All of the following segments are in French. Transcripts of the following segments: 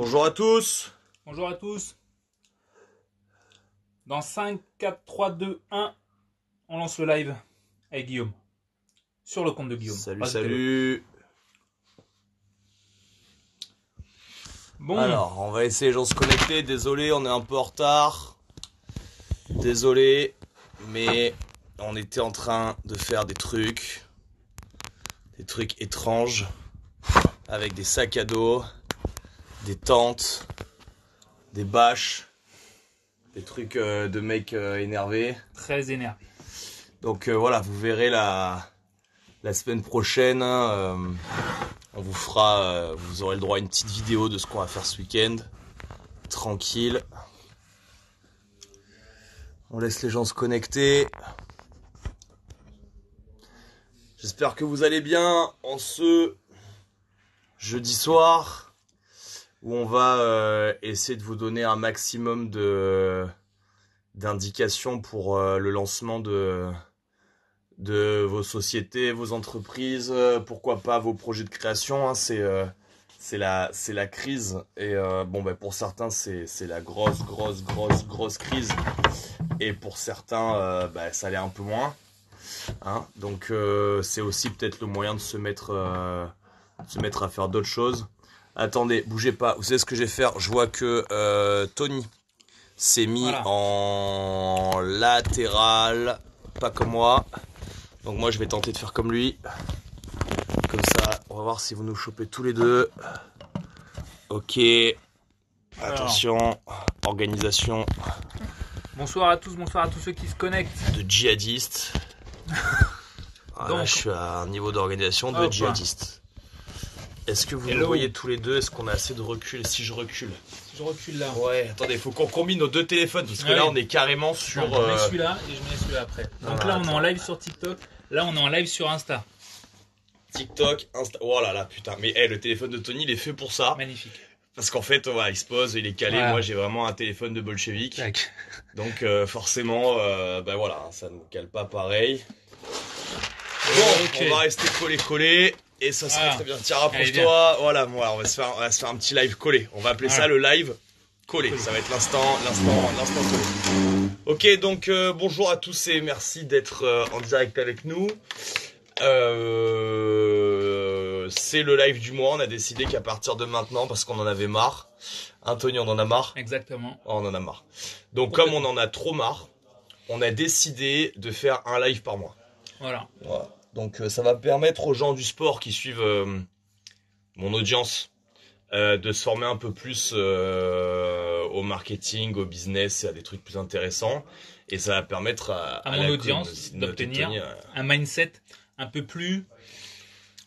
Bonjour à tous. Bonjour à tous. Dans 5, 4, 3, 2, 1, on lance le live avec Guillaume. Sur le compte de Guillaume. Salut, salut. Bon. Alors, on va essayer de se connecter. Désolé, on est un peu en retard. Désolé, mais on était en train de faire des trucs. Des trucs étranges. Avec des sacs à dos des tentes, des bâches, des trucs euh, de mecs euh, énervés. Très énervés. Donc euh, voilà, vous verrez la, la semaine prochaine. Hein, on vous fera, vous aurez le droit à une petite vidéo de ce qu'on va faire ce week-end. Tranquille. On laisse les gens se connecter. J'espère que vous allez bien en ce jeudi soir où on va euh, essayer de vous donner un maximum d'indications pour euh, le lancement de vos sociétés, vos entreprises, euh, pourquoi pas vos projets de création. Hein. c'est la crise et bon ben pour certains c'est la grosse grosse grosse grosse crise et pour certains ben, ça l'est un peu moins. Hein. donc c'est aussi peut-être le moyen de se mettre de se mettre à faire d'autres choses. Attendez, bougez pas. Vous savez ce que je vais faire Je vois que euh, Tony s'est mis en latéral, pas comme moi. Donc moi, je vais tenter de faire comme lui. Comme ça, on va voir si vous nous chopez tous les deux. Ok. Attention, organisation. Bonsoir à tous, bonsoir à tous ceux qui se connectent. De djihadistes. je suis à un niveau d'organisation de djihadistes. Est-ce que vous le voyez tous les deux Est-ce qu'on a assez de recul Si je recule. Si je recule là. Ouais, attendez, il faut qu'on combine nos deux téléphones parce que là on est carrément sur. je mets euh, celui-là et je mets celui-là après. Donc là on est en live sur TikTok, là on est en live sur Insta. TikTok, Insta. Oh là là, putain, mais le téléphone de Tony il est fait pour ça. Magnifique. Parce qu'en fait, on il se pose, il est calé. Moi, j'ai vraiment un téléphone de bolchevique. Donc, euh, forcément, euh, ben voilà, ça ne cale pas pareil. Bon, on va rester collé-collé. Et ça serait ah. très bien. Tiens, rapproche-toi. Voilà, moi, on, va se faire, on va se faire un petit live collé. On va appeler ça ah. le live collé. Ça va être l'instant, l'instant, l'instant collé. Ok, donc euh, bonjour à tous et merci d'être euh, en direct avec nous. Euh, c'est le live du mois. On a décidé qu'à partir de maintenant, parce qu'on en avait marre, Anthony, hein, on en a marre. Exactement. Oh, on en a marre. Donc, comme on en a trop marre, on a décidé de faire un live par mois. Voilà. voilà. Donc euh, ça va permettre aux gens du sport qui suivent euh, mon audience euh, de se former un peu plus au marketing, au business et à des trucs plus intéressants. Et ça va permettre à, à, mon audience d'obtenir un mindset un peu plus,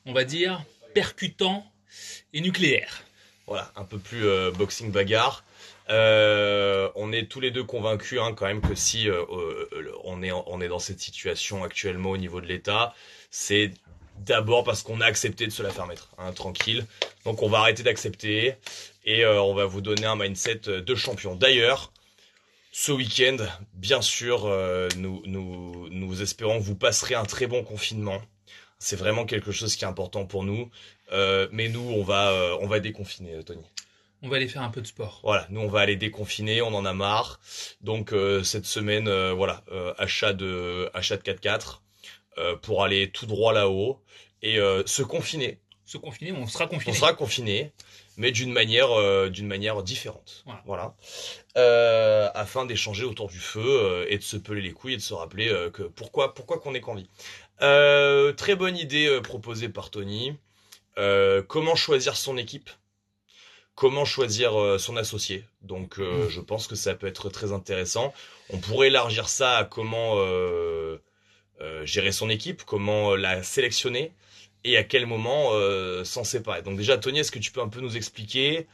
on va dire, percutant et nucléaire. Voilà, un peu plus boxing bagarre. on est tous les deux convaincus hein, quand même que si on est dans cette situation actuellement au niveau de l'État, c'est d'abord parce qu'on a accepté de se la faire mettre, hein, tranquille. Donc on va arrêter d'accepter et euh, on va vous donner un mindset euh, de champion. D'ailleurs, ce week-end, bien sûr, euh, nous, nous, nous, espérons que vous passerez un très bon confinement. C'est vraiment quelque chose qui est important pour nous. mais nous, on va, on va déconfiner, Tony. On va aller faire un peu de sport. Voilà, nous on va aller déconfiner, on en a marre. Donc cette semaine, voilà, achat de achat de 4x4 euh, pour aller tout droit là-haut et euh, se confiner. Se confiner, on sera confiné. On sera confiné, mais d'une manière, euh, d'une manière différente. Voilà. afin d'échanger autour du feu et de se peler les couilles et de se rappeler que pourquoi, pourquoi qu'on est qu'en vie. très bonne idée proposée par Tony. comment choisir son équipe comment choisir son associé. Donc mmh. je pense que ça peut être très intéressant. On pourrait élargir ça à comment euh, euh, gérer son équipe, comment euh, la sélectionner et à quel moment euh, s'en séparer. Donc déjà, Tony, est-ce que tu peux un peu nous expliquer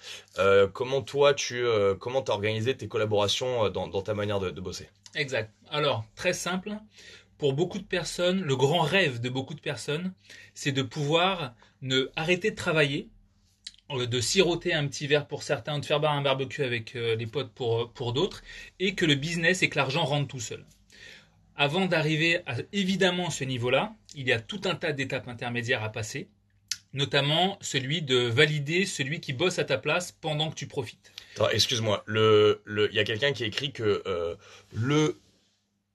comment toi, tu comment as organisé tes collaborations dans, ta manière de, bosser Exact. Alors, très simple, pour beaucoup de personnes, le grand rêve de beaucoup de personnes, c'est de pouvoir ne arrêter de travailler, de siroter un petit verre pour certains, de faire un barbecue avec les potes pour, pour d'autres, et que le business et que l'argent rentrent tout seul. Avant d'arriver à évidemment ce niveau-là, il y a tout un tas d'étapes intermédiaires à passer, notamment celui de valider celui qui bosse à ta place pendant que tu profites. Excuse-moi, il y a quelqu'un qui écrit que euh, le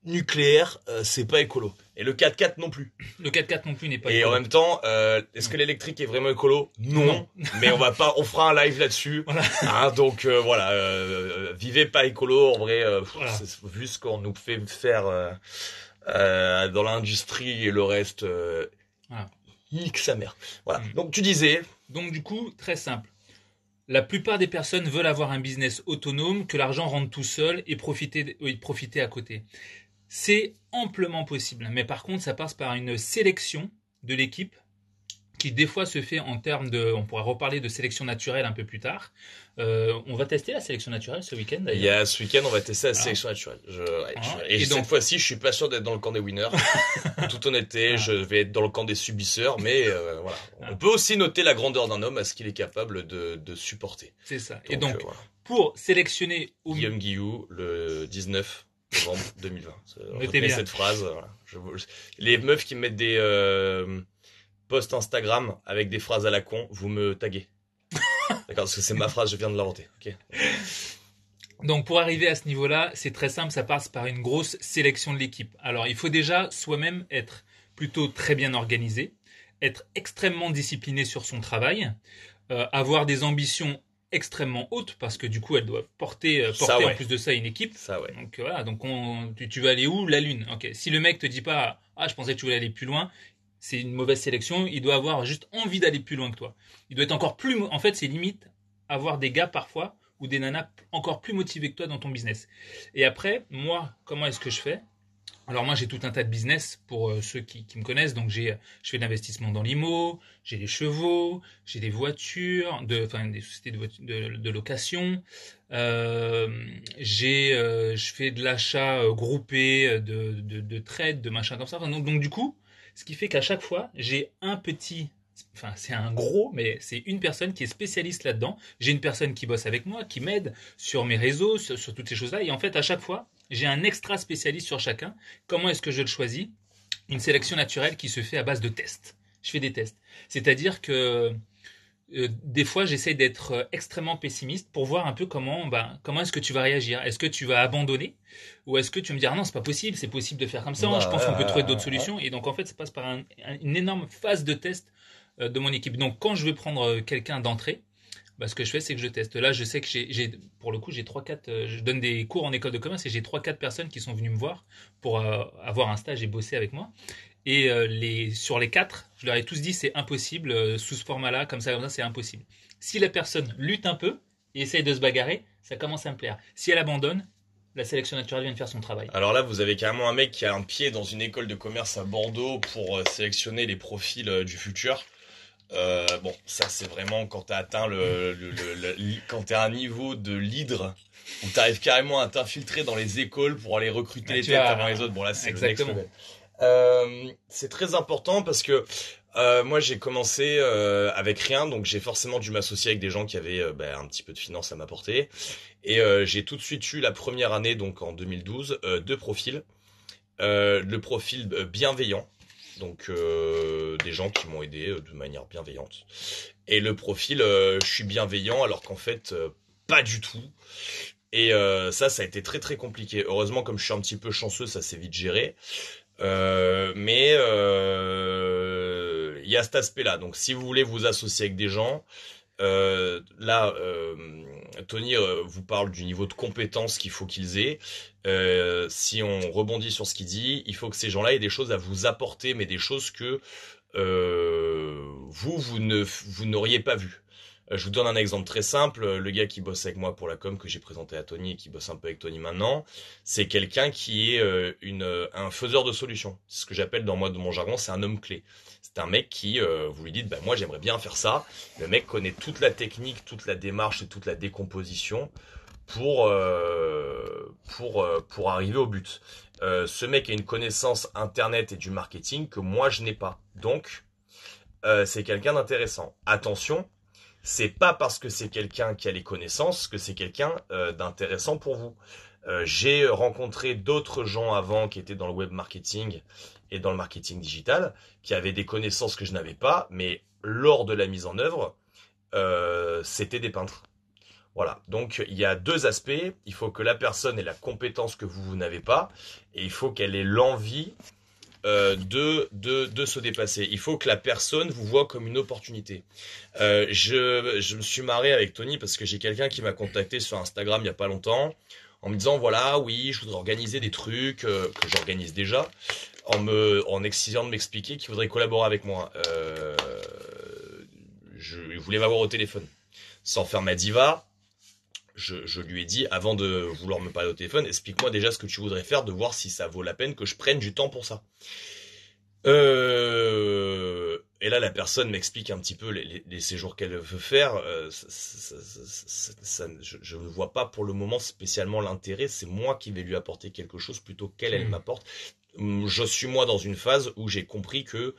nucléaire, euh, c'est pas écolo. Et le 4x4 non plus. Le 4x4 non plus n'est pas Et en même temps, euh, est-ce que l'électrique est vraiment écolo non, Mais on va pas, on fera un live là-dessus. Hein, donc euh, voilà, vivez pas écolo. En vrai, vu ce qu'on nous fait faire dans l'industrie et le reste, voilà. nique sa mère. Voilà. Mm. Donc tu disais. Donc du coup, très simple. La plupart des personnes veulent avoir un business autonome, que l'argent rentre tout seul et profiter, et profiter à côté. C'est amplement possible, mais par contre, ça passe par une sélection de l'équipe qui des fois se fait en termes de, on pourra reparler de sélection naturelle un peu plus tard. Euh, on va tester la sélection naturelle ce week-end d'ailleurs. Il ce week-end, on va tester la ah. sélection naturelle. Ah. et, donc, cette fois-ci, je suis pas sûr d'être dans le camp des winners. Toute honnêteté, ah. je vais être dans le camp des subisseurs, mais euh, voilà. On peut aussi noter la grandeur d'un homme à ce qu'il est capable de, supporter. C'est ça. et donc, euh, pour sélectionner Guillaume Guillou, le 19 novembre 2020. Retenez cette phrase. les meufs qui mettent des euh, posts Instagram avec des phrases à la con, vous me taguez. D'accord, parce que c'est ma phrase, je viens de l'inventer. Donc pour arriver à ce niveau-là, c'est très simple, ça passe par une grosse sélection de l'équipe. Alors il faut déjà soi-même être plutôt très bien organisé, être extrêmement discipliné sur son travail, euh, avoir des ambitions extrêmement haute parce que du coup elle doit porter, euh, porter en plus de ça une équipe. Donc euh, voilà, donc tu, tu, vas aller où La Lune. Ok. Si le mec te dit pas ah je pensais que tu voulais aller plus loin, c'est une mauvaise sélection. Il doit avoir juste envie d'aller plus loin que toi. Il doit être encore plus. En fait, c'est limite avoir des gars parfois ou des nanas encore plus motivés que toi dans ton business. Et après, moi, comment est-ce que je fais alors moi j'ai tout un tas de business pour euh, ceux qui, me connaissent. Donc j'ai je fais de l'investissement dans l'IMO, j'ai des chevaux, j'ai des voitures, de, enfin des sociétés de, de, location. Euh, j'ai euh, je fais de l'achat groupé de, de, de trades, de machin comme ça. donc, donc du coup, ce qui fait qu'à chaque fois j'ai un petit enfin c'est un gros, mais c'est une personne qui est spécialiste là-dedans. J'ai une personne qui bosse avec moi, qui m'aide sur mes réseaux, sur toutes ces choses-là. Et en fait, à chaque fois, j'ai un extra spécialiste sur chacun. Comment est-ce que je le choisis Une sélection naturelle qui se fait à base de tests. Je fais des tests. C'est-à-dire que euh, des fois, j'essaie d'être euh, extrêmement pessimiste pour voir un peu comment, ben, comment est-ce que tu vas réagir. Est-ce que tu vas abandonner ou est-ce que tu me dire ah non, c'est pas possible, c'est possible de faire comme ça. Hein, je bah pense qu'on peut trouver d'autres solutions. Et donc en fait, ça passe par une énorme phase de test euh, de mon équipe. Donc quand je vais prendre quelqu'un d'entrée, bah, ce que je fais, c'est que je teste. Là, je sais que j'ai, pour le coup, j'ai trois, quatre, euh, je donne des cours en école de commerce et j'ai 3-4 personnes qui sont venues me voir pour euh, avoir un stage et bosser avec moi. Et euh, les, sur les 4, je leur ai tous dit c'est impossible, sous ce format-là, comme ça, comme ça, c'est impossible. Si la personne lutte un peu et essaye de se bagarrer, ça commence à me plaire. Si elle abandonne, la sélection naturelle vient de faire son travail. Alors là, vous avez carrément un mec qui a un pied dans une école de commerce à Bordeaux pour sélectionner les profils du futur. Euh, bon, ça c'est vraiment quand t'as atteint le, quand t'es à un niveau de l'hydre où t'arrives carrément à t'infiltrer dans les écoles pour aller recruter bah, les têtes avant les autres. Bon là c'est exactement. Euh, c'est très important parce que euh, moi j'ai commencé avec rien, donc j'ai forcément dû m'associer avec des gens qui avaient bah, un petit peu de finance à m'apporter. Et j'ai tout de suite eu la première année, donc en 2012, deux profils. le profil bienveillant, donc euh, des gens qui m'ont aidé euh, de manière bienveillante. Et le profil, euh, je suis bienveillant alors qu'en fait, pas du tout. Et ça, ça a été très très compliqué. Heureusement, comme je suis un petit peu chanceux, ça s'est vite géré. mais il y a cet aspect-là. Donc si vous voulez vous associer avec des gens, euh, là, euh, Tony euh, vous parle du niveau de compétence qu'il faut qu'ils aient. Euh, si on rebondit sur ce qu'il dit, il faut que ces gens-là aient des choses à vous apporter, mais des choses que vous, vous, ne, vous n'auriez pas vues. Euh, je vous donne un exemple très simple. Le gars qui bosse avec moi pour la com que j'ai présenté à Tony et qui bosse un peu avec Tony maintenant, c'est quelqu'un qui est euh, euh, un faiseur de solutions. C'est ce que j'appelle dans moi de mon jargon, c'est un homme clé. C'est un mec qui, vous lui dites, bah, moi j'aimerais bien faire ça. Le mec connaît toute la technique, toute la démarche et toute la décomposition pour, pour, pour arriver au but. ce mec a une connaissance internet et du marketing que moi je n'ai pas. Donc, c'est quelqu'un d'intéressant. Attention, c'est pas parce que c'est quelqu'un qui a les connaissances que c'est quelqu'un euh, d'intéressant pour vous. Euh, j'ai rencontré d'autres gens avant qui étaient dans le web marketing et dans le marketing digital, qui avaient des connaissances que je n'avais pas, mais lors de la mise en œuvre, euh, c'était des peintres. Voilà, donc il y a deux aspects. Il faut que la personne ait la compétence que vous n'avez pas, et il faut qu'elle ait l'envie euh, de, de, se dépasser. Il faut que la personne vous voit comme une opportunité. Euh, je, me suis marré avec Tony parce que j'ai quelqu'un qui m'a contacté sur Instagram il n'y a pas longtemps en me disant voilà, oui, je voudrais organiser des trucs euh, que j'organise déjà, en, me, en exigeant de m'expliquer qu'il voudrait collaborer avec moi. je voulais m'avoir au téléphone. Sans faire ma diva, je, lui ai dit, avant de vouloir me parler au téléphone, explique-moi déjà ce que tu voudrais faire, de voir si ça vaut la peine que je prenne du temps pour ça. Euh, et là, la personne m'explique un petit peu les, séjours qu'elle veut faire. Euh, je, ne vois pas pour le moment spécialement l'intérêt. C'est moi qui vais lui apporter quelque chose plutôt qu'elle, elle hmm. m'apporte. Hum, je suis moi dans une phase où j'ai compris que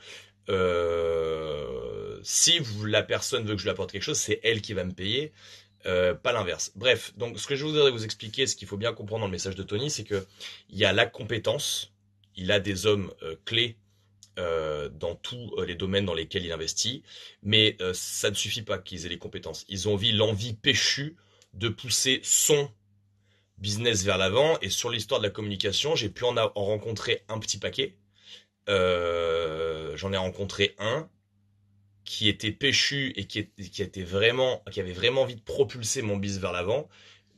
euh, si la personne veut que je lui apporte quelque chose, c'est elle qui va me payer. Euh, pas l'inverse. Bref, donc ce que je voudrais vous expliquer, ce qu'il faut bien comprendre dans le message de Tony, c'est que il y a la compétence, il a des hommes euh, clés euh, dans tous les domaines dans lesquels il investit, mais ça ne suffit pas qu'ils aient les compétences. Ils ont l'envie péchue de pousser son business vers l'avant. Et sur l'histoire de la communication, j'ai pu en, en rencontrer un petit paquet. J'en ai rencontré un qui était péchu et qui, était vraiment, qui avait vraiment envie de propulser mon bis vers l'avant,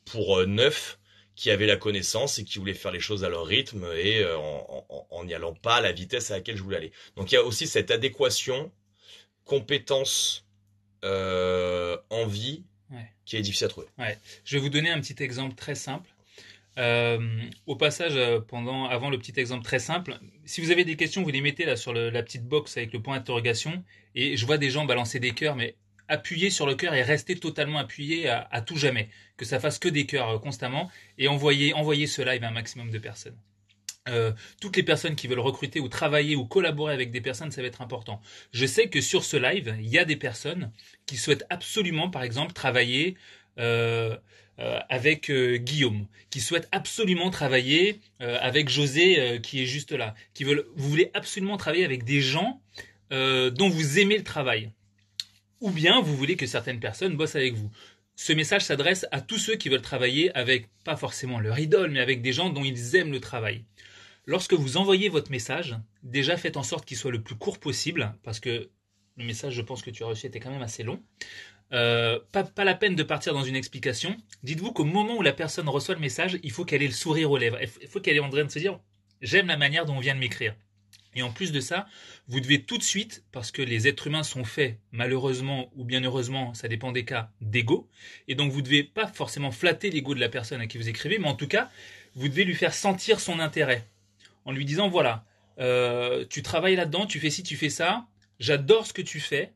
pour euh, neuf qui avaient la connaissance et qui voulaient faire les choses à leur rythme et euh, en n'y allant pas à la vitesse à laquelle je voulais aller. Donc il y a aussi cette adéquation compétence euh, envie qui est difficile à trouver. Je vais vous donner un petit exemple très simple. Euh, au passage, euh, pendant, avant le petit exemple très simple, si vous avez des questions, vous les mettez là sur la petite box avec le point d'interrogation. Et je vois des gens balancer des cœurs, mais appuyez sur le cœur et restez totalement appuyé à, tout jamais. Que ça fasse que des cœurs euh, constamment et envoyez, envoyez ce live à un maximum de personnes. toutes les personnes qui veulent recruter ou travailler ou collaborer avec des personnes, ça va être important. Je sais que sur ce live, il y a des personnes qui souhaitent absolument, par exemple, travailler. Euh, euh, avec euh, Guillaume, qui souhaite absolument travailler euh, avec José, qui est juste là, qui veulent, vous voulez absolument travailler avec des gens dont vous aimez le travail, ou bien vous voulez que certaines personnes bossent avec vous. Ce message s'adresse à tous ceux qui veulent travailler avec, pas forcément leur idole, mais avec des gens dont ils aiment le travail. Lorsque vous envoyez votre message, déjà faites en sorte qu'il soit le plus court possible, parce que le message, je pense que tu as reçu, était quand même assez long. Euh, pas, la peine de partir dans une explication. Dites-vous qu'au moment où la personne reçoit le message, il faut qu'elle ait le sourire aux lèvres. Il faut qu'elle ait en train de se dire j'aime la manière dont on vient de m'écrire. Et en plus de ça, vous devez tout de suite, parce que les êtres humains sont faits, malheureusement ou bien heureusement, ça dépend des cas, d'ego. Et donc vous ne devez pas forcément flatter l'ego de la personne à qui vous écrivez, mais en tout cas, vous devez lui faire sentir son intérêt. En lui disant voilà, euh, tu travailles là-dedans, tu fais ci, tu fais ça, j'adore ce que tu fais,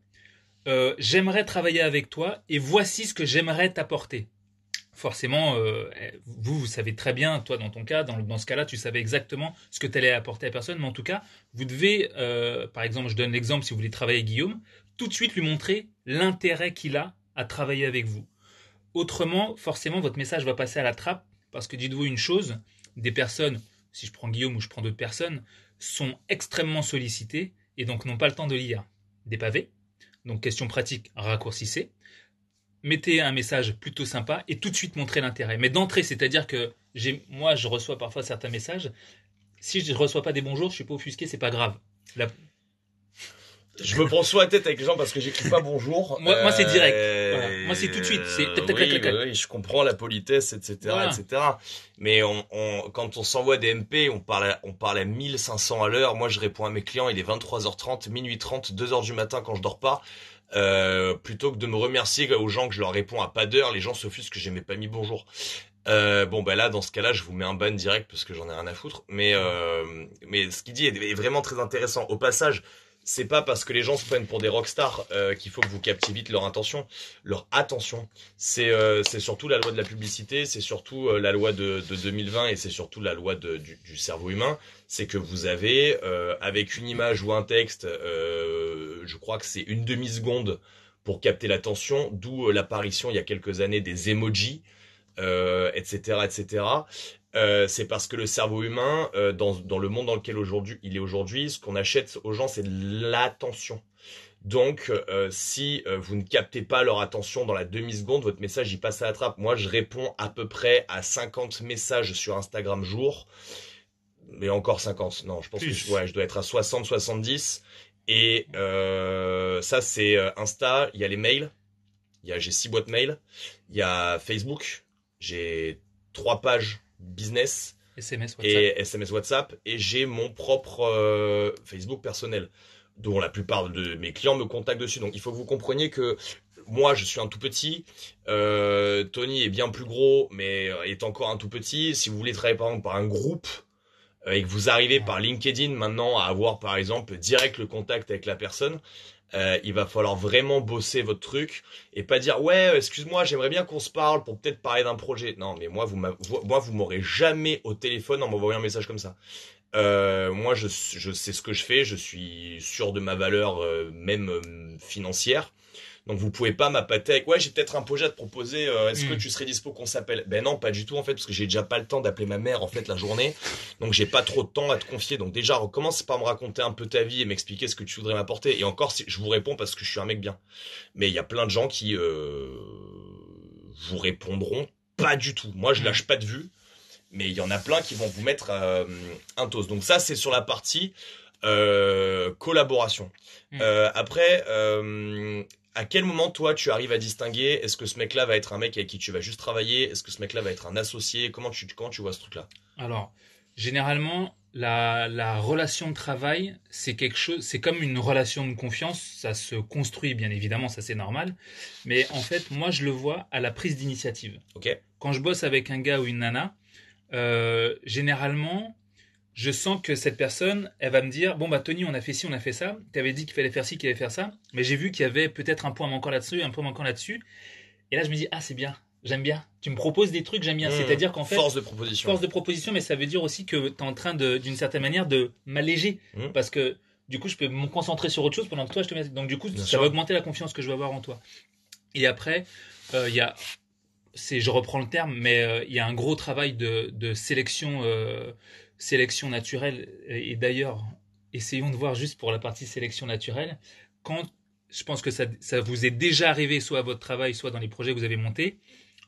euh, j'aimerais travailler avec toi et voici ce que j'aimerais t'apporter. Forcément, euh, eh, vous, vous savez très bien, toi dans ton cas, dans, ce cas-là, tu savais exactement ce que tu allais apporter à personne, mais en tout cas, vous devez, euh, par exemple, je donne l'exemple si vous voulez travailler avec Guillaume, tout de suite lui montrer l'intérêt qu'il a à travailler avec vous. Autrement, forcément, votre message va passer à la trappe, parce que dites-vous une chose, des personnes, si je prends Guillaume ou je prends d'autres personnes, sont extrêmement sollicitées et donc n'ont pas le temps de lire des pavés, donc question pratique, raccourcissez. Mettez un message plutôt sympa et tout de suite montrez l'intérêt. Mais d'entrée, c'est-à-dire que moi, je reçois parfois certains messages. Si je ne reçois pas des bonjours, je suis pas offusqué, c'est pas grave. La, je me prends soit la tête avec les gens parce que j'écris pas bonjour. moi, moi c'est direct. Euh, voilà. Moi, c'est tout de suite. C'est oui, oui, je comprends la politesse, etc., etc. Mais on, on, quand on s'envoie des MP, on parle, à, on parle à 1500 à l'heure. Moi, je réponds à mes clients. Il est 23h30, minuit 30, 2h du matin quand je dors pas. Euh, plutôt que de me remercier aux gens que je leur réponds à pas d'heure, les gens s'offusent que même pas mis bonjour. Euh, bon bah là dans ce cas-là je vous mets un ban direct parce que j'en ai rien à foutre mais euh, mais ce qu'il dit est, vraiment très intéressant au passage c'est pas parce que les gens se prennent pour des rockstars euh, qu'il faut que vous captiez vite leur attention. Leur attention, c'est euh, c'est surtout la loi de la publicité, c'est surtout euh, la loi de, 2020 et c'est surtout la loi du, cerveau humain. C'est que vous avez avec une image ou un texte, je crois que c'est une demi seconde pour capter l'attention, d'où l'apparition il y a quelques années des emojis. etc., etc. Euh, c'est parce que le cerveau humain, euh, dans, le monde dans lequel aujourd'hui il est aujourd'hui, ce qu'on achète aux gens, c'est de l'attention. Donc, euh, si vous ne captez pas leur attention dans la demi-seconde, votre message y passe à la trappe. Moi, je réponds à peu près à 50 messages sur Instagram jour. Mais encore 50, non, je pense que je, ouais, je dois être à 60, 70. Et ça, c'est Insta, il y a les mails. J'ai six boîtes mail. Il y a Facebook. J'ai trois pages business. Et SMS WhatsApp. Et j'ai mon propre euh, Facebook personnel, dont la plupart de mes clients me contactent dessus. Donc il faut que vous compreniez que moi, je suis un tout petit. Euh, Tony est bien plus gros, mais euh, est encore un tout petit. Si vous voulez travailler par exemple par un groupe et que vous arrivez par LinkedIn maintenant à avoir par exemple direct le contact avec la personne, euh, il va falloir vraiment bosser votre truc et pas dire ouais, euh, excuse-moi, j'aimerais bien qu'on se parle pour peut-être parler d'un projet. Non, mais moi vous moi vous m'aurez jamais au téléphone en m'envoyant un message comme ça. Euh, moi je, je sais ce que je fais, je suis sûr de ma valeur euh, même financière. Donc vous pouvez pas m'appâter avec ouais, j'ai peut-être un projet à te proposer, euh, est-ce que hmm. tu serais dispo qu'on s'appelle Ben non, pas du tout en fait, parce que j'ai déjà pas le temps d'appeler ma mère en fait la journée. Donc j'ai pas trop de temps à te confier. Donc déjà, recommence par me raconter un peu ta vie et m'expliquer ce que tu voudrais m'apporter. Et encore, je vous réponds parce que je suis un mec bien. Mais il y a plein de gens qui euh, vous répondront pas du tout. Moi, je hmm. lâche pas de vue, mais il y en a plein qui vont vous mettre euh, un toast. Donc ça, c'est sur la partie collaboration. Hmm. Euh, après, à quel moment toi tu arrives à distinguer est-ce que ce mec-là va être un mec avec qui tu vas juste travailler Est-ce que ce mec-là va être un associé Comment tu, comment tu vois ce truc-là Alors, généralement, la, la relation de travail, c'est quelque chose, c'est comme une relation de confiance, ça se construit bien évidemment, ça c'est normal, mais en fait, moi je le vois à la prise d'initiative. Ok. Quand je bosse avec un gars ou une nana, euh, généralement, je sens que cette personne, elle va me dire Bon, bah, Tony, on a fait ci, on a fait ça. Tu avais dit qu'il fallait faire ci, qu'il fallait faire ça. Mais j'ai vu qu'il y avait peut-être un point manquant là-dessus, un point manquant là-dessus. Et là, je me dis Ah, c'est bien, j'aime bien. Tu me proposes des trucs, j'aime bien. Mmh. C'est-à-dire qu'en fait. Force de proposition. Force de proposition, mais ça veut dire aussi que tu es en train, d'une certaine manière, de m'alléger. Mmh. Parce que du coup, je peux me concentrer sur autre chose pendant que toi, je te mets. Donc, du coup, ça va augmenter la confiance que je vais avoir en toi. Et après, euh, il y a. Je reprends le terme, mais euh, il y a un gros travail de, sélection. Euh, sélection naturelle, et d'ailleurs, essayons de voir juste pour la partie sélection naturelle, quand je pense que ça, vous est déjà arrivé, soit à votre travail, soit dans les projets que vous avez montés,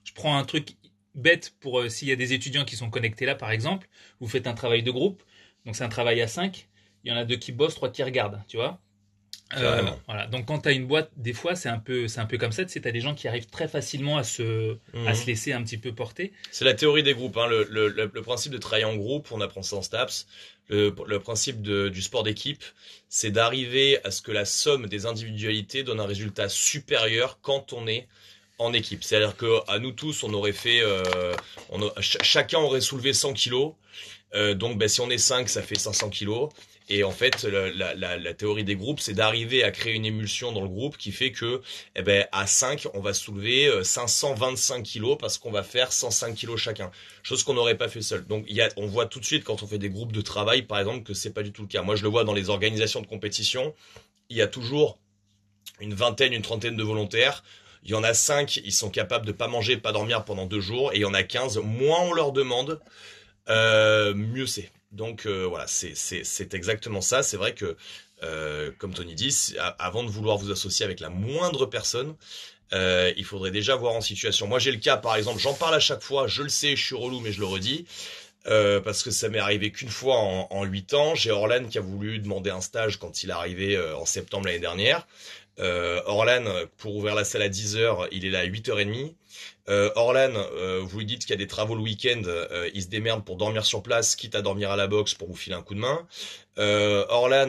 je prends un truc bête pour euh, s'il y a des étudiants qui sont connectés là, par exemple, vous faites un travail de groupe, donc c'est un travail à cinq il y en a deux qui bossent, trois qui regardent, tu vois. Euh, voilà. Donc quand tu as une boîte, des fois c'est un peu c'est un peu comme ça, c'est tu as des gens qui arrivent très facilement à se à mhm. se laisser un petit peu porter. C'est la théorie des groupes, hein. le, le, principe de travailler en groupe, on apprend ça en STAPS. Le, principe du sport d'équipe, c'est d'arriver à ce que la somme des individualités donne un résultat supérieur quand on est en équipe. C'est-à-dire que à nous tous, on aurait fait, euh, chacun aurait soulevé 100 kilos. Euh, donc, ben, si on est 5, ça fait 500 kilos. Et en fait, la, théorie des groupes, c'est d'arriver à créer une émulsion dans le groupe qui fait que, eh ben, à 5, on va soulever 525 euh, kilos parce qu'on va faire 105 kilos chacun. Chose qu'on n'aurait pas fait seul. Donc, on voit tout de suite quand on fait des groupes de travail, par exemple, que ce n'est pas du tout le cas. Moi, je le vois dans les organisations de compétition. Il y a toujours une vingtaine, une trentaine de volontaires. Il y en a 5, ils sont capables de ne pas manger, pas dormir pendant deux jours. Et il y en a 15, moins on leur demande, euh, mieux c'est. Donc euh, voilà, c'est exactement ça. C'est vrai que, euh, comme Tony dit, avant de vouloir vous associer avec la moindre personne, euh, il faudrait déjà voir en situation. Moi, j'ai le cas, par exemple, j'en parle à chaque fois, je le sais, je suis relou, mais je le redis. parce que ça m'est arrivé qu'une fois en, en 8 ans. J'ai Orlan qui a voulu demander un stage quand il est arrivé en septembre l'année dernière. Euh, Orlan, pour ouvrir la salle à 10h, il est là à 8h30. Euh, Orlan, euh, vous lui dites qu'il y a des travaux le week-end, euh, il se démerde pour dormir sur place, quitte à dormir à la boxe pour vous filer un coup de main. Orlan,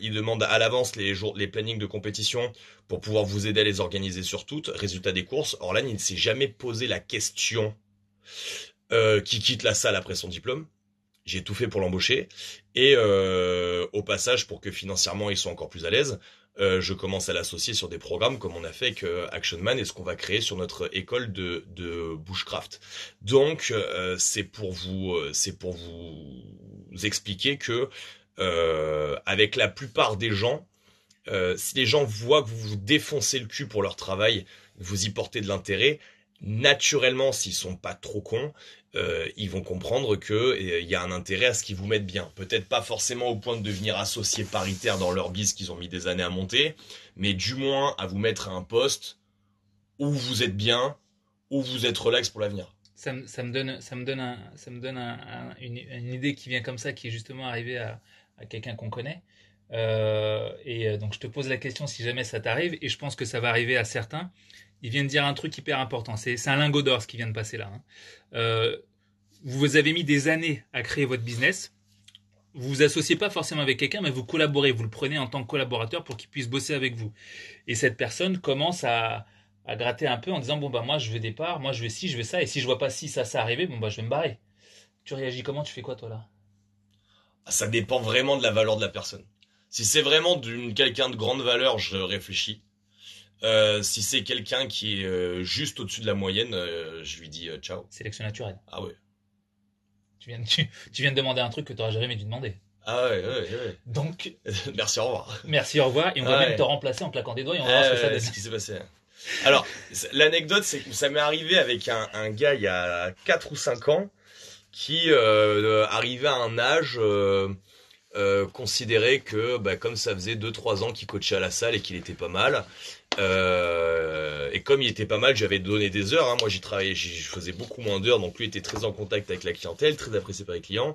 il demande à l'avance les les plannings de compétition pour pouvoir vous aider à les organiser sur toutes. Résultat des courses, Orlan, il ne s'est jamais posé la question qui quitte la salle après son diplôme. J'ai tout fait pour l'embaucher et au passage pour que financièrement ils soient encore plus à l'aise. Euh, je commence à l'associer sur des programmes comme on a fait avec euh, Action Man et ce qu'on va créer sur notre école de, bushcraft. Donc euh, c'est pour vous pour vous expliquer que avec la plupart des gens, si les gens voient que vous vous défoncez le cul pour leur travail, vous y portez de l'intérêt, naturellement s'ils sont pas trop cons, euh, ils vont comprendre qu'il euh, y a un intérêt à ce qu'ils vous mettent bien. Peut-être pas forcément au point de devenir associés paritaires dans leur bise qu'ils ont mis des années à monter, mais du moins à vous mettre à un poste où vous êtes bien, où vous êtes relax pour l'avenir. Ça, me donne, ça me donne, ça me donne une, idée qui vient comme ça, qui est justement arrivée à, quelqu'un qu'on connaît. Euh, et donc je te pose la question si jamais ça t'arrive, et je pense que ça va arriver à certains il vient de dire un truc hyper important. C'est un lingot d'or ce qui vient de passer là. Vous hein. euh, vous avez mis des années à créer votre business. Vous vous associez pas forcément avec quelqu'un, mais vous collaborez. Vous le prenez en tant que collaborateur pour qu'il puisse bosser avec vous. Et cette personne commence à, gratter un peu en disant bon bah moi je veux départ, moi je veux ci, je veux ça. Et si je vois pas si ça ça arrivé, bon bah je vais me barrer. Tu réagis comment Tu fais quoi toi là ah, Ça dépend vraiment de la valeur de la personne. Si c'est vraiment d'une quelqu'un de grande valeur, je réfléchis euh, si c'est quelqu'un qui est euh, juste au-dessus de la moyenne, euh, je lui dis ciao. Sélection naturelle. Ah ouais. Tu viens, de, tu, viens de demander un truc que tu jamais dû demander. Ah ouais, ouais, ouais. Donc. Merci, au revoir. Merci, au revoir. Et on va ah même te remplacer en claquant des doigts et on verra ah ce que ça qui s'est passé. Alors, l'anecdote, c'est que ça m'est arrivé avec un, un, gars il y a 4 ou 5 ans qui arrivait à un âge. Euh, que bah, comme ça faisait 2-3 ans qu'il coachait à la salle et qu'il était pas mal, euh, et comme il était pas mal, j'avais donné des heures. Hein. Moi, j'y travaillais, je faisais beaucoup moins d'heures. Donc, lui était très en contact avec la clientèle, très apprécié par les clients.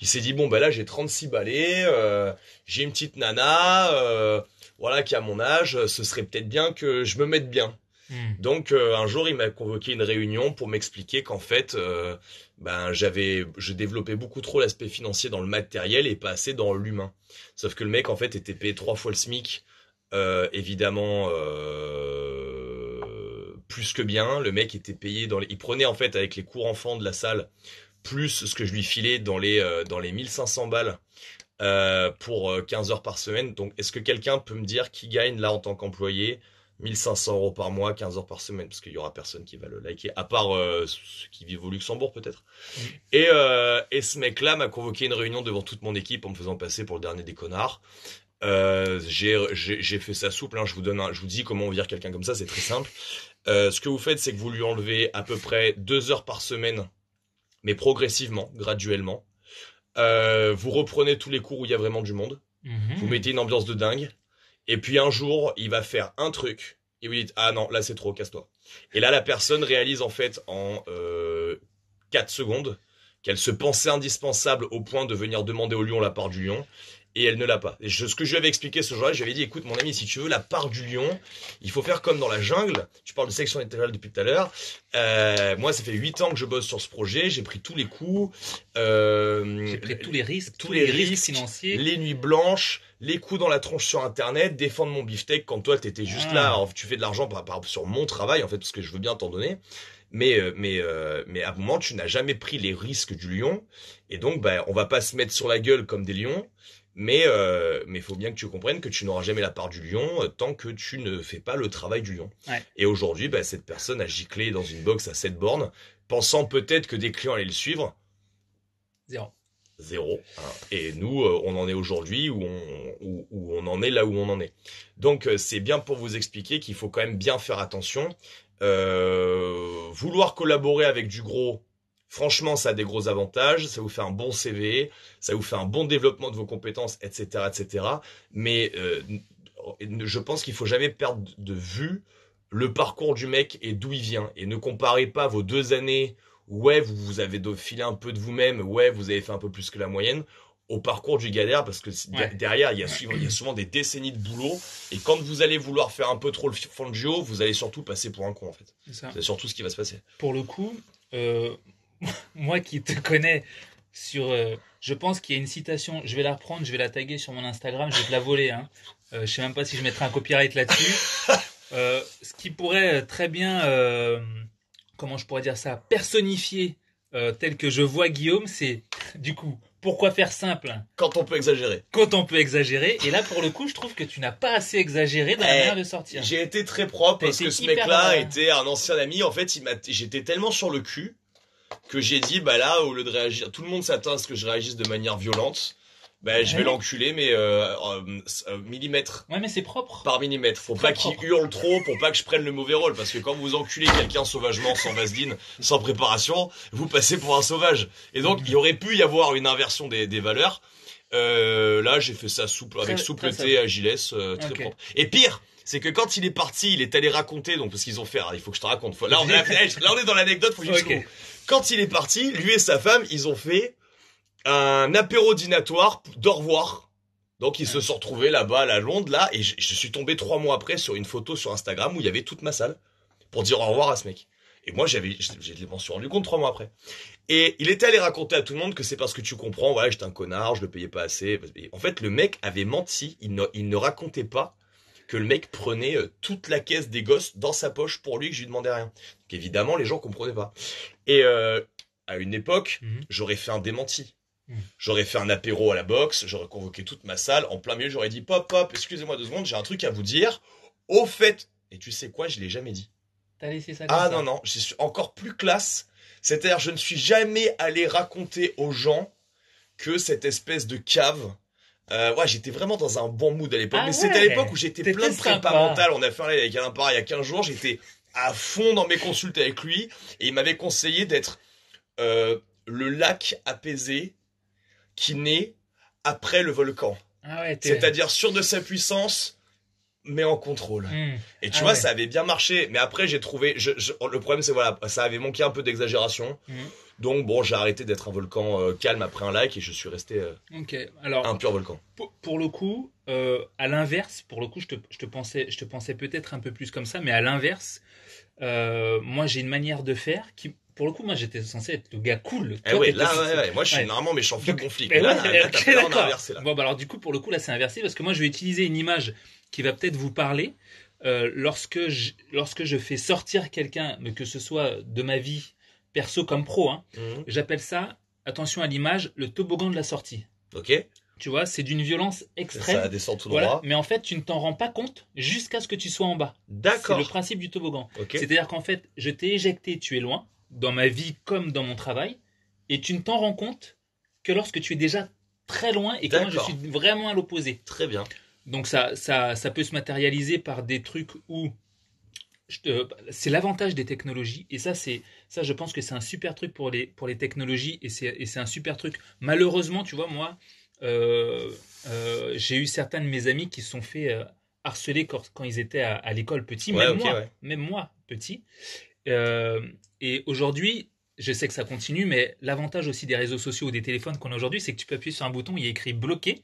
Il s'est dit, bon, bah là, j'ai 36 balais, euh, j'ai une petite nana, euh, voilà, qui a mon âge, ce serait peut-être bien que je me mette bien. Hmm. Donc, euh, un jour, il m'a convoqué une réunion pour m'expliquer qu'en fait, ben, j'avais, je développais beaucoup trop l'aspect financier dans le matériel et pas assez dans l'humain. Sauf que le mec, en fait, était payé trois fois le SMIC. Euh, évidemment, euh, plus que bien. Le mec était payé dans les... Il prenait en fait avec les cours enfants de la salle, plus ce que je lui filais dans les, euh, dans les 1500 balles pour 15 heures par semaine. Donc est-ce que quelqu'un peut me dire qui gagne là en tant qu'employé 1500 euros par mois, 15 heures par semaine, parce qu'il y aura personne qui va le liker, à part ceux qui vivent au Luxembourg peut-être. Mm. Et, et, ce mec-là m'a convoqué une réunion devant toute mon équipe en me faisant passer pour le dernier des connards. Euh, j'ai fait ça souple. Hein. Je, vous donne je vous dis comment on vire quelqu'un comme ça, c'est très simple. Euh, ce que vous faites, c'est que vous lui enlevez à peu près deux heures par semaine, mais progressivement, graduellement. Euh, vous reprenez tous les cours où il y a vraiment du monde. Mhm. Vous mettez une ambiance de dingue. Et puis un jour, il va faire un truc. Et vous dites, ah non, là c'est trop, casse-toi. Et là, la personne réalise en fait en 4 secondes qu'elle se pensait indispensable au point de venir demander au lion la part du lion et elle ne l'a pas. Et ce que je lui avais expliqué ce jour-là, j'avais dit écoute mon ami, si tu veux la part du lion, il faut faire comme dans la jungle. Tu parles de section éternelle depuis tout à l'heure. Euh, moi, ça fait 8 ans que je bosse sur ce projet, j'ai pris tous les coups, euh, j'ai pris tous les risques, tous, les, risques, financiers, les nuits blanches, les coups dans la tronche sur internet, défendre mon beefsteak quand toi étais juste ah. là, tu fais de l'argent par, par, sur mon travail en fait parce que je veux bien t'en donner. Mais, euh, mais, mais à un moment, tu n'as jamais pris les risques du lion. Et donc, ben, on va pas se mettre sur la gueule comme des lions. Mais il euh, mais faut bien que tu comprennes que tu n'auras jamais la part du lion euh, tant que tu ne fais pas le travail du lion. Et aujourd'hui, bah, cette personne a giclé dans une box à 7 bornes, pensant peut-être que des clients allaient le suivre. Zéro. Zéro. Hein. Et nous, euh, on en est aujourd'hui où on, où, on en est là où on en est. Donc c'est bien pour vous expliquer qu'il faut quand même bien faire attention. vouloir collaborer avec du gros, Franchement, ça a des gros avantages, ça vous fait un bon CV, ça vous fait un bon développement de vos compétences, etc., etc. Mais euh, je pense qu'il faut jamais perdre de vue le parcours du mec et d'où il vient. Et ne comparez pas vos deux années, ouais, vous, avez filé un peu de vous-même, ouais, vous avez fait un peu plus que la moyenne, au parcours du galère parce que derrière il y, a souvent, il y, a souvent, des décennies de boulot et quand vous allez vouloir faire un peu trop le fangio vous allez surtout passer pour un con en fait c'est surtout ce qui va se passer pour le coup euh, moi qui te connais sur. Euh, je pense qu'il y a une citation, je vais la reprendre, je vais la taguer sur mon Instagram, je vais te la voler. Hein. Euh, je sais même pas si je mettrai un copyright là-dessus. Euh, ce qui pourrait euh, très bien, comment je pourrais dire ça, personnifier tel que je vois Guillaume, c'est du coup, pourquoi faire simple Quand on peut exagérer. Quand on peut exagérer. Et là, pour le coup, je trouve que tu n'as pas assez exagéré dans la eh, manière de sortir. J'ai été très propre parce que ce mec-là était un ancien ami. En fait, j'étais tellement sur le cul que j'ai dit, bah là, au lieu de réagir, tout le monde s'attend à ce que je réagisse de manière violente. Ben je vais l'enculer, mais euh, euh, euh, millimètre. Ouais, mais c'est propre. Par millimètre. Faut pas qu'il hurle trop pour pas que je prenne le mauvais rôle. Parce que quand vous enculez quelqu'un sauvagement, sans vaseline, sans préparation, vous passez pour un sauvage. Et donc, il aurait pu y avoir une inversion des, valeurs. là, j'ai fait ça souple, avec soupleté, très agilesse, très propre. Et pire, c'est que quand il est parti, il est allé raconter, donc parce qu'ils ont fait, ah, il faut que je te raconte. là, on est, dans l'anecdote, faut que quand il est parti, lui et sa femme, ils ont fait un apéro dînatoire d'au revoir. Donc ils se sont retrouvés là-bas à la Londres, là, et je, suis tombé trois mois après sur une photo sur Instagram où il y avait toute ma salle pour dire au revoir à ce mec. Et moi, j'avais, j'ai m'en suis rendu compte trois mois après. Et il était allé raconter à tout le monde que c'est parce que tu comprends, voilà, j'étais un connard, je le payais pas assez. en fait, le mec avait menti, il il ne racontait pas que le mec prenait euh, toute la caisse des gosses dans sa poche pour lui, que je lui demandais rien. Donc évidemment, les gens comprenaient pas. Et euh, à une époque, mhm. j'aurais fait un démenti. Mhm. J'aurais fait un apéro à la boxe, j'aurais convoqué toute ma salle, en plein milieu, j'aurais dit Pop, pop, excusez-moi deux secondes, j'ai un truc à vous dire. Au fait, et tu sais quoi, je l'ai jamais dit. T'as laissé ça ah comme Ah non, non, je suis encore plus classe. C'est-à-dire, je ne suis jamais allé raconter aux gens que cette espèce de cave euh, ouais, j'étais vraiment dans un bon mood à l'époque. Ah mais c'était à l'époque où j'étais plein de prépa On a fait un live avec Alain Parra il y a 15 jours. J'étais à fond dans mes consultes avec lui. Et il m'avait conseillé d'être euh, le lac apaisé qui naît après le volcan. Ah C'est-à-dire sûr de sa puissance, mais en contrôle. Hmm. Et tu ah vois, ça avait bien marché. Mais après, j'ai trouvé. le problème, c'est voilà, ça avait manqué un peu d'exagération. Hmm. Donc bon, j'ai arrêté d'être un volcan euh, calme après un like et je suis resté euh, un pur volcan. Pour, le coup, euh, à l'inverse, pour le coup, je te, pensais, peut-être un peu plus comme ça, mais à l'inverse, moi j'ai une manière de faire qui, pour le coup, moi j'étais censé être le gars cool. Eh là, moi je suis normalement méchant fou conflit. là, inversé, Bon, bah, alors du coup, pour le coup, là c'est inversé parce que moi je vais utiliser une image qui va peut-être vous parler. lorsque, je, lorsque je fais sortir quelqu'un, que ce soit de ma vie perso comme pro, hein. mhm. j'appelle ça, attention à l'image, le toboggan de la sortie. Ok. Tu vois, c'est d'une violence extrême. Ça descend tout Mais en fait, tu ne t'en rends pas compte jusqu'à ce que tu sois en bas. D'accord. C'est le principe du toboggan. C'est-à-dire qu'en fait, je t'ai éjecté, tu es loin, dans ma vie comme dans mon travail, et tu ne t'en rends compte que lorsque tu es déjà très loin et que je suis vraiment à l'opposé. Très bien. Donc ça, ça, ça peut se matérialiser par des trucs où c'est l'avantage des technologies, et ça, c'est ça, je pense que c'est un super truc pour les, pour les technologies, et c'est un super truc. Malheureusement, tu vois, moi, euh, euh, j'ai eu certains de mes amis qui se sont fait euh, harceler quand, ils étaient à, l'école petit, même, moi, même moi, petit. et aujourd'hui, je sais que ça continue, mais l'avantage aussi des réseaux sociaux ou des téléphones qu'on a aujourd'hui, c'est que tu peux appuyer sur un bouton, il y a écrit bloqué.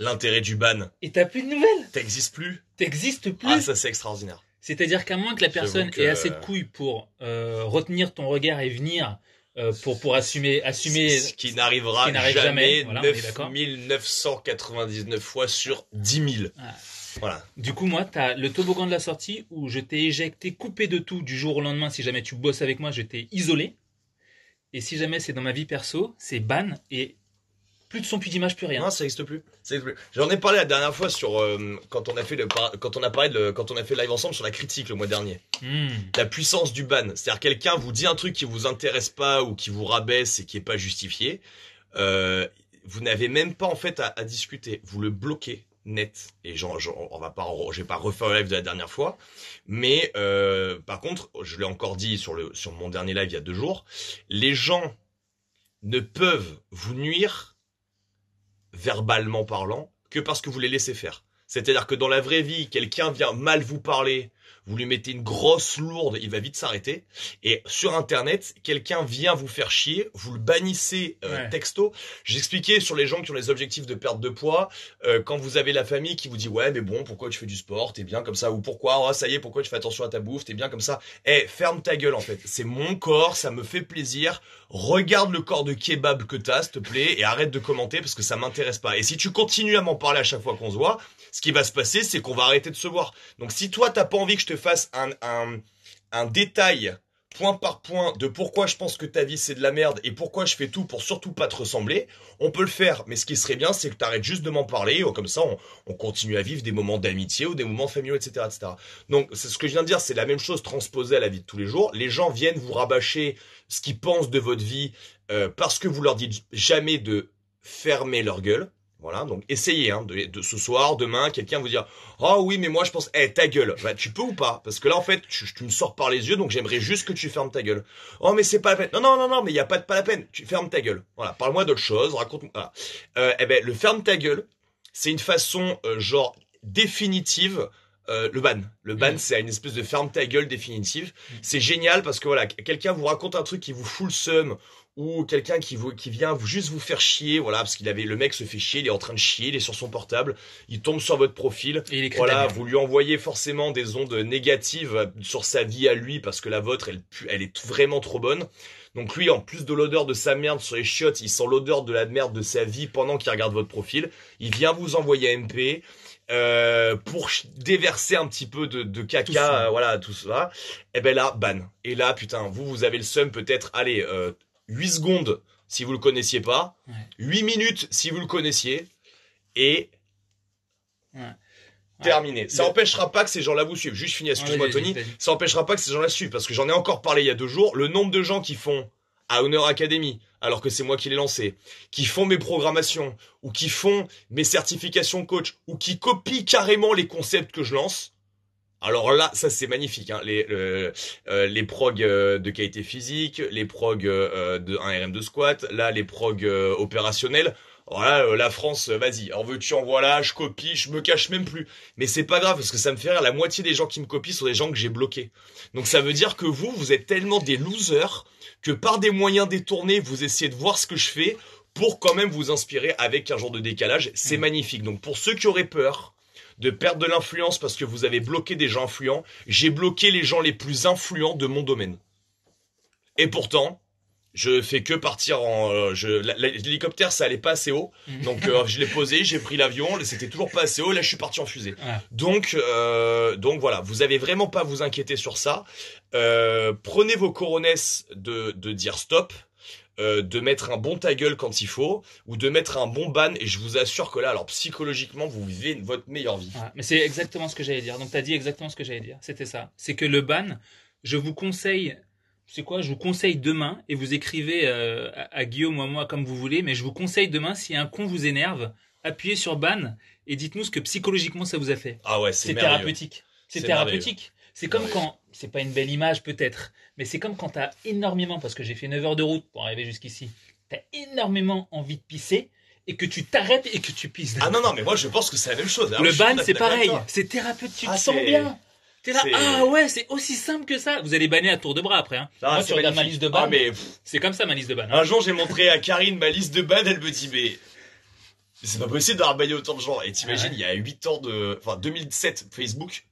L'intérêt du ban. Et t'as plus de nouvelles. T'existes plus. T'existes ah, plus. Ah, ça c'est extraordinaire. C'est-à-dire qu'à moins que la personne ait assez de couilles pour euh, retenir ton regard et venir euh, pour, pour assumer, assumer. Ce qui n'arrivera jamais, vingt dix 9999 fois sur 10 000. Ah. Voilà. Du coup, moi, tu as le toboggan de la sortie où je t'ai éjecté, coupé de tout du jour au lendemain. Si jamais tu bosses avec moi, je t'ai isolé. Et si jamais c'est dans ma vie perso, c'est ban et plus de son, plus d'image, plus rien. Non, ça n'existe plus. plus. J'en ai parlé la dernière fois sur euh, quand on a fait le quand on a parlé de, quand on a fait live ensemble sur la critique le mois dernier. Hmm. La puissance du ban, c'est-à-dire quelqu'un vous dit un truc qui vous intéresse pas ou qui vous rabaisse et qui est pas justifié, euh, vous n'avez même pas en fait à, à, discuter, vous le bloquez net. Et genre, on va pas, j'ai pas refait le live de la dernière fois, mais euh, par contre, je l'ai encore dit sur le sur mon dernier live il y a deux jours, les gens ne peuvent vous nuire verbalement parlant, que parce que vous les laissez faire. C'est-à-dire que dans la vraie vie, quelqu'un vient mal vous parler vous lui mettez une grosse lourde, il va vite s'arrêter. Et sur Internet, quelqu'un vient vous faire chier, vous le bannissez euh, texto. J'expliquais sur les gens qui ont les objectifs de perte de poids, euh, quand vous avez la famille qui vous dit ouais mais bon pourquoi tu fais du sport, t'es bien comme ça, ou pourquoi oh, ça y est pourquoi tu fais attention à ta bouffe, t'es bien comme ça. Eh ferme ta gueule en fait, c'est mon corps, ça me fait plaisir. Regarde le corps de kebab que t'as s'il te plaît et arrête de commenter parce que ça m'intéresse pas. Et si tu continues à m'en parler à chaque fois qu'on se voit, ce qui va se passer, c'est qu'on va arrêter de se voir. Donc si toi, t'as pas envie que je te fasse un, un, un détail point par point de pourquoi je pense que ta vie c'est de la merde et pourquoi je fais tout pour surtout pas te ressembler, on peut le faire. Mais ce qui serait bien, c'est que tu juste de m'en parler. Oh, comme ça, on, on, continue à vivre des moments d'amitié ou des moments familiaux, etc. etc. Donc, c'est ce que je viens de dire, c'est la même chose transposée à la vie de tous les jours. Les gens viennent vous rabâcher ce qu'ils pensent de votre vie euh, parce que vous leur dites jamais de fermer leur gueule. Voilà, donc essayez hein, de, ce soir, demain, quelqu'un vous dire Ah oui, mais moi je pense, eh ta gueule, bah, tu peux ou pas Parce que là en fait, tu, me sors par les yeux, donc j'aimerais juste que tu fermes ta gueule. Oh mais c'est pas la peine. Non non non non, mais il n'y a pas de pas la peine. Tu fermes ta gueule. Voilà, parle-moi d'autre chose, raconte-moi. Euh, eh ben le ferme ta gueule, c'est une façon euh, genre définitive euh, le ban. Le ban, mm. c'est une espèce de ferme ta gueule définitive. Mm. C'est génial parce que voilà, quelqu'un vous raconte un truc qui vous fout le seum ou quelqu'un qui, qui vient juste vous faire chier, voilà, parce qu'il avait le mec se fait chier, il est en train de chier, il est sur son portable, il tombe sur votre profil, et voilà, vous lui envoyez forcément des ondes négatives sur sa vie à lui parce que la vôtre, elle, elle est vraiment trop bonne. Donc lui, en plus de l'odeur de sa merde sur les chiottes, il sent l'odeur de la merde de sa vie pendant qu'il regarde votre profil. Il vient vous envoyer MP. Euh, pour déverser un petit peu de, de caca, euh, voilà, tout ça. Et ben là, ban. Et là, putain, vous, vous avez le seum peut-être, allez, euh, 8 secondes si vous le connaissiez pas, huit 8 minutes si vous le connaissiez, et terminé. Ça n'empêchera pas que ces gens-là vous suivent. Juste fini, excuse-moi Tony, ça n'empêchera pas que ces gens-là suivent, parce que j'en ai encore parlé il y a deux jours, le nombre de gens qui font à Honor Academy, alors que c'est moi qui l'ai lancé, qui font mes programmations, ou qui font mes certifications coach, ou qui copient carrément les concepts que je lance, alors là, ça c'est magnifique. Hein. Les, euh, les prog euh, de qualité physique, les prog euh, de 1 RM de squat, là les prog opérationnels. Voilà, oh la France, vas-y, en veux-tu, en voilà, je copie, je me cache même plus. Mais c'est pas grave, parce que ça me fait rire, la moitié des gens qui me copient sont des gens que j'ai bloqués. Donc ça veut dire que vous, vous êtes tellement des losers que par des moyens détournés, vous essayez de voir ce que je fais pour quand même vous inspirer avec un genre de décalage. C'est mmh. magnifique. Donc pour ceux qui auraient peur, de perdre de l'influence parce que vous avez bloqué des gens influents. J'ai bloqué les gens les plus influents de mon domaine. Et pourtant, je fais que partir en euh, l'hélicoptère ça allait pas assez haut mm. donc euh, je l'ai posé j'ai pris l'avion c'était toujours pas assez haut là je suis parti en fusée donc euh, donc voilà vous avez vraiment pas à vous inquiéter sur ça prenez vos coronesses de, de dire stop euh, de mettre un bon ta gueule quand il faut, ou de mettre un bon ban, et je vous assure que là, alors psychologiquement, vous vivez votre meilleure vie. Ah, mais c'est exactement ce que j'allais dire. Donc, t'as dit exactement ce que j'allais dire. C'était ça. C'est que le ban, je vous conseille, c'est quoi Je vous conseille demain, et vous écrivez euh, à, Guillaume ou à moi comme vous voulez, mais je vous conseille demain, si un con vous énerve, appuyez sur ban, et dites-nous ce que psychologiquement ça vous a fait. Ah ouais, c'est thérapeutique. C'est thérapeutique. C'est comme ah quand c'est pas une belle image peut-être, mais c'est comme quand t'as énormément, parce que j'ai fait 9 heures de route pour arriver jusqu'ici, tu as énormément envie de pisser et que tu t'arrêtes et que tu pisses. Ah non, non, mais moi je pense que c'est la même chose. le ban, c'est pareil, c'est thérapeutique, ah, tu te sens bien. T'es là, ah ouais, c'est aussi simple que ça. Vous allez banner à tour de bras après. Hein. Ah, Moi, tu ma liste de ban. Ah, mais... C'est comme ça ma liste de ban. Hein. Un jour, j'ai montré à Karine ma liste de ban, elle me dit, mais. C'est pas possible d'avoir banné autant de gens. Et t'imagines, ah il y a 8 ans de. Enfin, 2007, Facebook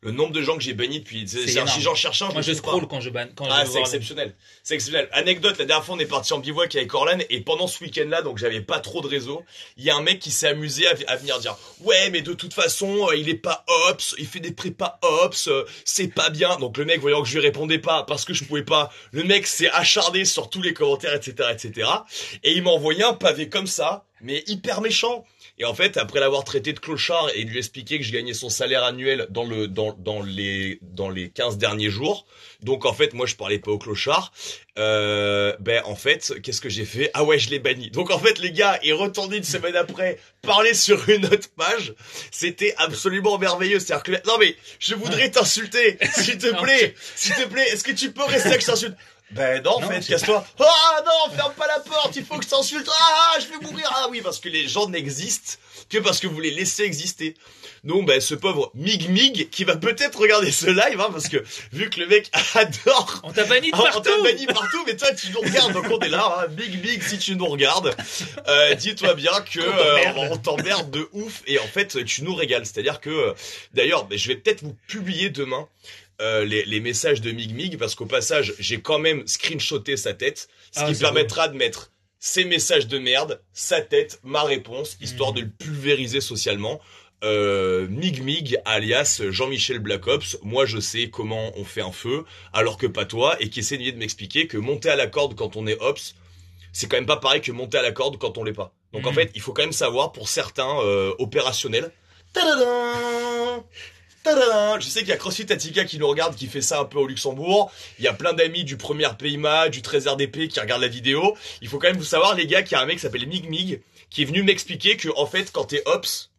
le nombre de gens que j'ai bannis depuis. C'est j'en cherche un. Je Moi, je scroll quand je banne. Quand ah, c'est exceptionnel. C'est exceptionnel. Anecdote, la dernière fois, on est parti en bivouac avec Orlan et pendant ce week-end-là, donc j'avais pas trop de réseau, il y a un mec qui s'est amusé à, venir dire Ouais, mais de toute façon, euh, il est pas ops, il fait des prépas ops, euh, c'est pas bien. Donc le mec, voyant que je lui répondais pas parce que je pouvais pas, le mec s'est acharné sur tous les commentaires, etc., etc. Et il m'a envoyé un pavé comme ça, mais hyper méchant. Et en fait, après l'avoir traité de clochard et lui expliquer que je gagnais son salaire annuel dans le dans, les dans les 15 derniers jours, donc en fait moi je parlais pas au clochard. Euh, ben en fait, qu'est-ce que j'ai fait Ah ouais, je l'ai banni. Donc en fait les gars, est retourné une semaine après parler sur une autre page. C'était absolument merveilleux. C'est-à-dire que non mais je voudrais t'insulter, s'il te plaît, s'il te plaît. Est-ce que tu peux rester que je t'insulte ben non, en fait, casse-toi. Ah non, ferme pas la porte, il faut que je t'insulte. Ah, ah, je vais mourir. Ah oui, parce que les gens n'existent que parce que vous les laissez exister. Donc, ben, ce pauvre Mig Mig qui va peut-être regarder ce live, hein, parce que vu que le mec adore. On t'a banni partout. Ah, on t'a banni partout, mais toi, tu nous regardes, donc on est là. Hein. Mig Mig, si tu nous regardes, euh, dis-toi bien que on t'emmerde euh, de ouf et en fait, tu nous régales. C'est-à-dire que, euh, d'ailleurs, ben, je vais peut-être vous publier demain euh, les, messages de Mig Mig parce qu'au passage, j'ai quand même screenshoté sa tête, ce ah qui permettra de mettre ses messages de merde, sa tête, ma réponse, histoire hmm. de le pulvériser socialement. Euh, Mig Mig alias Jean-Michel Black Ops, moi je sais comment on fait un feu, alors que pas toi, et qui essayait de m'expliquer que monter à la corde quand on est Ops, c'est quand même pas pareil que monter à la corde quand on l'est pas. Donc en hmm. fait, il faut quand même savoir pour certains euh, opérationnels. je sais qu'il y a CrossFit Attica qui nous regarde, qui fait ça un peu au Luxembourg. Il y a plein d'amis du premier PIMA, du 13 RDP qui regardent la vidéo. Il faut quand même vous savoir, les gars, qu'il y a un mec qui s'appelle Mig Mig, qui est venu m'expliquer que, en fait, quand t'es Ops,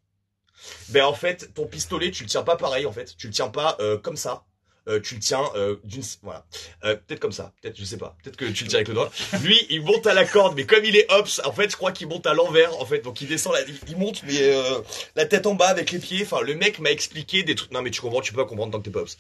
ben en fait, ton pistolet, tu le tiens pas pareil, en fait. Tu le tiens pas euh, comme ça. Euh, tu le tiens euh, d'une voilà euh, peut-être comme ça peut-être je sais pas peut-être que tu le tiens avec le doigt lui il monte à la corde mais comme il est hops en fait je crois qu'il monte à l'envers en fait donc il descend la, il monte mais euh, la tête en bas avec les pieds enfin le mec m'a expliqué des trucs non mais tu comprends tu peux pas comprendre tant que t'es pas hops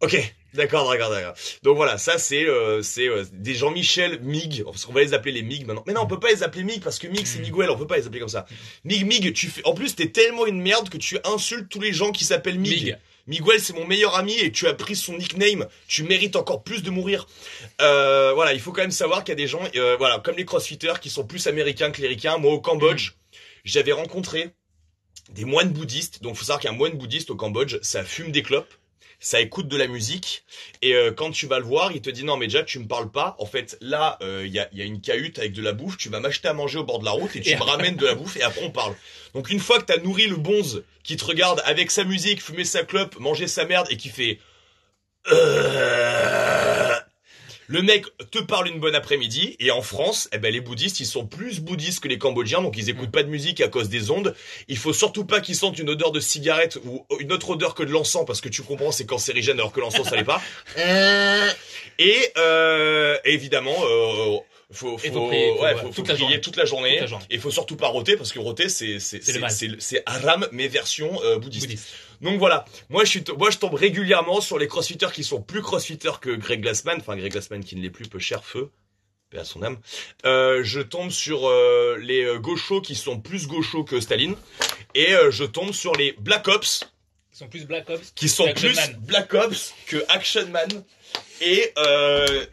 ok D'accord, d'accord, d'accord. Donc voilà, ça c'est c'est des Jean-Michel Mig, parce qu'on va les appeler les Mig maintenant. Mais non, on peut pas les appeler Mig parce que Mig c'est mm. Miguel, on peut pas les appeler comme ça. Mig Mig, tu fais en plus t'es tellement une merde que tu insultes tous les gens qui s'appellent Mig. Miguel, c'est mon meilleur ami et tu as pris son nickname. Tu mérites encore plus de mourir. Euh, voilà, il faut quand même savoir qu'il y a des gens, euh, voilà, comme les crossfitters qui sont plus américains que ricains, Moi, au Cambodge, j'avais rencontré des moines bouddhistes. Donc, faut savoir qu'un moine bouddhiste au Cambodge, ça fume des clopes ça écoute de la musique. Et euh, quand tu vas le voir, il te dit non mais déjà tu me parles pas. En fait, là, euh, il y, a, une cahute avec de la bouffe. Tu vas m'acheter à manger au bord de la route et tu me ramènes de la bouffe et après on parle. Donc une fois que t'as nourri le bonze qui te regarde avec sa musique, fumer sa clope, manger sa merde et qui fait euh, le mec te parle une bonne après-midi et en France, eh ben les bouddhistes, ils sont plus bouddhistes que les Cambodgiens, donc ils écoutent mm. pas de musique à cause des ondes. Il faut surtout pas qu'ils sentent une odeur de cigarette ou oh, une autre odeur que de l'encens parce que tu comprends c'est cancérigène alors que l'encens ça l'est pas. Euh. et euh, évidemment. Euh, faut, faut, toute, la journée. il Et faut surtout pas roter parce que roter c'est c'est c'est haram mais version euh, bouddhiste. Donc voilà, moi je, suis moi je tombe régulièrement sur les crossfitters qui sont plus crossfitters que Greg Glassman, enfin Greg Glassman qui ne l'est plus, peu cher feu, paix à son âme. Euh, je tombe sur euh, les euh, gauchos qui sont plus gauchos que Staline, et je tombe sur les Black Ops, qui sont plus Black Ops, qui sont plus Black Ops que Action Man. Et,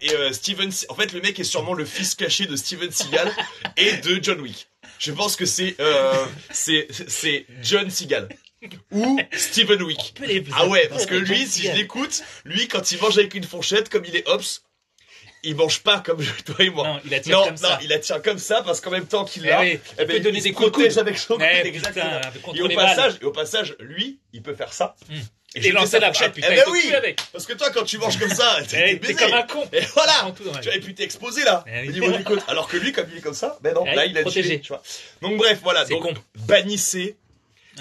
et Steven, en fait, le mec est sûrement le fils caché de Steven Seagal et de John Wick. Je pense que c'est euh, c'est John Seagal ou Steven Wick. Ah ouais, parce que lui, si je l'écoute, lui, quand il mange avec une fourchette, comme il est hops, il mange pas comme toi et moi. Non, il la tient comme ça. comme ça parce qu'en même temps qu'il l'a, eh eh il ben, peut donner des coups de avec son coude, eh, et, au passage, et au passage, lui, il peut faire ça. Il hmm. Et, lancer la chatte, putain, eh ben oui, avec. parce que toi, quand tu manges comme ça, t'es comme un con. Et voilà, tu avais pu t'exposer là, au niveau du côte. Alors que lui, comme il est comme ça, ben non, là, il a tué, tu Donc bref, voilà, donc bannissez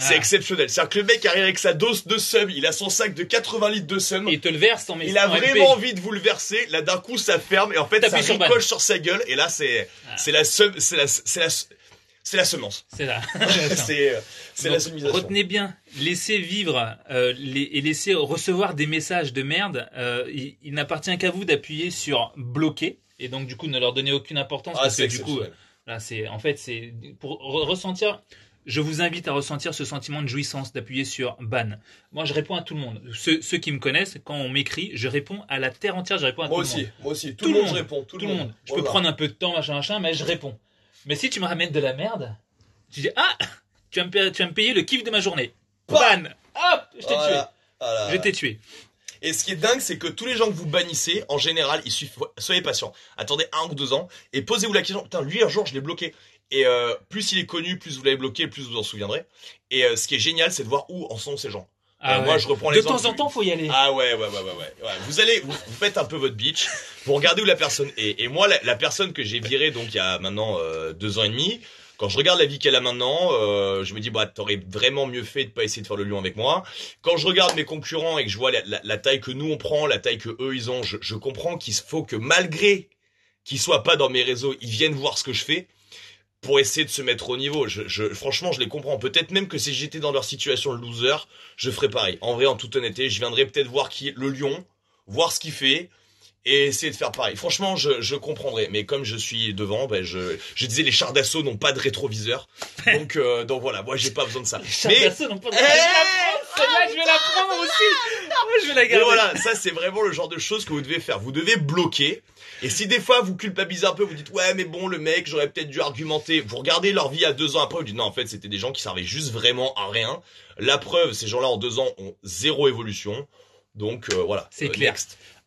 c'est ah. exceptionnel. C'est-à-dire que le mec arrive avec sa dose de seum, il a son sac de 80 litres de seum. Et il te le verse en Il a vraiment envie de vous le verser. Là, d'un coup, ça ferme et en fait, ça ricoche sur, sur sa gueule. Et là, c'est ah. c'est la c'est la c'est la la semence. C'est là. c'est la Retenez bien, laissez vivre euh, les, et laissez recevoir des messages de merde. Euh, il, n'appartient qu'à vous d'appuyer sur bloquer et donc du coup ne leur donnez aucune importance ah, c'est du coup euh, là c'est en fait c'est pour ressentir je vous invite à ressentir ce sentiment de jouissance d'appuyer sur ban. Moi, je réponds à tout le monde. Ceux, qui me connaissent, quand on m'écrit, je réponds à la terre entière, je réponds à tout aussi, le monde. Moi aussi, tout, le monde, je Tout, le monde. Je peux prendre un peu de temps, machin, machin, mais je réponds. Mais si tu me ramènes de la merde, tu dis Ah Tu vas me, tu payer le kiff de ma journée. Ban Hop Je t'ai tué. Ah je t'ai tué. Et ce qui est dingue, c'est que tous les gens que vous bannissez, en général, il suffit, soyez patient. Attendez un ou deux ans et posez-vous la question. Putain, lui, un jour, je l'ai bloqué. Et euh, plus il est connu, plus vous l'avez bloqué, plus vous en souviendrez. Et euh, ce qui est génial, c'est de voir où en sont ces gens. Ah euh, moi, je reprends les De temps en temps, faut y aller. Ah ouais, ouais, ouais, ouais, ouais. Vous allez, vous, faites un peu votre bitch, vous regardez où la personne est. Et moi, la, personne que j'ai virée donc il y a maintenant deux ans et demi, quand je regarde la vie qu'elle a maintenant, je me dis bah t'aurais vraiment mieux fait de pas essayer de faire le lion avec moi. Quand je regarde mes concurrents et que je vois la, taille que nous on prend, la taille que eux ils ont, je, je comprends qu'il faut que malgré qu'ils soient pas dans mes réseaux, ils viennent voir ce que je fais pour essayer de se mettre au niveau. Je, franchement, je les comprends. Peut-être même que si j'étais dans leur situation de loser, je ferais pareil. En vrai, en toute honnêteté, je viendrais peut-être voir qui le lion, voir ce qu'il fait et essayer de faire pareil. Franchement, je, je comprendrais. Mais comme je suis devant, ben je, disais les chars d'assaut n'ont pas de rétroviseur. Euh, donc, voilà, moi j'ai pas besoin de ça. Les chars d'assaut n'ont pas de rétroviseur. Eh je vais la prendre aussi. je vais la garder. voilà, ça c'est vraiment le genre de choses que vous devez faire. Vous devez bloquer et si des fois vous culpabilisez un peu, vous dites ouais mais bon le mec j'aurais peut-être dû argumenter. Vous regardez leur vie à deux ans après, vous dites non en fait c'était des gens qui servaient juste vraiment à rien. La preuve, ces gens-là en deux ans ont zéro évolution. Donc euh, voilà. C'est euh, clair.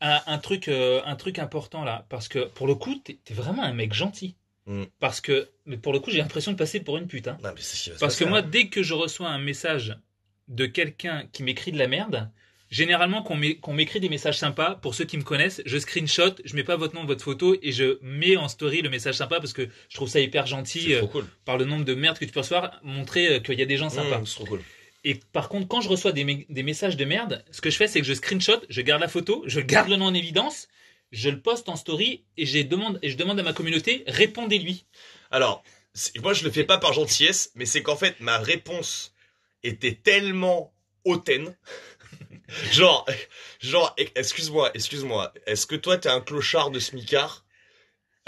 Un, truc, euh, un truc important là, parce que pour le coup t'es vraiment un mec gentil. Mm. Parce que, mais pour le coup, j'ai l'impression de passer pour une pute. Hein. parce que moi, hein. dès que je reçois un message de quelqu'un qui m'écrit de la merde, Généralement, quand on m'écrit des messages sympas, pour ceux qui me connaissent, je screenshot, je mets pas votre nom, votre photo et je mets en story le message sympa parce que je trouve ça hyper gentil euh, cool. par le nombre de merdes que tu peux recevoir, montrer euh, qu'il y a des gens sympas. Mmh, c'est trop cool. Et par contre, quand je reçois des, messages de merde, ce que je fais, c'est que je screenshot, je garde la photo, je garde le nom en évidence, je le poste en story et, je demande, et je demande à ma communauté, répondez-lui. Alors, moi, je le fais pas par gentillesse, mais c'est qu'en fait, ma réponse était tellement hautaine genre, genre, e, excuse-moi, excuse-moi. Est-ce que toi, t'es un clochard de smicard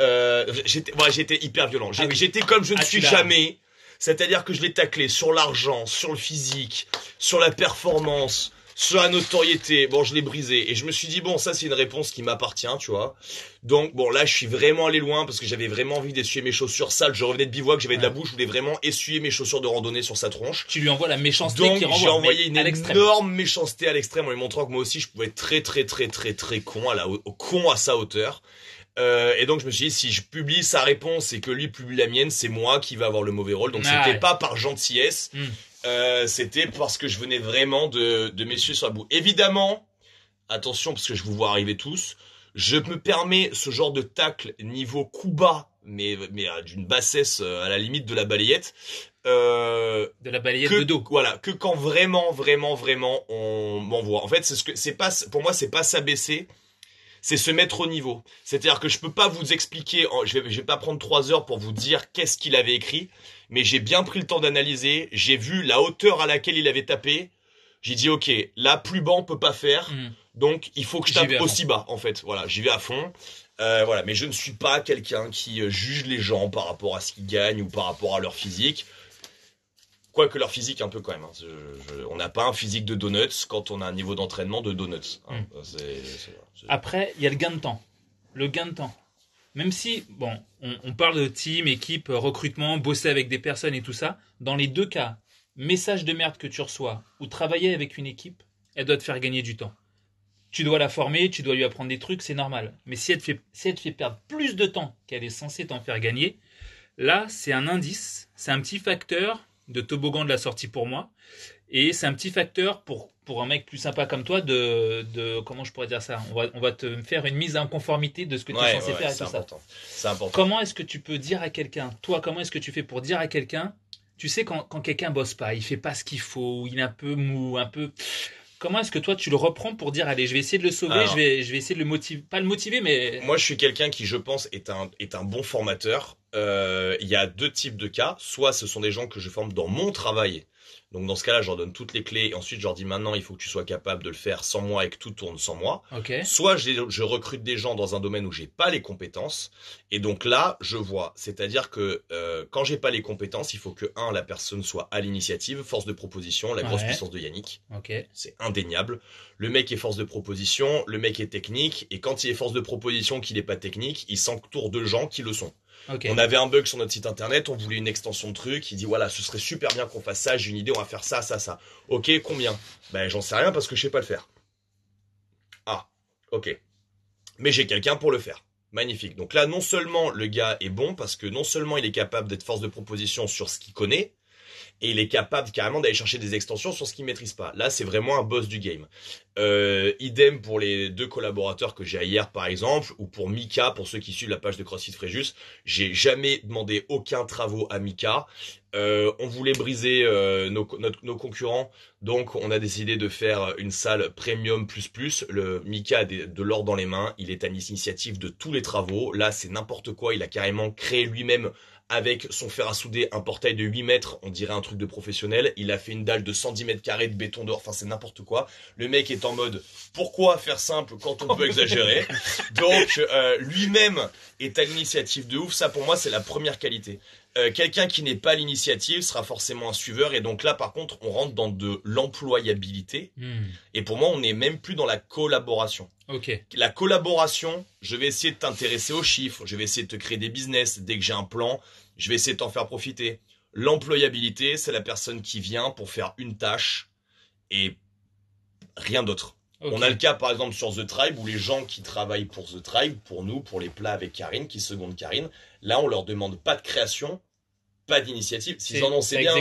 euh, J'étais, j'étais hyper violent. Ah j'étais comme je ne ah, suis jamais. C'est-à-dire que je l'ai taclé sur l'argent, sur le physique, sur la performance, sur la notoriété. Bon, je l'ai brisé. Et je me suis dit, bon, ça, c'est une réponse qui m'appartient, tu vois. Donc, bon, là, je suis vraiment allé loin parce que j'avais vraiment envie d'essuyer mes chaussures sales. Je revenais de bivouac, j'avais de la bouche, je voulais vraiment essuyer mes chaussures de randonnée sur sa tronche. Tu lui envoies la méchanceté Donc, j'ai envoyé une énorme méchanceté à l'extrême en lui montrant que moi aussi, je pouvais être très, très, très, très, très con à, la, con à sa hauteur. Euh, et donc je me suis dit, si je publie sa réponse et que lui publie la mienne, c'est moi qui va avoir le mauvais rôle. Donc ah c'était pas par gentillesse, hmm. Euh, c'était parce que je venais vraiment de, de messieurs sur la boue. Évidemment, attention parce que je vous vois arriver tous, je me permets ce genre de tacle niveau coup bas, mais, mais euh, d'une bassesse euh, à la limite de la balayette. de la balayette de dos. Voilà, que quand vraiment, vraiment, vraiment on m'envoie. En fait, c'est ce que c'est pas pour moi, c'est pas s'abaisser c'est se mettre au niveau. C'est-à-dire que je peux pas vous expliquer, je vais, je vais pas prendre trois heures pour vous dire qu'est-ce qu'il avait écrit mais j'ai bien pris le temps d'analyser, j'ai vu la hauteur à laquelle il avait tapé, j'ai dit ok, là plus bas on peut pas faire, hmm. donc il faut que je tape aussi bas en fait. Voilà, j'y vais à fond. Euh, voilà, mais je ne suis pas quelqu'un qui euh, juge les gens par rapport à ce qu'ils gagnent ou par rapport à leur physique. Quoique leur physique un peu quand même. Hein. on n'a pas un physique de donuts quand on a un niveau d'entraînement de donuts. Hein. Hmm. Après, il y a le gain de temps. Le gain de temps même si, bon, on, parle de team, équipe, euh, recrutement, bosser avec des personnes et tout ça, dans les deux cas, message de merde que tu reçois ou travailler avec une équipe, elle doit te faire gagner du temps. Tu dois la former, tu dois lui apprendre des trucs, c'est normal. Mais si elle te fait perdre plus de temps qu'elle est censée t'en faire gagner, là, c'est un indice, c'est un petit facteur de toboggan de la sortie pour moi, et c'est un petit facteur pour pour un mec plus sympa comme toi de, comment je pourrais dire ça on va, te faire une mise en conformité de ce que tu es censé faire et tout C'est important. Comment est-ce que tu peux dire à quelqu'un, toi, comment est-ce que tu fais pour dire à quelqu'un, tu sais, quand, quand quelqu'un bosse pas, il fait pas ce qu'il faut, il est un peu mou, un peu. Comment est-ce que toi tu le reprends pour dire allez je vais essayer de le sauver, je vais je vais essayer de le motiver, pas le motiver mais. Moi je suis quelqu'un qui je pense est un est un bon formateur. Euh, il y a deux types de cas. Soit ce sont des gens que je forme dans mon travail donc dans ce cas-là, je leur donne toutes les clés et ensuite je leur dis maintenant il faut que tu sois capable de le faire sans moi et que tout tourne sans moi. Soit je, recrute des gens dans un domaine où j'ai pas les compétences et donc là je vois. C'est-à-dire que euh, quand j'ai pas les compétences, il faut que un la personne soit à l'initiative, force de proposition, la grosse puissance de Yannick. C'est indéniable. Le mec est force de proposition, le mec est technique et quand il est force de proposition qu'il n'est pas technique, il s'entoure de gens qui le sont. On avait un bug sur notre site internet, on voulait une extension de truc. Il dit voilà, ce serait super bien qu'on fasse ça. J'ai une idée, on va faire ça, ça, ça. Ok, combien Ben j'en sais rien parce que je sais pas le faire. Ah, ok. Mais j'ai quelqu'un pour le faire. Magnifique. Donc là, non seulement le gars est bon parce que non seulement il est capable d'être force de proposition sur ce qu'il connaît, et il est capable carrément d'aller chercher des extensions sur ce qu'il maîtrise pas. Là, c'est vraiment un boss du game. Euh, idem pour les deux collaborateurs que j'ai hier, par exemple, ou pour Mika, pour ceux qui suivent la page de CrossFit Fréjus. J'ai jamais demandé aucun travaux à Mika. Euh, on voulait briser euh, nos, nos, concurrents, donc on a décidé de faire une salle premium plus plus. Le Mika a de, de l'or dans les mains, il est à l'initiative de tous les travaux. Là, c'est n'importe quoi. Il a carrément créé lui-même avec son fer à souder, un portail de 8 mètres, on dirait un truc de professionnel. Il a fait une dalle de 110 mètres carrés de béton d'or, enfin c'est n'importe quoi. Le mec est en mode pourquoi faire simple quand on peut exagérer Donc euh, lui-même est à l'initiative de ouf, ça pour moi c'est la première qualité. Euh, quelqu'un qui n'est pas l'initiative sera forcément un suiveur. Et donc là, par contre, on rentre dans de l'employabilité. Hmm. Et pour moi, on n'est même plus dans la collaboration. La collaboration, je vais essayer de t'intéresser aux chiffres, je vais essayer de te créer des business. Dès que j'ai un plan, je vais essayer de t'en faire profiter. L'employabilité, c'est la personne qui vient pour faire une tâche et rien d'autre. On a le cas par exemple sur The Tribe où les gens qui travaillent pour The Tribe, pour nous, pour les plats avec Karine, qui secondent Karine, Là, on leur demande pas de création, pas d'initiative. S'ils en ont, c'est bien.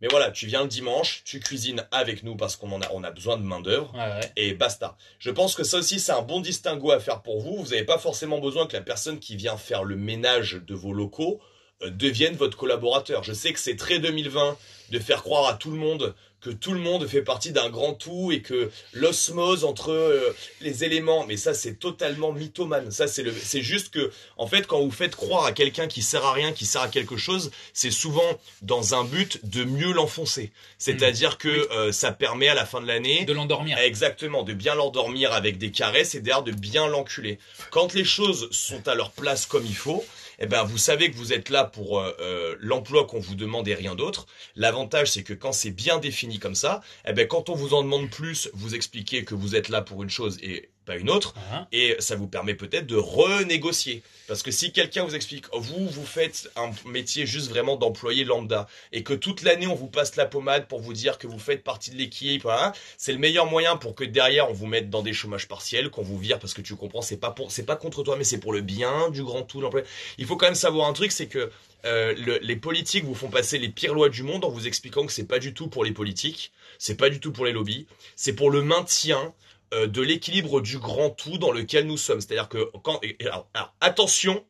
Mais voilà, tu viens le dimanche, tu cuisines avec nous parce qu'on a, on a besoin de main d'œuvre et basta. Je pense que ça aussi, c'est un bon distinguo à faire pour vous. Vous n'avez pas forcément besoin que la personne qui vient faire le ménage de vos locaux euh, devienne votre collaborateur. Je sais que c'est très 2020 de faire croire à tout le monde que tout le monde fait partie d'un grand tout et que l'osmose entre euh, les éléments, mais ça c'est totalement mythomane. Ça c'est le, c'est juste que en fait quand vous faites croire à quelqu'un qui sert à rien, qui sert à quelque chose, c'est souvent dans un but de mieux l'enfoncer. C'est-à-dire hmm. que euh, ça permet à la fin de l'année de l'endormir. Exactement, de bien l'endormir avec des caresses et derrière de bien l'enculer. Quand les choses sont à leur place comme il faut, eh ben, vous savez que vous êtes là pour euh, euh, l'emploi qu'on vous demande et rien d'autre. L'avantage, c'est que quand c'est bien défini comme ça, eh ben, quand on vous en demande plus, vous expliquez que vous êtes là pour une chose et pas une autre, uh-huh. et ça vous permet peut-être de renégocier. Parce que si quelqu'un vous explique, vous, vous faites un métier juste vraiment d'employé lambda, et que toute l'année on vous passe la pommade pour vous dire que vous faites partie de l'équipe, hein, c'est le meilleur moyen pour que derrière on vous mette dans des chômages partiels, qu'on vous vire parce que tu comprends, c'est pas pour, c'est pas contre toi, mais c'est pour le bien du grand tout, l'emploi. Il faut quand même savoir un truc, c'est que euh, les politiques vous font passer les pires lois du monde en vous expliquant que c'est pas du tout pour les politiques, c'est pas du tout pour les lobbies, c'est pour le maintien euh, de l'équilibre du grand tout dans lequel nous sommes. C'est-à-dire que quand. alors, attention,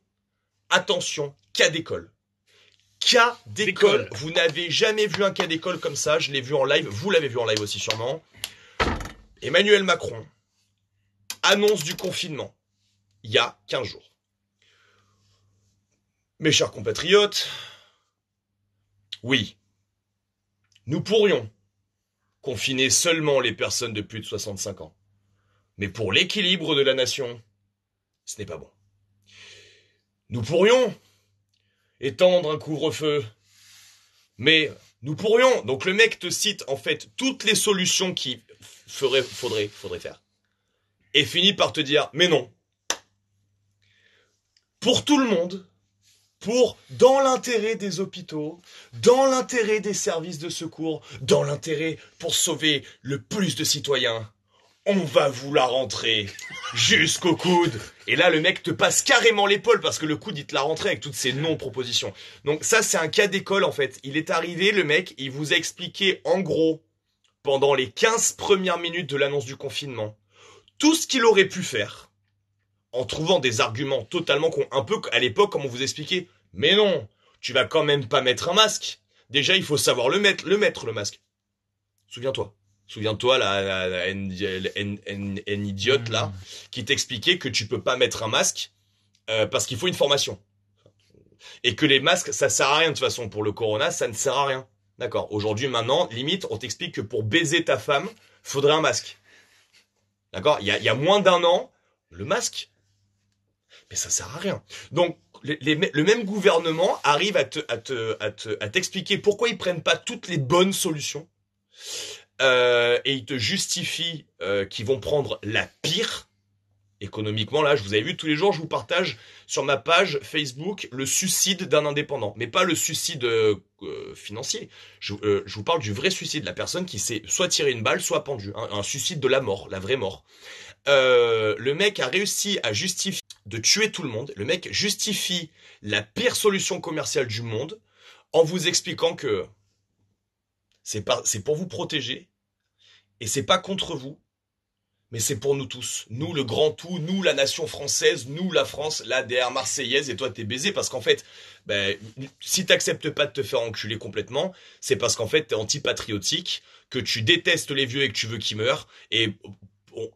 attention, cas d'école. Cas d'école. Vous n'avez jamais vu un cas d'école comme ça. Je l'ai vu en live. Vous l'avez vu en live aussi sûrement. Emmanuel Macron annonce du confinement il y a 15 jours. Mes chers compatriotes, oui, nous pourrions confiner seulement les personnes de plus de 65 ans mais pour l'équilibre de la nation, ce n'est pas bon. Nous pourrions étendre un couvre-feu, mais nous pourrions. Donc le mec te cite en fait toutes les solutions qu'il ferait, faudrait, faudrait faire. Et finit par te dire, mais non. Pour tout le monde, pour, dans l'intérêt des hôpitaux, dans l'intérêt des services de secours, dans l'intérêt pour sauver le plus de citoyens, on va vous la rentrer jusqu'au coude. Et là, le mec te passe carrément l'épaule parce que le coude, il te l'a rentré avec toutes ces non-propositions. Donc ça, c'est un cas d'école, en fait. Il est arrivé, le mec, il vous a expliqué, en gros, pendant les 15 premières minutes de l'annonce du confinement, tout ce qu'il aurait pu faire, en trouvant des arguments totalement con, un peu à l'époque, comme on vous expliquait, mais non, tu vas quand même pas mettre un masque. Déjà, il faut savoir le mettre, le mettre, le masque. Souviens-toi. Souviens-toi, la, la, N idiote, là, hmm. qui t'expliquait que tu peux pas mettre un masque euh, parce qu'il faut une formation. Et que les masques, ça sert à rien de toute façon. Pour le corona, ça ne sert à rien. D'accord. Aujourd'hui, maintenant, limite, on t'explique que pour baiser ta femme, faudrait un masque. D'accord il y, a, moins d'un an, le masque. Mais ça sert à rien. Donc, les, le même gouvernement arrive à te, à te, à t'expliquer pourquoi ils prennent pas toutes les bonnes solutions euh, et ils te justifient euh, qu'ils vont prendre la pire économiquement. Là, je vous avais vu tous les jours, je vous partage sur ma page Facebook le suicide d'un indépendant, mais pas le suicide euh, financier. Je, vous parle du vrai suicide, la personne qui s'est soit tiré une balle, soit pendue, un suicide de la mort, la vraie mort. le mec a réussi à justifier de tuer tout le monde. Le mec justifie la pire solution commerciale du monde en vous expliquant que c'est pour vous protéger. Et c'est pas contre vous. Mais c'est pour nous tous. Nous, le grand tout, nous, la nation française, nous, la France, la DR marseillaise, et toi, t'es baisé parce qu'en fait, ben, si t'acceptes pas de te faire enculer complètement, c'est parce qu'en fait, t'es antipatriotique, que tu détestes les vieux et que tu veux qu'ils meurent. Et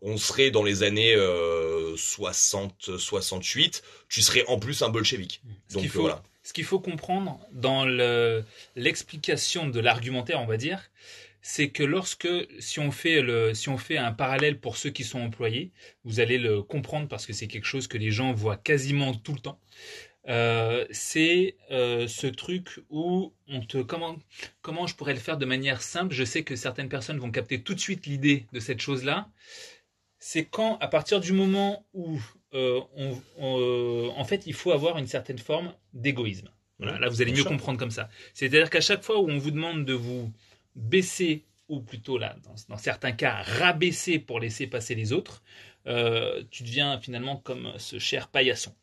on, serait dans les années 60, euh, 68, tu serais en plus un bolchevique. Donc euh, voilà ce qu'il faut comprendre dans l'explication de l'argumentaire, on va dire, c'est que lorsque, si on, fait le, si on fait un parallèle pour ceux qui sont employés, vous allez le comprendre parce que c'est quelque chose que les gens voient quasiment tout le temps. Euh, c'est euh, ce truc où on te comment comment je pourrais le faire de manière simple. Je sais que certaines personnes vont capter tout de suite l'idée de cette chose là. C'est quand à partir du moment où euh, on, euh, en fait, il faut avoir une certaine forme d'égoïsme. Voilà, là, vous allez mieux comprendre comme ça. C'est-à-dire qu'à chaque fois où on vous demande de vous baisser, ou plutôt là, dans, certains cas, rabaisser pour laisser passer les autres, euh, tu deviens finalement comme ce cher paillasson.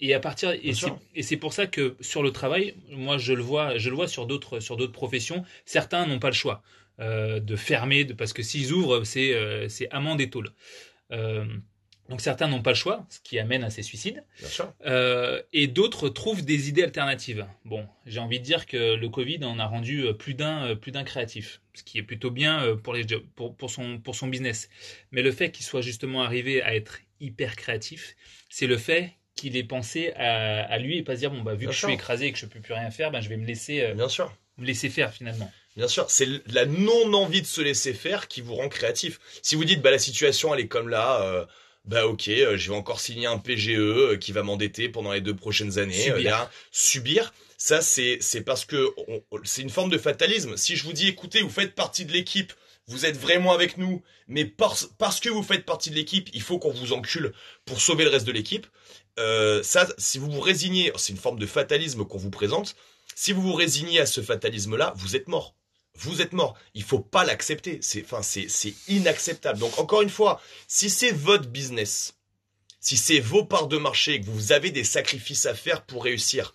Et à partir et c'est pour ça que sur le travail, moi je le vois, je le vois sur d'autres sur d'autres professions, certains n'ont pas le choix de fermer, parce que s'ils ouvrent, c'est c'est amende et tôle. Donc certains n'ont pas le choix, ce qui amène à ces suicides. Euh, et d'autres trouvent des idées alternatives. Bon, j'ai envie de dire que le Covid en a rendu euh, plus d'un euh, plus d'un créatif, ce qui est plutôt bien pour son business. Mais le fait qu'il soit justement arrivé à être hyper créatif, c'est le fait qu'il ait pensé à, lui et pas se dire bon bah vu que je suis écrasé et que je peux plus rien faire, ben je vais me laisser me laisser faire finalement. Bien sûr, c'est la non envie de se laisser faire qui vous rend créatif. Si vous dites bah la situation elle est comme là bah ok, euh, je vais encore signer un PGE euh, qui va m'endetter pendant les deux prochaines années. Euh, subir. subir ça, c'est parce que c'est une forme de fatalisme. Si je vous dis, écoutez, vous faites partie de l'équipe, vous êtes vraiment avec nous, mais parce que vous faites partie de l'équipe, il faut qu'on vous encule pour sauver le reste de l'équipe. ça, si vous vous résignez, c'est une forme de fatalisme qu'on vous présente. Si vous vous résignez à ce fatalisme-là, vous êtes mort vous êtes mort. Il ne faut pas l'accepter. C'est, enfin, c'est, c'est inacceptable. Donc, encore une fois, si c'est votre business, si c'est vos parts de marché, que vous avez des sacrifices à faire pour réussir,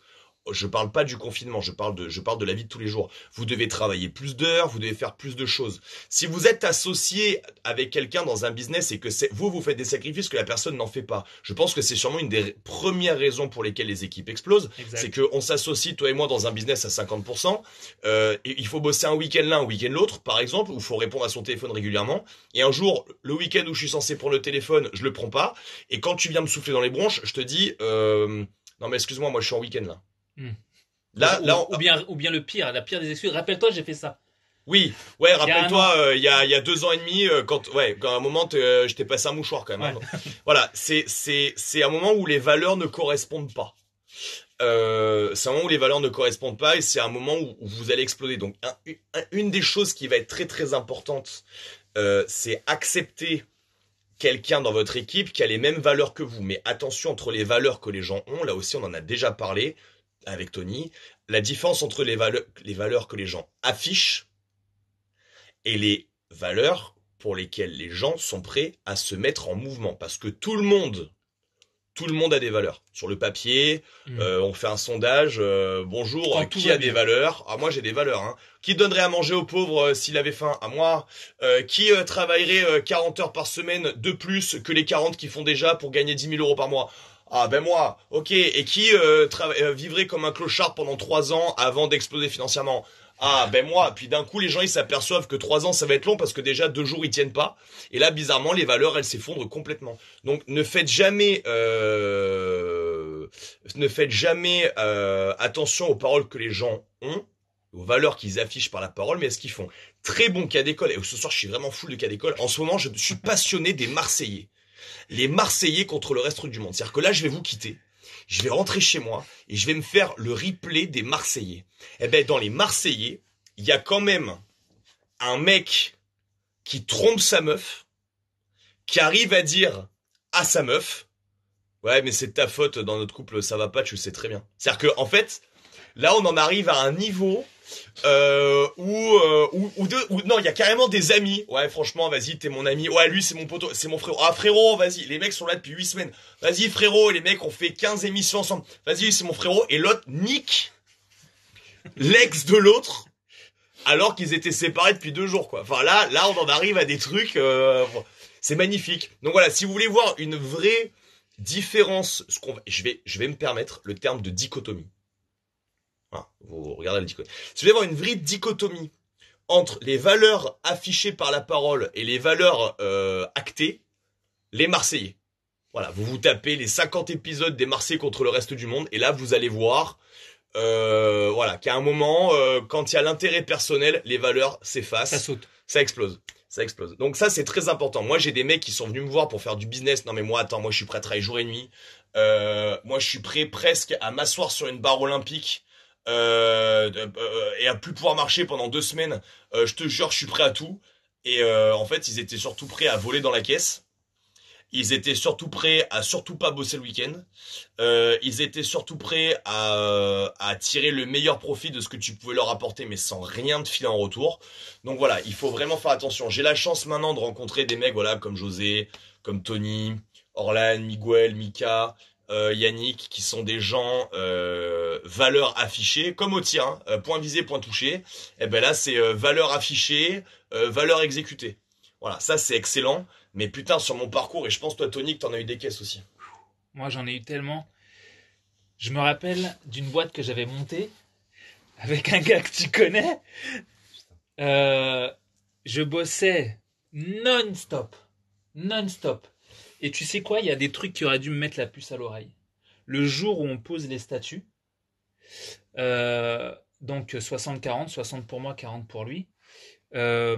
je parle pas du confinement, je parle de, je parle de la vie de tous les jours. Vous devez travailler plus d'heures, vous devez faire plus de choses. Si vous êtes associé avec quelqu'un dans un business et que vous, vous faites des sacrifices que la personne n'en fait pas, je pense que c'est sûrement une des premières raisons pour lesquelles les équipes explosent. C'est qu'on s'associe, toi et moi, dans un business à 50%. Euh, et il faut bosser un week-end l'un, un week-end l'autre, par exemple, où il faut répondre à son téléphone régulièrement. Et un jour, le week-end où je suis censé prendre le téléphone, je le prends pas. Et quand tu viens me souffler dans les bronches, je te dis, euh, non mais excuse-moi, moi je suis en week-end là. Mm. Là, ou, bien, ou bien le pire, la pire des excuses. Rappelle-toi, j'ai fait ça. Oui, ouais, rappelle-toi, euh, il y, a, deux ans et demi, euh, quand, ouais, quand à un moment, euh, je t'ai passé un mouchoir quand même. Hein. voilà, c'est, un moment où les valeurs ne correspondent pas. c'est un moment où les valeurs ne correspondent pas et c'est un moment où, vous allez exploser. Donc, une des choses qui va être très très importante, c'est accepter quelqu'un dans votre équipe qui a les mêmes valeurs que vous. Mais attention entre les valeurs que les gens ont, là aussi on en a déjà parlé, avec Tony, la différence entre les valeurs, que les gens affichent et les valeurs pour lesquelles les gens sont prêts à se mettre en mouvement. Parce que tout le monde, tout le monde a des valeurs. Sur le papier, mm. euh, on fait un sondage. Euh, bonjour, qui a des valeurs Ah moi j'ai des valeurs. Hein. Qui donnerait à manger aux pauvres euh, s'il avait faim À moi. qui travaillerait 40 heures par semaine de plus que les 40 qui font déjà pour gagner 10 000 euros par mois ah ben moi, ok. Et qui euh, euh, vivrait comme un clochard pendant trois ans avant d'exploser financièrement ah ben moi, puis d'un coup les gens ils s'aperçoivent que trois ans ça va être long parce que déjà deux jours ils tiennent pas. Et là bizarrement les valeurs elles s'effondrent complètement. Donc ne faites jamais, euh, ne faites jamais attention aux paroles que les gens ont, aux valeurs qu'ils affichent par la parole, mais à ce qu'ils font. Très bon cas d'école. Et ce soir je suis vraiment fou de cas d'école. En ce moment je suis passionné des Marseillais les Marseillais contre le reste du monde. C'est-à-dire que là, je vais vous quitter. Je vais rentrer chez moi et je vais me faire le replay des Marseillais. Et eh ben, dans les Marseillais, il y a quand même un mec qui trompe sa meuf, qui arrive à dire à sa meuf, ouais, mais c'est ta faute dans notre couple, ça va pas, tu le sais très bien. C'est-à-dire que, en fait, là, on en arrive à un niveau euh, ou, euh, ou, non, il y a carrément des amis. Ouais, franchement, vas-y, t'es mon ami. Ouais, lui, c'est mon pote, c'est mon frérot. Ah, frérot, vas-y, les mecs sont là depuis 8 semaines. Vas-y, frérot, les mecs, ont fait 15 émissions ensemble. Vas-y, c'est mon frérot. Et l'autre, Nick, l'ex de l'autre, alors qu'ils étaient séparés depuis deux jours, quoi. Enfin, là, là, on en arrive à des trucs, euh, c'est magnifique. Donc voilà, si vous voulez voir une vraie différence, ce qu'on je vais, je vais me permettre le terme de dichotomie. Voilà, vous regardez le dichotomie. Si vous avez une vraie dichotomie entre les valeurs affichées par la parole et les valeurs euh, actées, les Marseillais. Voilà, vous vous tapez les 50 épisodes des Marseillais contre le reste du monde, et là vous allez voir, euh, voilà, qu'à un moment, euh, quand il y a l'intérêt personnel, les valeurs s'effacent. Ça saute. Ça explose. Ça explose. Donc ça, c'est très important. Moi, j'ai des mecs qui sont venus me voir pour faire du business. Non mais moi, attends, moi je suis prêt à travailler jour et nuit. Euh, moi, je suis prêt presque à m'asseoir sur une barre olympique euh, euh, euh, et à plus pouvoir marcher pendant deux semaines, je te jure, je suis prêt à tout. Et en fait, ils étaient surtout prêts à voler dans la caisse. Ils étaient surtout prêts à surtout pas bosser le week-end. ils étaient surtout prêts à, à, tirer le meilleur profit de ce que tu pouvais leur apporter, mais sans rien de filer en retour. Donc voilà, il faut vraiment faire attention. J'ai la chance maintenant de rencontrer des mecs, voilà, comme José, comme Tony, Orlan, Miguel, Mika, euh, Yannick, qui sont des gens euh, valeur affichée, comme au tien, hein, euh, point visé, point touché. Et eh ben là, c'est euh, valeur affichée, valeur exécutée. Voilà, ça c'est excellent. Mais putain, sur mon parcours, et je pense toi, Tony, t'en as eu des caisses aussi. Moi, j'en ai eu tellement. Je me rappelle d'une boîte que j'avais montée avec un gars que tu connais. je bossais non-stop, non-stop. Et tu sais quoi, il y a des trucs qui auraient dû me mettre la puce à l'oreille. Le jour où on pose les statuts, euh, donc 60-40, 60 pour moi, 40 pour lui, euh,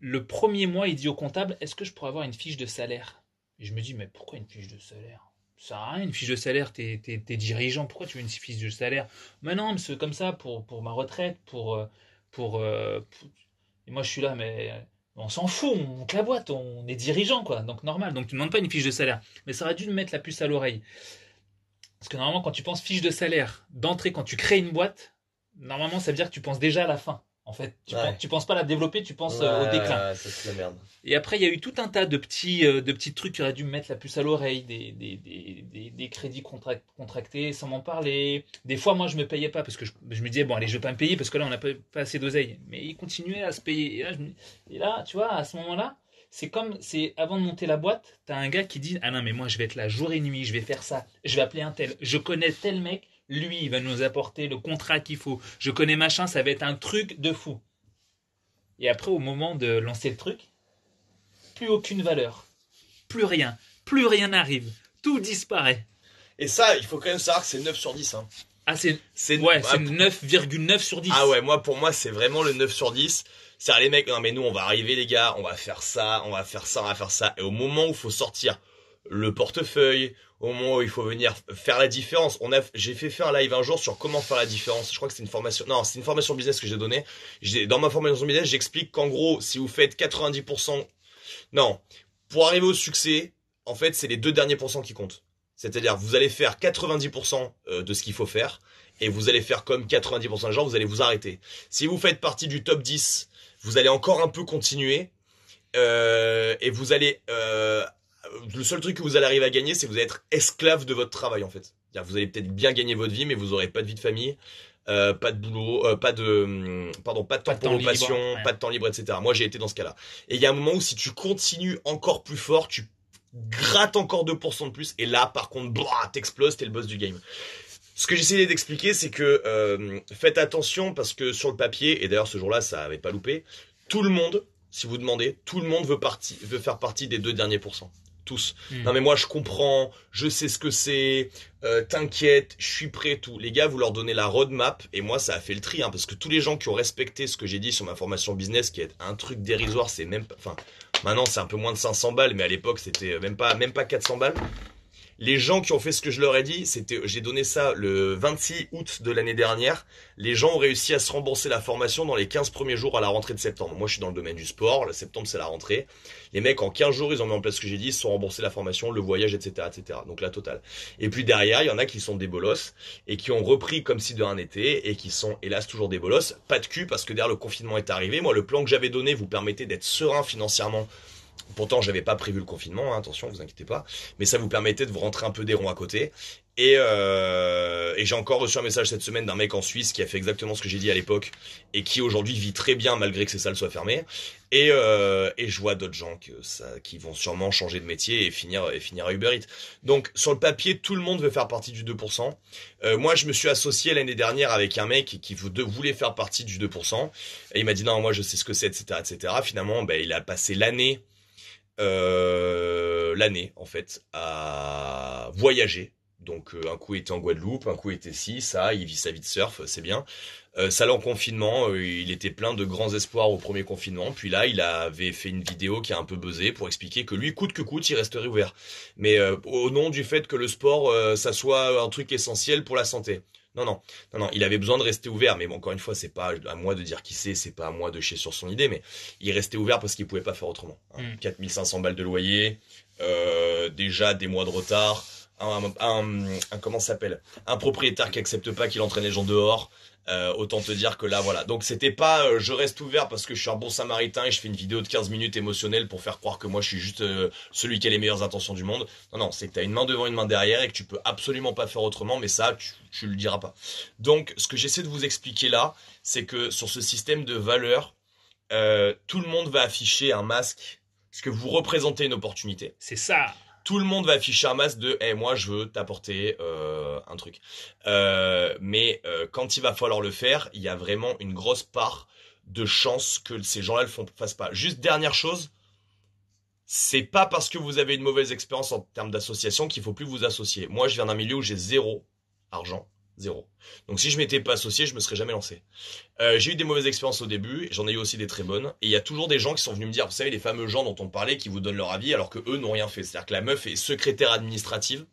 le premier mois, il dit au comptable, est-ce que je pourrais avoir une fiche de salaire Et je me dis, mais pourquoi une fiche de salaire ça rien, une fiche de salaire, t'es es, dirigeant, pourquoi tu veux une fiche de salaire Mais non, c'est comme ça, pour, pour ma retraite, pour, euh, pour, pour, Et moi, je suis là, mais on s'en fout, on monte la boîte, on est dirigeant, quoi. Donc normal. Donc tu ne demandes pas une fiche de salaire. Mais ça aurait dû me mettre la puce à l'oreille. Parce que normalement, quand tu penses fiche de salaire d'entrée, quand tu crées une boîte, normalement, ça veut dire que tu penses déjà à la fin. En fait, tu, penses, pas à pas la développer, tu penses euh, au déclin. Et après, il y a eu tout un tas euh, de petits, trucs qui auraient dû me mettre la puce à l'oreille, des, crédits contractés sans m'en parler. Des fois, moi, je me payais pas parce que je, me disais, bon, allez, je vais pas me payer parce que là, on n'a pas, assez d'oseille. Mais ils continuaient à se payer. Et là, tu vois, à ce moment-là, c'est comme, c'est avant de monter la boîte, tu as un gars qui dit, ah non, mais moi, je vais être là jour et nuit, je vais faire ça, je vais appeler un tel, je connais tel mec, lui, il va nous apporter le contrat qu'il faut. Je connais machin, ça va être un truc de fou. Et après, au moment de lancer le truc, plus aucune valeur. Plus rien. Plus rien n'arrive. Tout disparaît. Et ça, il faut quand même savoir que c'est 9 sur 10. Hein. Ah, c'est ouais, 9,9 ah, sur 10. Ah ouais, moi pour moi, c'est vraiment le 9 sur 10. C'est les mecs, non mais nous on va arriver les gars, on va faire ça, on va faire ça, on va faire ça. Et au moment où il faut sortir le portefeuille, au moment où il faut venir faire la différence. On a, j'ai fait faire un live un jour sur comment faire la différence. Je crois que c'est une formation, non, c'est une formation business que j'ai donnée. Dans ma formation business, j'explique qu'en gros, si vous faites 90%, non, pour arriver au succès, en fait, c'est les deux derniers pourcents qui comptent. C'est-à-dire, vous allez faire 90% euh, de ce qu'il faut faire et vous allez faire comme 90% des gens, vous allez vous arrêter. Si vous faites partie du top 10, vous allez encore un peu continuer euh, et vous allez euh, euh, le seul truc que vous allez arriver à gagner, c'est que vous allez être esclave de votre travail en fait. Vous allez peut-être bien gagner votre vie, mais vous aurez pas de vie de famille, euh, pas de boulot, euh, pas de hum, pardon, pas de temps de pour vos libre, pas de temps libre, etc. Moi, j'ai été dans ce cas-là. Et il y a un moment où si tu continues encore plus fort, tu grattes encore 2% de plus, et là, par contre, bah, t'exploses, t'es le boss du game. Ce que j'essayais d'expliquer, c'est que faites attention parce que sur le papier, et d'ailleurs ce jour-là, ça n'avait pas loupé, tout le monde, si vous demandez, tout le monde veut, partie, veut faire partie des deux derniers pourcents tous. Hmm. Non mais moi je comprends, je sais ce que c'est, euh, t'inquiète, je suis prêt, tout. Les gars, vous leur donnez la roadmap et moi ça a fait le tri, hein, parce que tous les gens qui ont respecté ce que j'ai dit sur ma formation business, qui est un truc dérisoire, c'est même Enfin, maintenant c'est un peu moins de 500 balles, mais à l'époque c'était euh, même pas, même pas 400 balles. Les gens qui ont fait ce que je leur ai dit, c'était, j'ai donné ça le 26 août de l'année dernière. Les gens ont réussi à se rembourser la formation dans les 15 premiers jours à la rentrée de septembre. Moi, je suis dans le domaine du sport. Le septembre, c'est la rentrée. Les mecs, en 15 jours, ils ont mis en place ce que j'ai dit, ils se sont remboursés la formation, le voyage, etc., etc. Donc la totale. Et puis derrière, il y en a qui sont des bolosses et qui ont repris comme si de rien n'était et qui sont, hélas, toujours des bolosses. Pas de cul parce que derrière le confinement est arrivé. Moi, le plan que j'avais donné vous permettait d'être serein financièrement Pourtant, je j'avais pas prévu le confinement, hein, attention, vous inquiétez pas. Mais ça vous permettait de vous rentrer un peu des ronds à côté. Euh, et, j'ai encore reçu un message cette semaine d'un mec en Suisse qui a fait exactement ce que j'ai dit à l'époque et qui aujourd'hui vit très bien malgré que ses salles soient fermées. Et, euh, je vois d'autres gens que ça, qui vont sûrement changer de métier et finir, et finir à Uber Eats. Donc sur le papier, tout le monde veut faire partie du 2%. Euh, moi, je me suis associé l'année dernière avec un mec qui voulait faire partie du 2%. Et il m'a dit non, moi je sais ce que c'est, etc. etc. Finalement, ben, il a passé l'année euh, l'année, en fait, à voyager. Donc euh, un coup était en Guadeloupe, un coup était ici, ça, il vit sa vie de surf, c'est bien. Euh, ça en confinement, euh, il était plein de grands espoirs au premier confinement. Puis là, il avait fait une vidéo qui a un peu buzzé pour expliquer que lui, coûte que coûte, il resterait ouvert. Mais au nom du fait que le sport, ça soit un truc essentiel pour la santé. Non, non, non, non, il avait besoin de rester ouvert, mais encore une fois, c'est pas à moi de dire qui c'est, c'est pas à moi de chier sur son idée, mais il restait ouvert parce qu'il pouvait pas faire autrement. 4500 hein. mm. balles de loyer, euh, déjà des mois de retard, un, comment s'appelle un propriétaire qui accepte pas qu'il entraîne les gens dehors. Euh, autant te dire que là, voilà. Donc, c'était pas euh, je reste ouvert parce que je suis un bon samaritain et je fais une vidéo de 15 minutes émotionnelle pour faire croire que moi je suis juste euh, celui qui a les meilleures intentions du monde. Non, non, c'est que as une main devant, une main derrière et que tu peux absolument pas faire autrement, mais ça, tu, ne le diras pas. Donc, ce que j'essaie de vous expliquer là, c'est que sur ce système de valeurs, tout le monde va afficher un masque Est-ce que vous représentez une opportunité. C'est ça tout le monde va afficher un masque de eh moi je veux t'apporter euh, un truc euh, mais euh, quand il va falloir le faire il y a vraiment une grosse part de chance que ces gens-là le font, fassent pas juste dernière chose c'est pas parce que vous avez une mauvaise expérience en termes d'association qu'il faut plus vous associer moi je viens d'un milieu où j'ai zéro argent Zéro. Donc si je m'étais pas associé, je me serais jamais lancé. Euh, j'ai eu des mauvaises expériences au début, j'en ai eu aussi des très bonnes. Et il y a toujours des gens qui sont venus me dire, vous savez, les fameux gens dont on parlait, qui vous donnent leur avis alors que eux n'ont rien fait. C'est-à-dire que la meuf est secrétaire administrative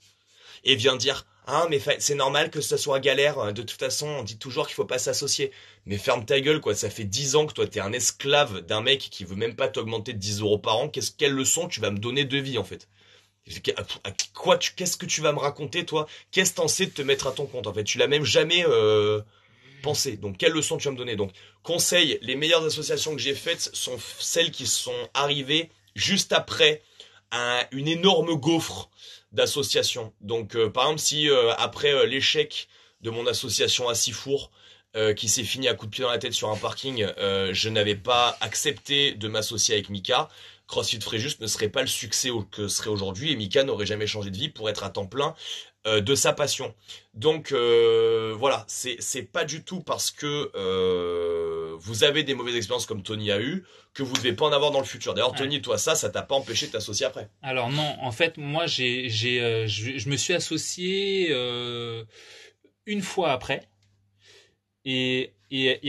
et vient dire, ah mais c'est normal que ça soit galère. Hein. De toute façon, on dit toujours qu'il faut pas s'associer. Mais ferme ta gueule quoi. Ça fait 10 ans que toi t'es un esclave d'un mec qui veut même pas t'augmenter de 10 euros par an. Qu'est-ce quelle leçon tu vas me donner de vie en fait quoi qu'est-ce que tu vas me raconter toi Qu'est-ce en sais de te mettre à ton compte en fait Tu l'as même jamais euh, pensé. Donc quelle leçon tu vas me donner Donc conseil, les meilleures associations que j'ai faites sont celles qui sont arrivées juste après une énorme gaufre d'associations. Donc euh, par exemple si euh, après l'échec de mon association à Sifour, qui s'est fini à coup de pied dans la tête sur un parking, je n'avais pas accepté de m'associer avec Mika. CrossFit Fréjus ne serait pas le succès que serait aujourd'hui et Mika n'aurait jamais changé de vie pour être à temps plein euh, de sa passion. Donc euh, voilà, c'est pas du tout parce que euh, vous avez des mauvaises expériences comme Tony a eu que vous ne devez pas en avoir dans le futur. D'ailleurs, Tony, toi, ça, ça t'a pas empêché de t'associer après Alors non, en fait, moi, j'ai, je, je, me suis associé une fois après. Et,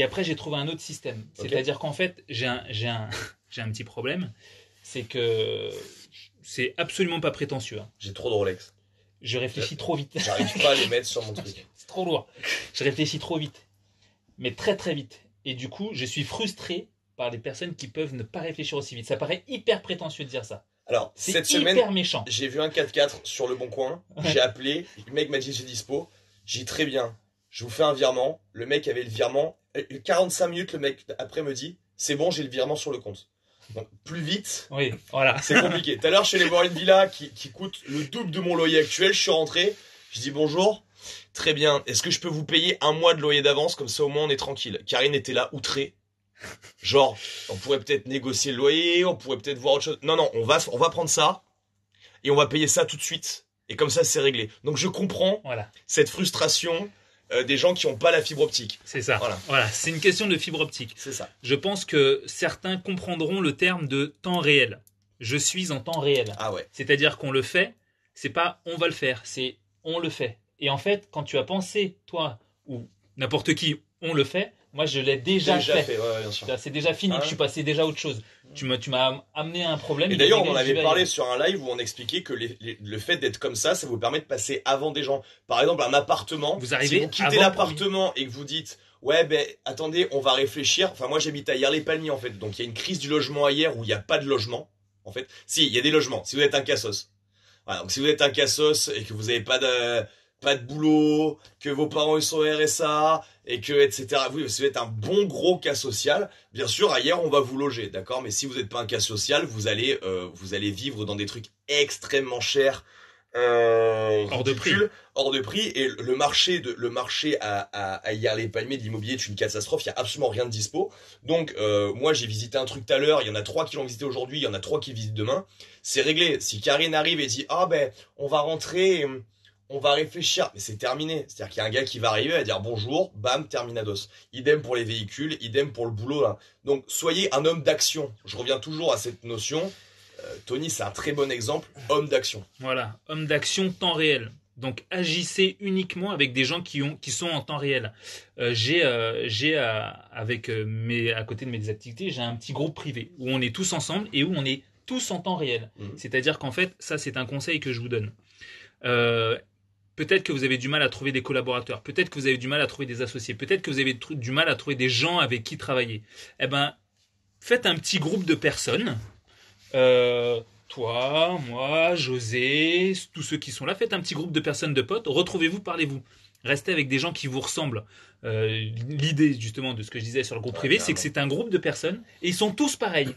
après, j'ai trouvé un autre système. C'est-à-dire qu'en fait, j'ai un, un petit problème c'est que c'est absolument pas prétentieux. Hein. J'ai trop de Rolex. Je réfléchis trop vite. J'arrive pas à les mettre sur mon truc. c'est trop lourd. Je réfléchis trop vite. Mais très très vite. Et du coup, je suis frustré par les personnes qui peuvent ne pas réfléchir aussi vite. Ça paraît hyper prétentieux de dire ça. Alors, cette semaine, j'ai vu un 4x4 sur le bon coin. J'ai appelé. Le mec m'a dit j'ai dispo. J'ai dit très bien. Je vous fais un virement. Le mec avait le virement. 45 euh, minutes, le mec après me dit c'est bon, j'ai le virement sur le compte plus vite. Oui, voilà. C'est compliqué. Tout à l'heure, je suis allé voir une villa qui, coûte le double de mon loyer actuel. Je suis rentré. Je dis bonjour. Très bien. Est-ce que je peux vous payer un mois de loyer d'avance Comme ça, au moins, on est tranquille. Karine était là, outrée. Genre, on pourrait peut-être négocier le loyer, on pourrait peut-être voir autre chose. Non, non, on va, on va prendre ça et on va payer ça tout de suite. Et comme ça, c'est réglé. Donc, je comprends voilà. cette frustration euh, des gens qui n'ont pas la fibre optique. C'est ça. voilà c'est une question de fibre optique. C'est ça. Je pense que certains comprendront le terme de temps réel. Je suis en temps réel. Ah ouais. C'est-à-dire qu'on le fait, c'est pas on va le faire, c'est on le fait. Et en fait, quand tu as pensé, toi, ou n'importe qui, on le fait, moi, je l'ai déjà, fait. c'est déjà fini. Ah. je suis passé déjà à autre chose. Tu m'as, amené à un problème. Et d'ailleurs, on en avait parlé sur un live où on expliquait que le fait d'être comme ça, ça vous permet de passer avant des gens. Par exemple, un appartement. Vous arrivez. Si vous quittez l'appartement et que vous dites. Ouais, ben attendez, on va réfléchir. Enfin, moi j'habite à hier les palmiers en fait, donc il y a une crise du logement ailleurs hier où il n'y a pas de logement en fait. Si, il y a des logements. Si vous êtes un cassos, voilà, donc si vous êtes un cassos et que vous n'avez pas de pas de boulot, que vos parents ils sont RSA et que, etc. Vous, vous êtes un bon gros cas social, bien sûr, ailleurs, on va vous loger, d'accord Mais si vous n'êtes pas un cas social, vous allez, euh, vous allez vivre dans des trucs extrêmement chers, euh, hors de prix, hors de prix et le marché le marché à à, à hier les de l'immobilier est une catastrophe. Il n'y a absolument rien de dispo. Donc euh, moi j'ai visité un truc tout à l'heure. Il y en a trois qui l'ont visité aujourd'hui. Il y en a trois qui visitent demain. C'est réglé. Si Karine arrive et dit ah ben on va rentrer on va réfléchir, mais c'est terminé. C'est-à-dire qu'il y a un gars qui va arriver à dire bonjour, bam, terminados. Idem pour les véhicules, idem pour le boulot. Hein. Donc soyez un homme d'action. Je reviens toujours à cette notion. Euh, Tony, c'est un très bon exemple, homme d'action. Voilà, homme d'action temps réel. Donc agissez uniquement avec des gens qui, ont, qui sont en temps réel. Euh, j'ai euh, avec mes à côté de mes activités, j'ai un petit groupe privé où on est tous ensemble et où on est tous en temps réel. Mhm. C'est-à-dire qu'en fait, ça c'est un conseil que je vous donne. Euh, Peut-être que vous avez du mal à trouver des collaborateurs, peut-être que vous avez du mal à trouver des associés, peut-être que vous avez du mal à trouver des gens avec qui travailler. Eh ben, faites un petit groupe de personnes. Euh, toi, moi, José, tous ceux qui sont là, faites un petit groupe de personnes de potes, retrouvez-vous, parlez-vous. Restez avec des gens qui vous ressemblent. Euh, l'idée justement de ce que je disais sur le groupe privé, c'est que c'est un groupe de personnes et ils sont tous pareils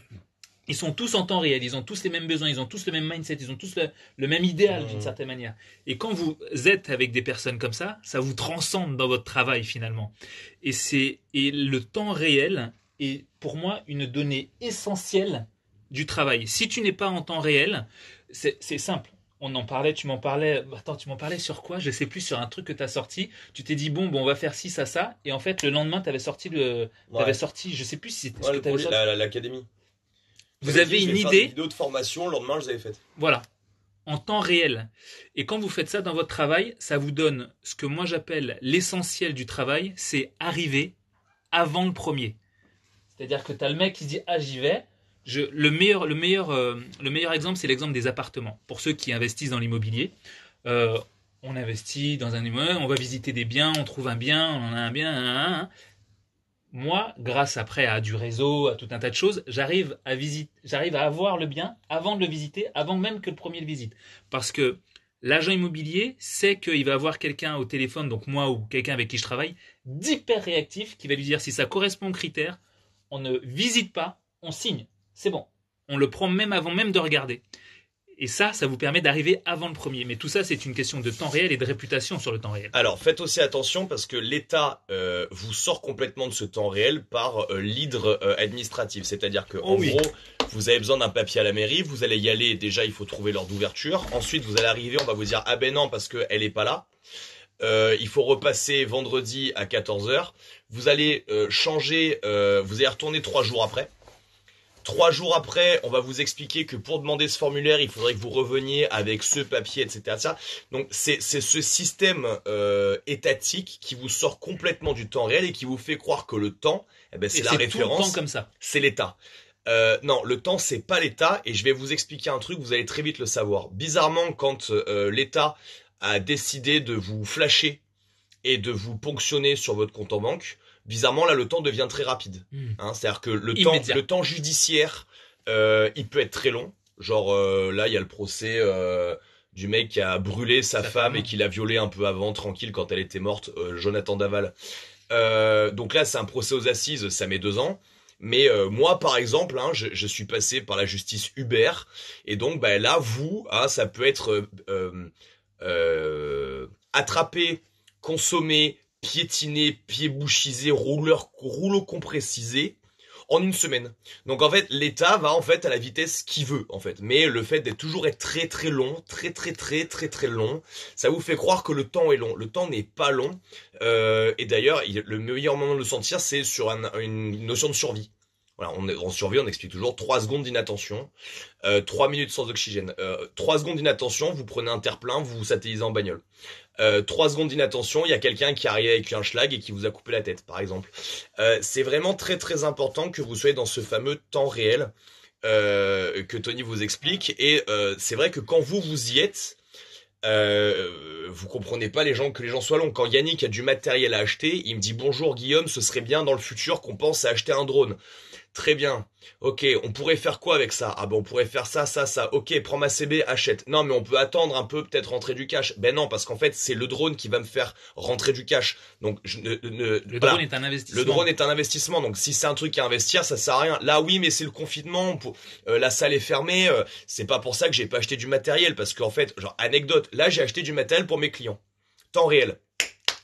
ils sont tous en temps réel, ils ont tous les mêmes besoins, ils ont tous le même mindset, ils ont tous le, même idéal d'une mmh. certaine manière. Et quand vous êtes avec des personnes comme ça, ça vous transcende dans votre travail finalement. Et c'est et le temps réel est pour moi une donnée essentielle du travail. Si tu n'es pas en temps réel, c'est simple. On en parlait, tu m'en parlais. Attends, tu m'en parlais sur quoi Je sais plus sur un truc que tu as sorti. Tu t'es dit bon, bon, on va faire ci, ça, ça. Et en fait, le lendemain, tu avais sorti le, ouais. sorti. Je sais plus si c'était ouais, l'académie vous avez une idée. Une vidéo de le lendemain, je les avais faites. Voilà, en temps réel. Et quand vous faites ça dans votre travail, ça vous donne ce que moi j'appelle l'essentiel du travail, c'est arriver avant le premier. C'est-à-dire que tu as le mec qui se dit Ah, j'y vais. Je, le, meilleur, le, meilleur, euh, le meilleur exemple, c'est l'exemple des appartements. Pour ceux qui investissent dans l'immobilier, euh, on investit dans un immeuble, on va visiter des biens, on trouve un bien, on en a un bien, un, moi, grâce après à du réseau, à tout un tas de choses, j'arrive à visiter, j'arrive à avoir le bien avant de le visiter, avant même que le premier le visite. Parce que l'agent immobilier sait qu'il va avoir quelqu'un au téléphone, donc moi ou quelqu'un avec qui je travaille, d'hyper réactif, qui va lui dire si ça correspond aux critères, on ne visite pas, on signe. C'est bon. On le prend même avant même de regarder. Et ça, ça vous permet d'arriver avant le premier. Mais tout ça, c'est une question de temps réel et de réputation sur le temps réel. Alors, faites aussi attention parce que l'État euh, vous sort complètement de ce temps réel par euh, l'hydre euh, administrative. C'est-à-dire que, oh gros, vous avez besoin d'un papier à la mairie, vous allez y aller. Déjà, il faut trouver l'heure d'ouverture. Ensuite, vous allez arriver, on va vous dire ah ben non parce qu'elle n'est pas là. il faut repasser vendredi à 14h. Vous allez changer, vous allez retourner trois jours après. Trois jours après, on va vous expliquer que pour demander ce formulaire, il faudrait que vous reveniez avec ce papier, etc. Donc c'est ce système euh, étatique qui vous sort complètement du temps réel et qui vous fait croire que le temps, eh ben, c'est la référence. Tout comme ça. C'est l'État. Euh, non, le temps c'est pas l'État et je vais vous expliquer un truc, vous allez très vite le savoir. Bizarrement, quand euh, l'État a décidé de vous flasher et de vous ponctionner sur votre compte en banque, bizarrement là le temps devient très rapide. Hmm. Hein, C'est-à-dire que le temps, le temps judiciaire, euh, il peut être très long. Genre euh, là, il y a le procès euh, du mec qui a brûlé sa, femme, et qui l'a violée un peu avant, tranquille, quand elle était morte, euh, Jonathan Daval. donc là, c'est un procès aux assises, ça met deux ans. Mais moi, par exemple, hein, je, suis passé par la justice Uber. Et donc, bah, là, vous, hein, ça peut être euh, euh, attrapé, consommé, piétiné, pied bouchisé, rouleur, rouleau compressisé en une semaine. Donc en fait, l'État va en fait à la vitesse qu'il veut en fait. Mais le fait d'être toujours être très très long, très très très très très long, ça vous fait croire que le temps est long. Le temps n'est pas long. Euh, et d'ailleurs, le meilleur moment de le sentir, c'est sur une notion de survie. Voilà, on, en survie, on explique toujours 3 secondes d'inattention, euh, 3 minutes sans oxygène. Euh, 3 secondes d'inattention, vous prenez un terre-plein, vous vous satellisez en bagnole. 3 euh, trois secondes d'inattention, il y a quelqu'un qui arrive avec un schlag et qui vous a coupé la tête, par exemple. Euh, c'est vraiment très très important que vous soyez dans ce fameux temps réel euh, que Tony vous explique. Et c'est vrai que quand vous vous y êtes, vous comprenez pas les gens que les gens soient longs. Quand Yannick a du matériel à acheter, il me dit bonjour Guillaume, ce serait bien dans le futur qu'on pense à acheter un drone. Très bien. Ok, on pourrait faire quoi avec ça Ah ben on pourrait faire ça, ça, ça. Ok, prends ma CB, achète. Non mais on peut attendre un peu, peut-être rentrer du cash. Ben non, parce qu'en fait c'est le drone qui va me faire rentrer du cash. Donc le drone est un investissement. Le drone est un investissement. Donc si c'est un truc à investir, ça sert à rien. Là oui, mais c'est le confinement. pour euh, la salle est fermée. Euh, c'est pas pour ça que j'ai pas acheté du matériel parce qu'en fait, genre anecdote, là j'ai acheté du matériel pour mes clients. Temps réel.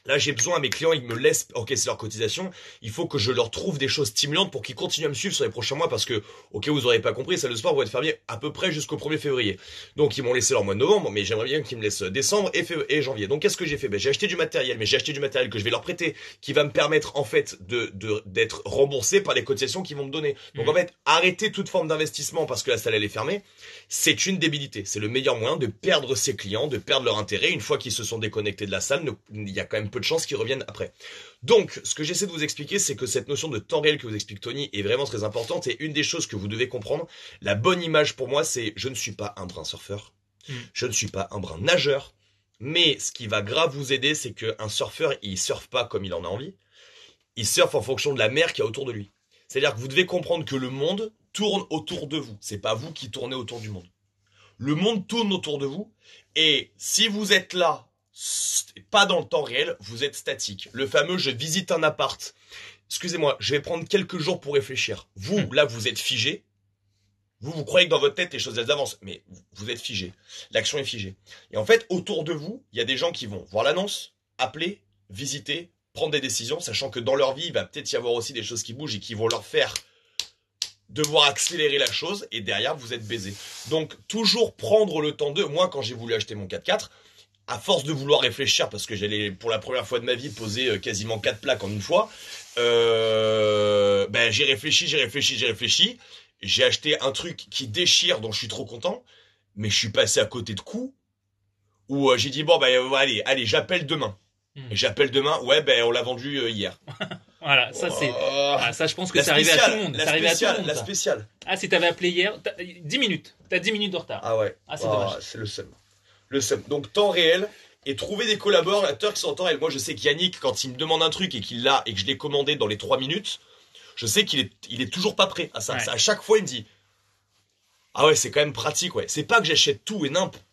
Là, j'ai besoin, à mes clients, ils me laissent encaisser leur cotisation. Il faut que je leur trouve des choses stimulantes pour qu'ils continuent à me suivre sur les prochains mois parce que, ok, vous n'aurez pas compris, ça le sport va être fermé à peu près jusqu'au 1er février. Donc, ils m'ont laissé leur mois de novembre, mais j'aimerais bien qu'ils me laissent euh, décembre et, janvier. Donc, qu'est-ce que j'ai fait ben, J'ai acheté du matériel, mais j'ai acheté du matériel que je vais leur prêter qui va me permettre, en fait, d'être de, d'être remboursé par les cotisations qu'ils vont me donner. Donc, en mhm. fait, arrêter toute forme d'investissement parce que la salle, elle est fermée, c'est une débilité. C'est le meilleur moyen de perdre ses clients, de perdre leur intérêt. Une fois qu'ils se sont déconnectés de la salle, il y a quand peu de chances qu'ils reviennent après. Donc, ce que j'essaie de vous expliquer, c'est que cette notion de temps réel que vous explique Tony est vraiment très importante et une des choses que vous devez comprendre, la bonne image pour moi, c'est je ne suis pas un brin surfeur, mm. je ne suis pas un brin nageur, mais ce qui va grave vous aider, c'est qu'un surfeur, il surfe pas comme il en a envie, il surfe en fonction de la mer qu'il y a autour de lui. C'est-à-dire que vous devez comprendre que le monde tourne autour de vous, c'est pas vous qui tournez autour du monde. Le monde tourne autour de vous et si vous êtes là pas dans le temps réel, vous êtes statique. Le fameux je visite un appart. Excusez-moi, je vais prendre quelques jours pour réfléchir. Vous, hmm. là, vous êtes figé. Vous, vous croyez que dans votre tête, les choses, elles avancent, mais vous êtes figé. L'action est figée. Et en fait, autour de vous, il y a des gens qui vont voir l'annonce, appeler, visiter, prendre des décisions, sachant que dans leur vie, il va peut-être y avoir aussi des choses qui bougent et qui vont leur faire devoir accélérer la chose, et derrière, vous êtes baisé. Donc, toujours prendre le temps de... Moi, quand j'ai voulu acheter mon 4x4, à force de vouloir réfléchir, parce que j'allais pour la première fois de ma vie poser euh, quasiment quatre plaques en une fois, euh, ben j'ai réfléchi, j'ai réfléchi, j'ai réfléchi. J'ai acheté un truc qui déchire, dont je suis trop content, mais je suis passé à côté de coup. où euh, j'ai dit bon ben allez, allez, j'appelle demain. Hmm. J'appelle demain. Ouais ben, on l'a vendu hier. Voilà, ça oh. c'est. Ah, ça, je pense que c'est arrivé à tout le monde. La, spéciale, Ah, si t'avais appelé hier, 10 minutes. T'as 10 minutes de retard. Ah ouais. Ah, c'est dommage. Oh, c'est le seul le Donc temps réel et trouver des collaborateurs qui sont en temps réel. Moi, je sais qu'Yannick, quand il me demande un truc et qu'il l'a et que je l'ai commandé dans les 3 minutes, je sais qu'il est, il est toujours pas prêt à ça. À chaque fois, il me dit Ah ouais, c'est quand même pratique, ouais. C'est pas que j'achète tout et n'importe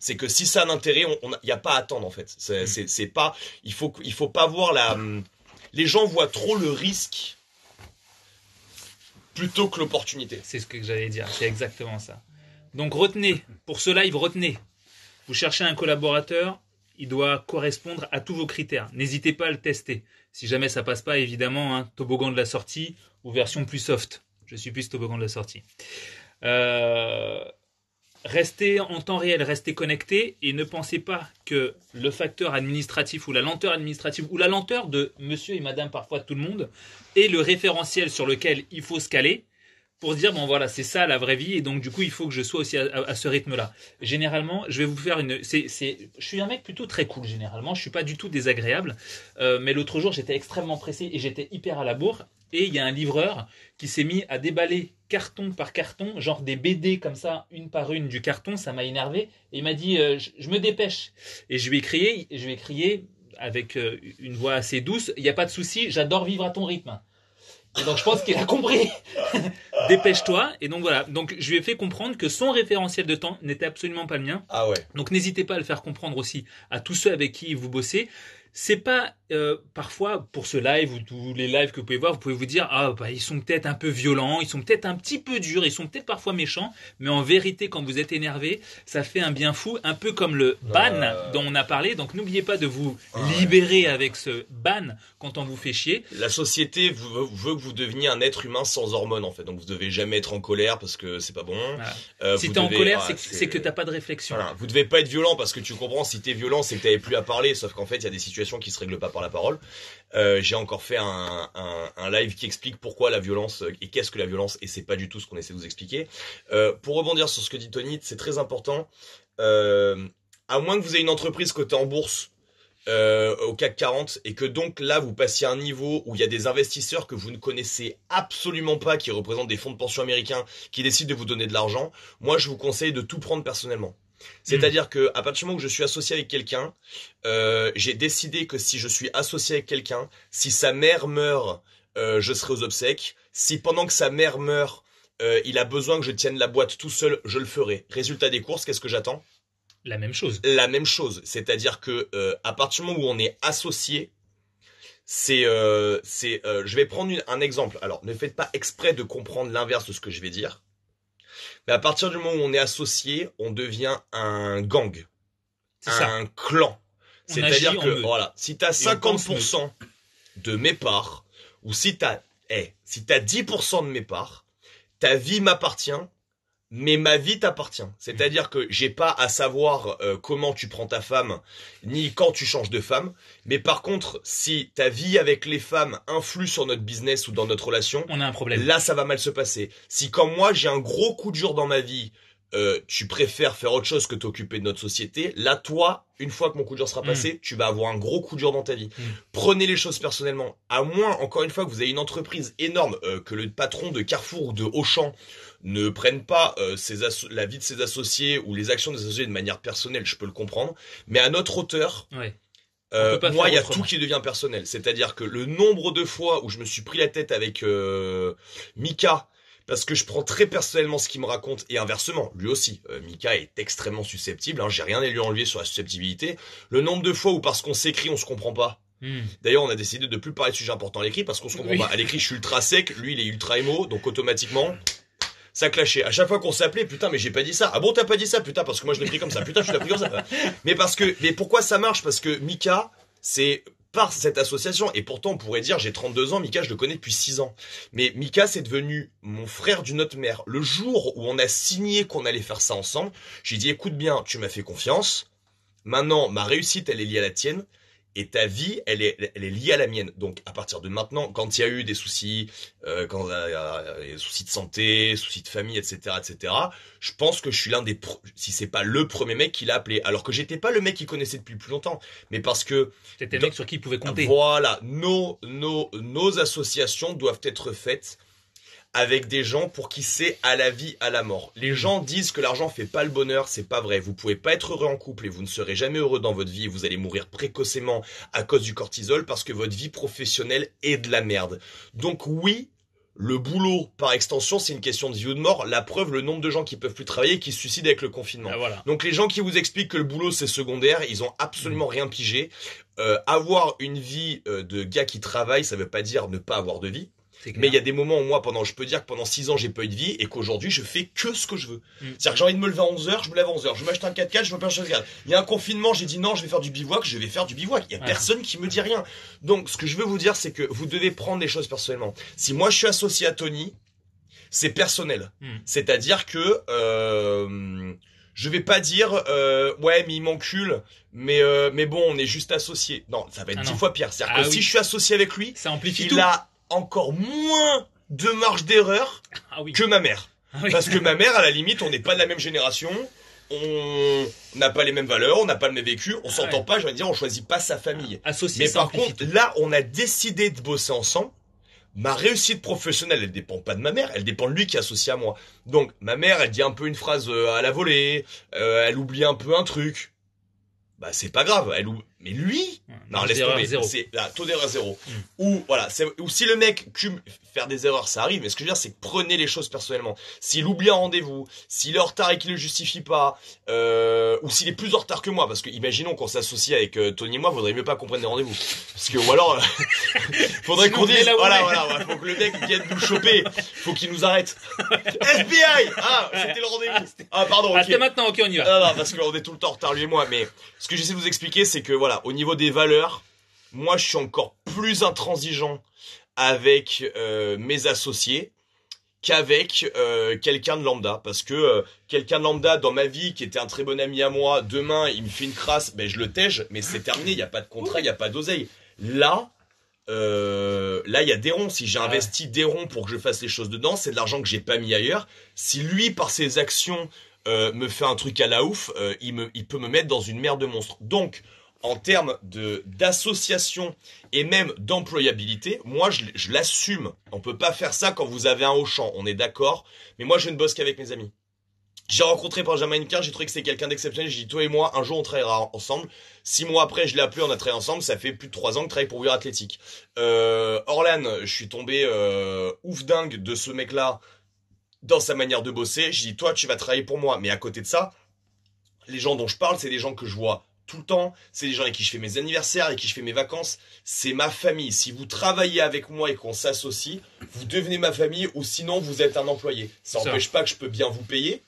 c'est que si ça a un intérêt, il n'y a pas à attendre en fait. Mm. C'est pas, il faut, il faut pas voir la. Hum, les gens voient trop le risque plutôt que l'opportunité. C'est ce que j'allais dire. C'est exactement ça. Donc retenez pour ce live, retenez vous cherchez un collaborateur, il doit correspondre à tous vos critères. N'hésitez pas à le tester. Si jamais ça passe pas, évidemment, hein, toboggan de la sortie ou version plus soft. Je suis plus toboggan de la sortie. Euh, restez en temps réel, restez connecté et ne pensez pas que le facteur administratif ou la lenteur administrative ou la lenteur de monsieur et madame, parfois tout le monde, est le référentiel sur lequel il faut se caler pour dire bon voilà c'est ça la vraie vie et donc du coup il faut que je sois aussi à, ce rythme là généralement je vais vous faire une c'est je suis un mec plutôt très cool généralement je suis pas du tout désagréable euh, mais l'autre jour j'étais extrêmement pressé et j'étais hyper à la bourre et il y a un livreur qui s'est mis à déballer carton par carton genre des BD comme ça une par une du carton ça m'a énervé et il m'a dit euh, je, me dépêche et je lui ai crié je lui ai crié avec euh, une voix assez douce il n'y a pas de souci j'adore vivre à ton rythme et donc je pense qu'il a compris. Dépêche-toi. Et donc voilà. Donc je lui ai fait comprendre que son référentiel de temps n'était absolument pas le mien. Ah ouais. Donc n'hésitez pas à le faire comprendre aussi à tous ceux avec qui vous bossez c'est pas euh, parfois pour ce live ou tous les lives que vous pouvez voir, vous pouvez vous dire ah bah ils sont peut-être un peu violents, ils sont peut-être un petit peu durs, ils sont peut-être parfois méchants, mais en vérité quand vous êtes énervé, ça fait un bien fou, un peu comme le ban dont on a parlé. Donc n'oubliez pas de vous libérer avec ce ban quand on vous fait chier. La société veut, que vous deveniez un être humain sans hormones en fait, donc vous devez jamais être en colère parce que c'est pas bon. Voilà. Euh, si t'es en colère, c'est que t'as pas de réflexion. Voilà. Vous devez pas être violent parce que tu comprends si es violent, c'est que t'avais plus à parler, sauf qu'en fait il y a des situations qui se règle pas par la parole. Euh, j'ai encore fait un, live qui explique pourquoi la violence euh, et qu'est-ce que la violence, et c'est pas du tout ce qu'on essaie de vous expliquer. Euh, pour rebondir sur ce que dit Tony, c'est très important. à moins que vous ayez une entreprise cotée en bourse au CAC 40 et que donc là vous passiez à un niveau où il y a des investisseurs que vous ne connaissez absolument pas qui représentent des fonds de pension américains qui décident de vous donner de l'argent, moi je vous conseille de tout prendre personnellement. C'est-à-dire qu'à que à partir du moment où je suis associé avec quelqu'un, euh, j'ai décidé que si je suis associé avec quelqu'un, si sa mère meurt, euh, je serai aux obsèques. Si pendant que sa mère meurt, euh, il a besoin que je tienne la boîte tout seul, je le ferai. Résultat des courses, qu'est-ce que j'attends La même chose. La même chose. C'est-à-dire que à partir du moment où on est associé, c'est, c'est, je vais prendre un exemple. Alors, ne faites pas exprès de comprendre l'inverse de ce que je vais dire. Mais à partir du moment où on est associé, on devient un gang, un clan. C'est-à-dire que, voilà, si t'as 50% de mes parts, ou si t'as, hey, eh, si t'as 10% de mes parts, ta vie m'appartient mais ma vie t'appartient. C'est-à-dire que j'ai pas à savoir euh, comment tu prends ta femme, ni quand tu changes de femme. Mais par contre, si ta vie avec les femmes influe sur notre business ou dans notre relation, on a un problème. Là, ça va mal se passer. Si comme moi j'ai un gros coup de jour dans ma vie, euh, tu préfères faire autre chose que t'occuper de notre société. Là, toi, une fois que mon coup de jour sera mm. passé, tu vas avoir un gros coup de jour dans ta vie. Mm. Prenez les choses personnellement. À moins, encore une fois, que vous ayez une entreprise énorme, euh, que le patron de Carrefour ou de Auchan ne prennent pas euh, la vie de ses associés ou les actions des associés de manière personnelle, je peux le comprendre, mais à notre hauteur, ouais. Euh, moi, il y a tout qui devient personnel. C'est-à-dire que le nombre de fois où je me suis pris la tête avec euh, Mika, parce que je prends très personnellement ce qu'il me raconte et inversement, lui aussi. Mika est extrêmement susceptible, hein, j'ai rien à lui enlever sur la susceptibilité. Le nombre de fois où parce qu'on s'écrit, on se comprend pas. Hmm. D'ailleurs, on a décidé de ne plus parler de sujets importants à l'écrit parce qu'on se comprend pas. À l'écrit, je suis ultra sec, lui il est ultra émo, donc automatiquement, ça clashait. À chaque fois qu'on s'appelait, putain, mais j'ai pas dit ça. Ah bon, t'as pas dit ça, putain, parce que moi je l'ai pris comme ça. Putain, je l'ai pris comme ça. Mais parce que, mais pourquoi ça marche Parce que Mika, c'est par cette association. Et pourtant, on pourrait dire, j'ai 32 ans, Mika, je le connais depuis 6 ans. Mais Mika, c'est devenu mon frère d'une autre mère. Le jour où on a signé qu'on allait faire ça ensemble, j'ai dit, écoute bien, tu m'as fait confiance. Maintenant, ma réussite, elle est liée à la tienne et ta vie, elle est, elle est liée à la mienne. Donc à partir de maintenant, quand il y a eu des soucis, euh, quand a des soucis de santé, soucis de famille, etc., etc., je pense que je suis l'un des, si c'est pas le premier mec qui l'a appelé, alors que j'étais pas le mec qu'il connaissait depuis plus longtemps, mais parce que c'était le mec sur qui il pouvait compter. Voilà, nos nos associations doivent être faites avec des gens pour qui c'est à la vie, à la mort. Les gens disent que l'argent fait pas le bonheur, c'est pas vrai. Vous pouvez pas être heureux en couple et vous ne serez jamais heureux dans votre vie. et Vous allez mourir précocement à cause du cortisol parce que votre vie professionnelle est de la merde. Donc oui, le boulot, par extension, c'est une question de vie ou de mort. La preuve, le nombre de gens qui peuvent plus travailler, qui se suicident avec le confinement. Ah, Donc les gens qui vous expliquent que le boulot c'est secondaire, ils ont absolument rien pigé. Euh, avoir une vie euh, de gars qui travaille, ça veut pas dire ne pas avoir de vie. Mais il y a des moments où moi, pendant, je peux dire que pendant 6 ans, j'ai pas eu de vie et qu'aujourd'hui, je fais que ce que je veux. Mm. C'est-à-dire que j'ai envie de me lever à 11h, je me lève à 11h. Je m'achète un 4x4, je me perds choses. Il y a un confinement, j'ai dit non, je vais faire du bivouac, je vais faire du bivouac. Il y a personne qui me dit rien. Donc, ce que je veux vous dire, c'est que vous devez prendre les choses personnellement. Si moi, je suis associé à Tony, c'est personnel. Mm. C'est-à-dire que, euh, je vais pas dire euh, ouais mais il m'encule mais euh, mais bon on est juste associé non ça va être ah dix fois pire c'est-à-dire que ah si je suis associé avec lui ça amplifie il a encore moins de marge d'erreur ah que ma mère. Ah Parce que ma mère, à la limite, on n'est pas de la même génération, on n'a pas les mêmes valeurs, on n'a pas le même vécu, on ne ah s'entend pas, je vais dire, on choisit pas sa famille. Associé Mais par contre, là, on a décidé de bosser ensemble. Ma réussite professionnelle, elle dépend pas de ma mère, elle dépend de lui qui est associé à moi. Donc, ma mère, elle dit un peu une phrase euh, à la volée, euh, elle oublie un peu un truc. Bah, c'est pas grave, elle oublie mais lui, non, laisse tomber. C'est là, taux d'erreur zéro. Mm. Ou voilà, ou si le mec cum, faire des erreurs, ça arrive. Mais ce que je veux dire, c'est que prenez les choses personnellement. S'il oublie un rendez-vous, s'il est en retard et qu'il le justifie pas, euh, ou s'il est plus en retard que moi, parce que imaginons qu'on s'associe avec euh, Tony et moi, Vaudrait mieux pas qu'on prenne des rendez-vous, parce que ou alors, euh, faudrait qu'on dise, voilà, voilà, faut que le mec vienne nous choper, faut qu'il nous arrête. FBI, ah, c'était le rendez-vous. Ah, pardon. Ah, okay. maintenant, ok, on y va. Non, non, parce qu'on est tout le temps en retard lui et moi. Mais ce que j'essaie de vous expliquer, c'est que voilà au niveau des valeurs, moi je suis encore plus intransigeant avec euh, mes associés qu'avec euh, quelqu'un de lambda parce que euh, quelqu'un de lambda dans ma vie qui était un très bon ami à moi demain il me fait une crasse ben je le tège mais c'est terminé il n'y a pas de contrat il n'y a pas d'oseille là là il y a des ronds si j'ai investi des ronds pour que je fasse les choses dedans c'est de l'argent que j'ai pas mis ailleurs si lui par ses actions me fait un truc à la ouf il, il peut me mettre dans une merde de monstre donc en termes d'association et même d'employabilité, moi je, je l'assume. On ne peut pas faire ça quand vous avez un champ. on est d'accord. Mais moi je ne bosse qu'avec mes amis. J'ai rencontré Benjamin Hinkin, j'ai trouvé que c'est quelqu'un d'exceptionnel. J'ai dit, toi et moi, un jour on travaillera ensemble. Six mois après, je l'ai appelé, on a travaillé ensemble. Ça fait plus de trois ans que je travaille pour Vire Athletic. Euh, Orlan, je suis tombé euh, ouf dingue de ce mec-là dans sa manière de bosser. J'ai dit, toi, tu vas travailler pour moi. Mais à côté de ça, les gens dont je parle, c'est des gens que je vois tout le temps. C'est les gens avec qui je fais mes anniversaires, et qui je fais mes vacances. C'est ma famille. Si vous travaillez avec moi et qu'on s'associe, vous devenez ma famille ou sinon vous êtes un employé. Ça n'empêche pas que je peux bien vous payer.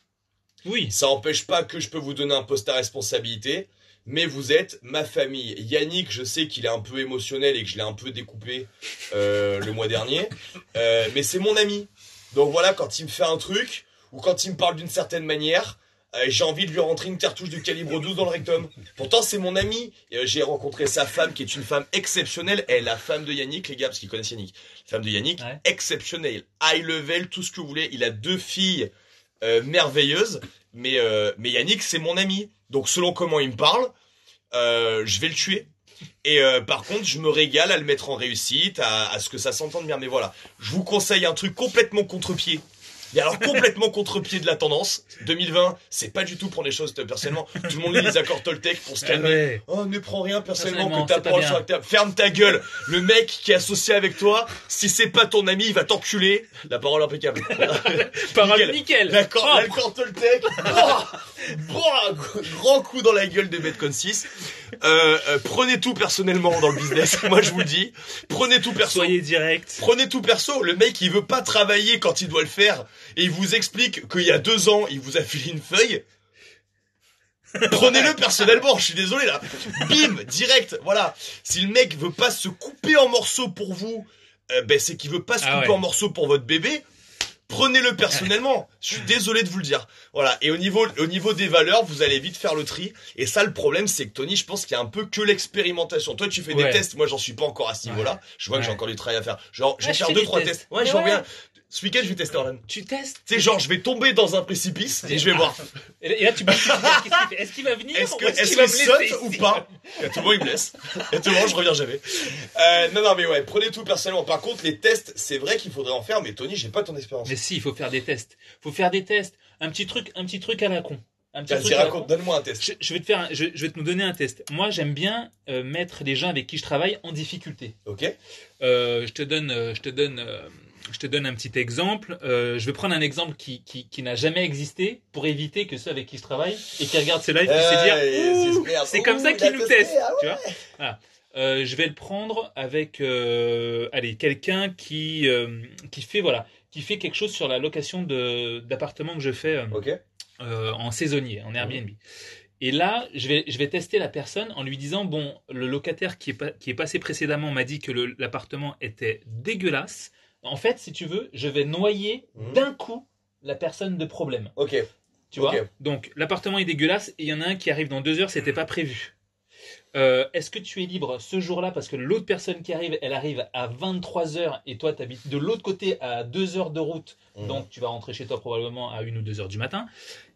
Oui. Ça n'empêche pas que je peux vous donner un poste à responsabilité. Mais vous êtes ma famille. Yannick, je sais qu'il est un peu émotionnel et que je l'ai un peu découpé euh, le mois dernier. Euh, mais c'est mon ami. Donc voilà, quand il me fait un truc ou quand il me parle d'une certaine manière, euh, j'ai envie de lui rentrer une cartouche du calibre 12 dans le rectum. Pourtant, c'est mon ami. Euh, j'ai rencontré sa femme, qui est une femme exceptionnelle. Elle, la femme de Yannick, les gars, parce qu'ils connaissent Yannick. La femme de Yannick, exceptionnelle. High level, tout ce que vous voulez. Il a deux filles euh, merveilleuses. Mais, Yannick, c'est mon ami. Donc, selon comment il me parle, je vais le tuer. Et par contre, je me régale à le mettre en réussite, à, à ce que ça s'entende bien. Mais voilà, je vous conseille un truc complètement contre-pied et alors complètement contre-pied de la tendance, 2020, c'est pas du tout prendre les choses personnellement. Tout le monde lit les accords Toltec pour se eh calmer. Oh, ne prends rien personnellement, que t'apprends sur la Ferme ta gueule. Le mec qui est associé avec toi, si c'est pas ton ami, il va t'enculer. La parole impeccable. parole nickel. nickel. L'accord, Toltec. grand coup dans la gueule de Metcon 6. Euh, euh, prenez tout personnellement dans le business. Moi, je vous le dis. Prenez tout perso. Soyez direct. Prenez tout perso. Le mec, il veut pas travailler quand il doit le faire et il vous explique qu'il y a deux ans, il vous a filé une feuille, Prenez-le personnellement, je suis désolé là. Bim, direct, voilà. Si le mec veut pas se couper en morceaux pour vous, euh, ben c'est qu'il veut pas se ah couper en morceaux pour votre bébé. Prenez-le personnellement. Je suis désolé de vous le dire. Voilà. Et au niveau, au niveau des valeurs, vous allez vite faire le tri. Et ça, le problème, c'est que Tony, je pense qu'il y a un peu que l'expérimentation. Toi, tu fais des tests. Moi, j'en suis pas encore à ce niveau-là. Je vois que j'ai encore du travail à faire. Genre, je vais faire deux, trois tests. tests. Ouais, j'en viens ce week-end, je vais tester Orlan. Tu testes Tu sais, genre, je vais tomber dans un précipice et je vais voir. Et là, tu me dis, est-ce qu'il va venir Est-ce qu'il est va me saute ou pas Et tout le monde, il blesse. Et tout le monde, je reviens jamais. Euh, non, non, mais ouais, prenez tout personnellement. Par contre, les tests, c'est vrai qu'il faudrait en faire, mais Tony, j'ai pas ton expérience. Mais si, il faut faire des tests. Il faut faire des tests. Un petit truc, un petit truc à la con. Vas-y, raconte, donne-moi un test. Je, vais te faire, je, vais te nous donner un test. Moi, j'aime bien euh, mettre les gens avec qui je travaille en difficulté. Ok. Euh, je te donne, je te donne je te donne un petit exemple. Euh, je vais prendre un exemple qui, qui, n'a jamais existé pour éviter que ceux avec qui je travaille et qui regardent ces lives puissent se dire euh, c'est comme ça qu'ils nous testent. Ah euh, je vais le prendre avec allez quelqu'un qui qui fait voilà qui fait quelque chose sur la location de d'appartements que je fais en saisonnier en Airbnb. Mhm. Et là, je vais, je vais tester la personne en lui disant, bon, le locataire qui est, qui est passé précédemment m'a dit que l'appartement était dégueulasse, en fait, si tu veux, je vais noyer mhm. d'un coup la personne de problème. Ok. Tu vois Donc, l'appartement est dégueulasse et il y en a un qui arrive dans deux heures, c'était pas prévu. Euh, est-ce que tu es libre ce jour-là parce que l'autre personne qui arrive, elle arrive à 23h et toi, tu habites de l'autre côté à deux heures de route, mhm. donc tu vas rentrer chez toi probablement à une ou deux heures du matin.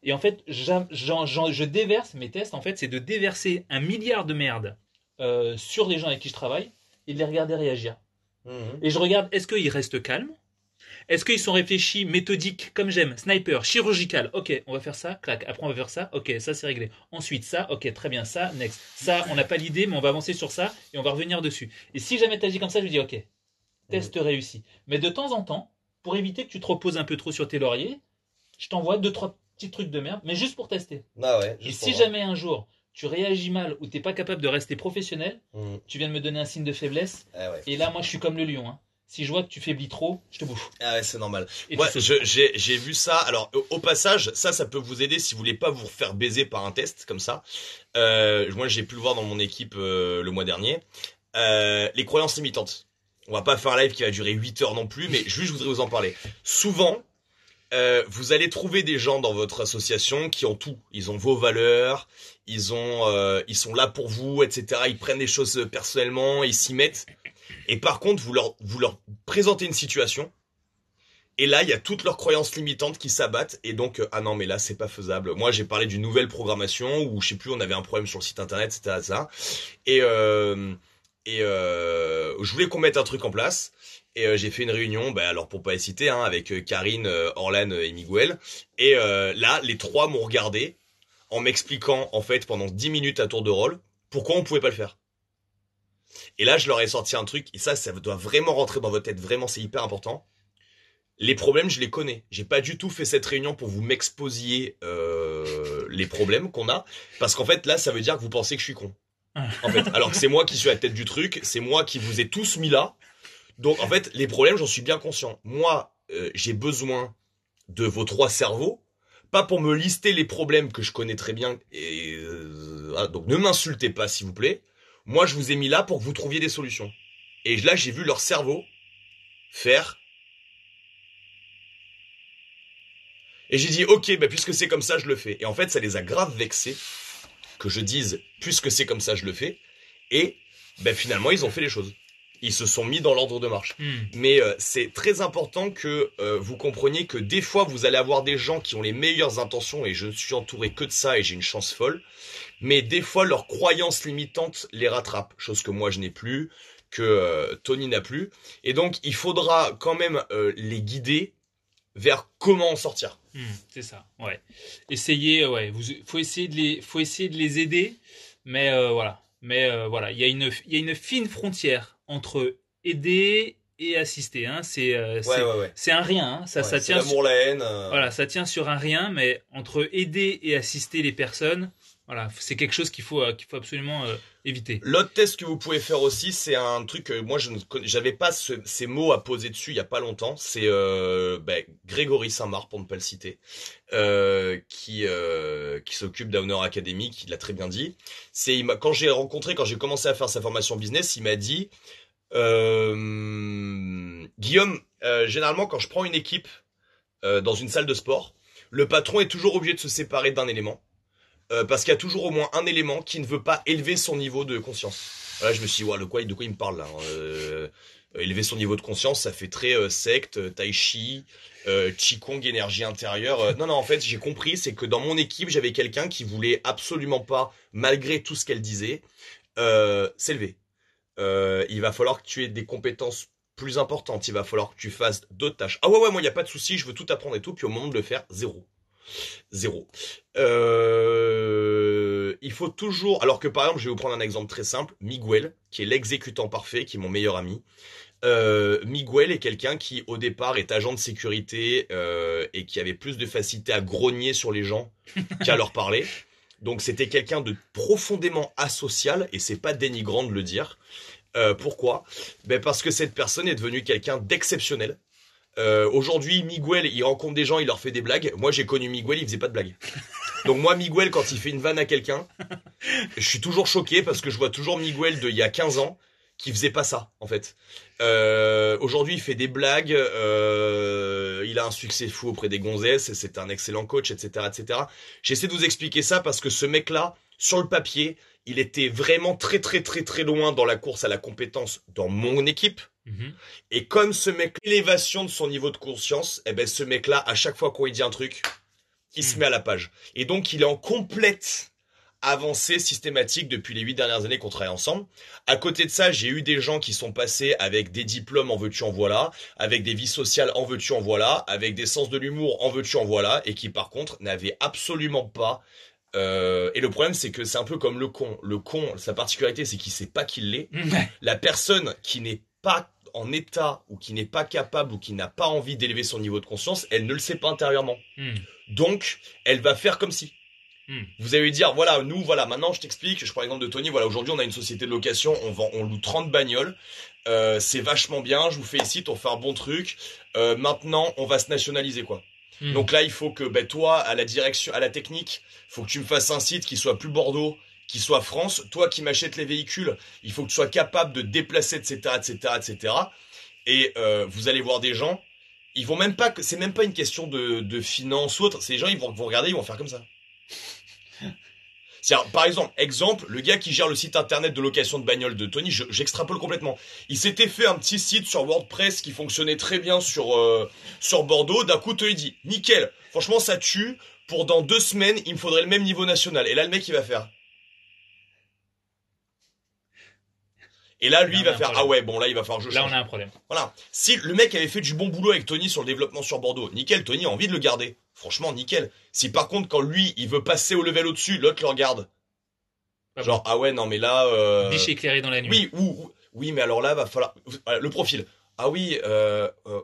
Et en fait, je déverse, mes tests, en fait, c'est de déverser un milliard de merde euh, sur les gens avec qui je travaille et de les regarder réagir. Mhm. Et je regarde, est-ce qu'ils restent calmes Est-ce qu'ils sont réfléchis, méthodiques, comme j'aime, sniper, chirurgical Ok, on va faire ça, clac, après on va faire ça, ok, ça c'est réglé. Ensuite ça, ok, très bien, ça, next. Ça, on n'a pas l'idée, mais on va avancer sur ça et on va revenir dessus. Et si jamais tu agis comme ça, je dis ok, test mhm. réussi. Mais de temps en temps, pour éviter que tu te reposes un peu trop sur tes lauriers, je t'envoie deux, trois petits trucs de merde, mais juste pour tester. Ah ouais, et si jamais un jour, tu réagis mal ou t'es pas capable de rester professionnel, hmm. tu viens de me donner un signe de faiblesse. Eh Et là, moi, je suis comme le lion. Hein. Si je vois que tu faiblis trop, je te bouffe. Ah ouais, c'est normal. j'ai vu ça. Alors, au passage, ça, ça peut vous aider si vous voulez pas vous faire baiser par un test comme ça. Euh, moi, j'ai pu le voir dans mon équipe euh, le mois dernier. Euh, les croyances limitantes. On va pas faire un live qui va durer 8 heures non plus, mais juste, je voudrais vous en parler. Souvent, euh, vous allez trouver des gens dans votre association qui ont tout. Ils ont vos valeurs, ils ont, euh, ils sont là pour vous, etc. Ils prennent les choses euh, personnellement, ils s'y mettent. Et par contre, vous leur, vous leur présentez une situation. Et là, il y a toutes leurs croyances limitantes qui s'abattent. Et donc, ah non, mais là, c'est pas faisable. Moi, j'ai parlé d'une nouvelle programmation où, je sais plus, on avait un problème sur le site internet, c'était ça. Et, et je voulais qu'on mette un truc en place. Et euh, j'ai fait une réunion, bah, alors pour pas les citer, hein, avec euh, Karine, euh, Orlan et Miguel. Et là, les trois m'ont regardé en m'expliquant, en fait, pendant 10 minutes à tour de rôle, pourquoi on pouvait pas le faire. Et là, je leur ai sorti un truc, et ça, ça doit vraiment rentrer dans votre tête, vraiment, c'est hyper important. Les problèmes, je les connais. J'ai pas du tout fait cette réunion pour vous m'exposiez les problèmes qu'on a, parce qu'en fait, là, ça veut dire que vous pensez que je suis con. en fait, alors que c'est moi qui suis à la tête du truc, c'est moi qui vous ai tous mis là, donc en fait, les problèmes, j'en suis bien conscient. Moi, euh, j'ai besoin de vos trois cerveaux, pas pour me lister les problèmes que je connais très bien. Et euh, ah, donc ne m'insultez pas, s'il vous plaît. Moi, je vous ai mis là pour que vous trouviez des solutions. Et là, j'ai vu leur cerveau faire. Et j'ai dit, ok, bah, puisque c'est comme ça, je le fais. Et en fait, ça les a grave vexés que je dise, puisque c'est comme ça, je le fais. Et bah, finalement, ils ont fait les choses ils se sont mis dans l'ordre de marche. Hmm. Mais euh, c'est très important que euh, vous compreniez que des fois, vous allez avoir des gens qui ont les meilleures intentions, et je suis entouré que de ça, et j'ai une chance folle. Mais des fois, leurs croyances limitantes les rattrapent, chose que moi, je n'ai plus, que euh, Tony n'a plus. Et donc, il faudra quand même les guider vers comment en sortir. Hmm, c'est ça, ouais. Essayez, ouais, vous, faut, essayer de les, faut essayer de les aider, mais voilà. Mais voilà, il y, y a une fine frontière entre aider et assister. Hein. C'est euh, un rien. Hein. Ça, ça tient sur, la haine. Euh. Voilà, ça tient sur un rien, mais entre aider et assister les personnes, voilà, c'est quelque chose qu'il faut, euh, qu'il faut absolument euh, éviter. L'autre test que vous pouvez faire aussi, c'est un truc que moi je n'avais pas ces mots à poser dessus il n'y a pas longtemps. C'est euh, bah, Grégory Saint-Marc, pour ne pas le citer, euh, qui, qui s'occupe d'Honor Academy, qui l'a très bien dit. C'est quand j'ai rencontré, quand j'ai commencé à faire sa formation business, il m'a dit Guillaume, généralement quand je prends une équipe dans une salle de sport, le patron est toujours obligé de se séparer d'un élément euh, parce qu'il y a toujours au moins un élément qui ne veut pas élever son niveau de conscience. Là, je me suis dit, ouais, de, quoi, de quoi il me parle là hein. euh, Élever son niveau de conscience, ça fait très euh, secte, euh, tai chi, qigong, énergie intérieure. non, non, en fait, j'ai compris, c'est que dans mon équipe, j'avais quelqu'un qui voulait absolument pas, malgré tout ce qu'elle disait, s'élever. il va falloir que tu aies des compétences plus importantes, il va falloir que tu fasses d'autres tâches. Ah ouais, ouais, moi, il n'y a pas de souci, je veux tout apprendre et tout, puis au moment de le faire, zéro. Zéro. Euh, il faut toujours. Alors que par exemple, je vais vous prendre un exemple très simple. Miguel, qui est l'exécutant parfait, qui est mon meilleur ami. Euh, Miguel est quelqu'un qui, au départ, est agent de sécurité euh, et qui avait plus de facilité à grogner sur les gens qu'à leur parler. Donc, c'était quelqu'un de profondément asocial et c'est pas dénigrant de le dire. pourquoi ben Parce que cette personne est devenue quelqu'un d'exceptionnel euh, Aujourd'hui, Miguel, il rencontre des gens, il leur fait des blagues. Moi, j'ai connu Miguel, il faisait pas de blagues. Donc moi, Miguel, quand il fait une vanne à quelqu'un, je suis toujours choqué parce que je vois toujours Miguel De il y a 15 ans qui faisait pas ça, en fait. Euh, aujourd'hui, il fait des blagues, euh, il a un succès fou auprès des gonzesses, c'est un excellent coach, etc. etc. J'essaie de vous expliquer ça parce que ce mec-là, sur le papier, il était vraiment très très très très loin dans la course à la compétence dans mon équipe. Mhm. Et comme ce mec, l'élévation de son niveau de conscience, eh ben ce mec-là, à chaque fois qu'on lui dit un truc, il se mhm. met à la page. Et donc il est en complète avancée systématique depuis les huit dernières années qu'on travaille ensemble. À côté de ça, j'ai eu des gens qui sont passés avec des diplômes en veux-tu en voilà, avec des vies sociales en veux-tu en voilà, avec des sens de l'humour en veux-tu en voilà, et qui par contre n'avaient absolument pas euh, et le problème, c'est que c'est un peu comme le con. Le con, sa particularité, c'est qu'il sait pas qu'il l'est. La personne qui n'est pas en état ou qui n'est pas capable ou qui n'a pas envie d'élever son niveau de conscience, elle ne le sait pas intérieurement. Hmm. Donc, elle va faire comme si. Hmm. Vous allez lui dire, voilà, nous, voilà, maintenant je t'explique, je prends l'exemple de Tony, voilà, aujourd'hui on a une société de location, on vend, on loue 30 bagnoles, euh, c'est vachement bien, je vous félicite, on faire un bon truc, euh, maintenant on va se nationaliser, quoi. Hmm. Donc là, il faut que ben, toi, à la direction, à la technique, faut que tu me fasses un site qui soit plus Bordeaux, qui soit France. Toi qui m'achètes les véhicules, il faut que tu sois capable de déplacer, etc., etc., etc. Et euh, vous allez voir des gens, ils vont même pas, c'est même pas une question de, de finance ou autre. Ces gens, ils vont regarder, ils vont faire comme ça cest par exemple, exemple, le gars qui gère le site internet de location de bagnole de Tony, j'extrapole complètement. Il s'était fait un petit site sur WordPress qui fonctionnait très bien sur, euh, sur Bordeaux. D'un coup, Tony dit, nickel, franchement, ça tue. Pour dans deux semaines, il me faudrait le même niveau national. Et là, le mec, il va faire. Et là, lui, il va faire Ah ouais, bon, là, il va falloir je Là, on a un problème. Voilà. Si le mec avait fait du bon boulot avec Tony sur le développement sur Bordeaux, nickel, Tony a envie de le garder. Franchement, nickel. Si par contre, quand lui, il veut passer au level au-dessus, l'autre le regarde. Genre, ah ouais, non, mais là. Euh... éclairé dans la nuit. Oui, ou, oui, mais alors là, va falloir. Euh, le profil. Ah oui, euh, euh,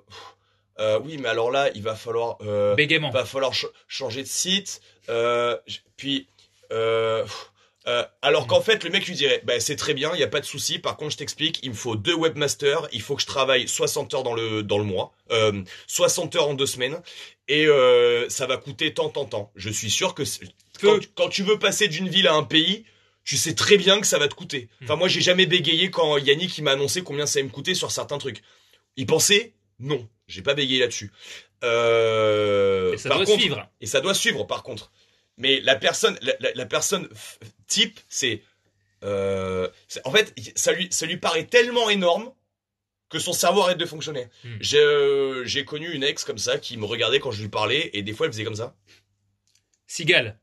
euh... oui, mais alors là, il va falloir, euh, va falloir changer de site. Euh, puis, euh... » Euh, alors mm. qu'en fait, le mec lui dirait, bah, c'est très bien, il n'y a pas de souci. Par contre, je t'explique, il me faut deux webmasters, il faut que je travaille 60 heures dans le, dans le mois, euh, 60 heures en deux semaines, et euh, ça va coûter tant, tant, tant. Je suis sûr que quand, tu veux passer d'une ville à un pays, tu sais très bien que ça va te coûter. Mm. Enfin, moi, j'ai jamais bégayé quand Yannick m'a annoncé combien ça allait me coûter sur certains trucs. Il pensait, non, j'ai pas bégayé là-dessus. Euh, ça par doit suivre. Et ça doit suivre, par contre mais la personne, la, personne type, euh, c'est, en fait, ça lui, ça lui paraît tellement énorme que son cerveau arrête de fonctionner. Hmm. Euh, j'ai connu une ex comme ça qui me regardait quand je lui parlais et des fois elle faisait comme ça. Cigale.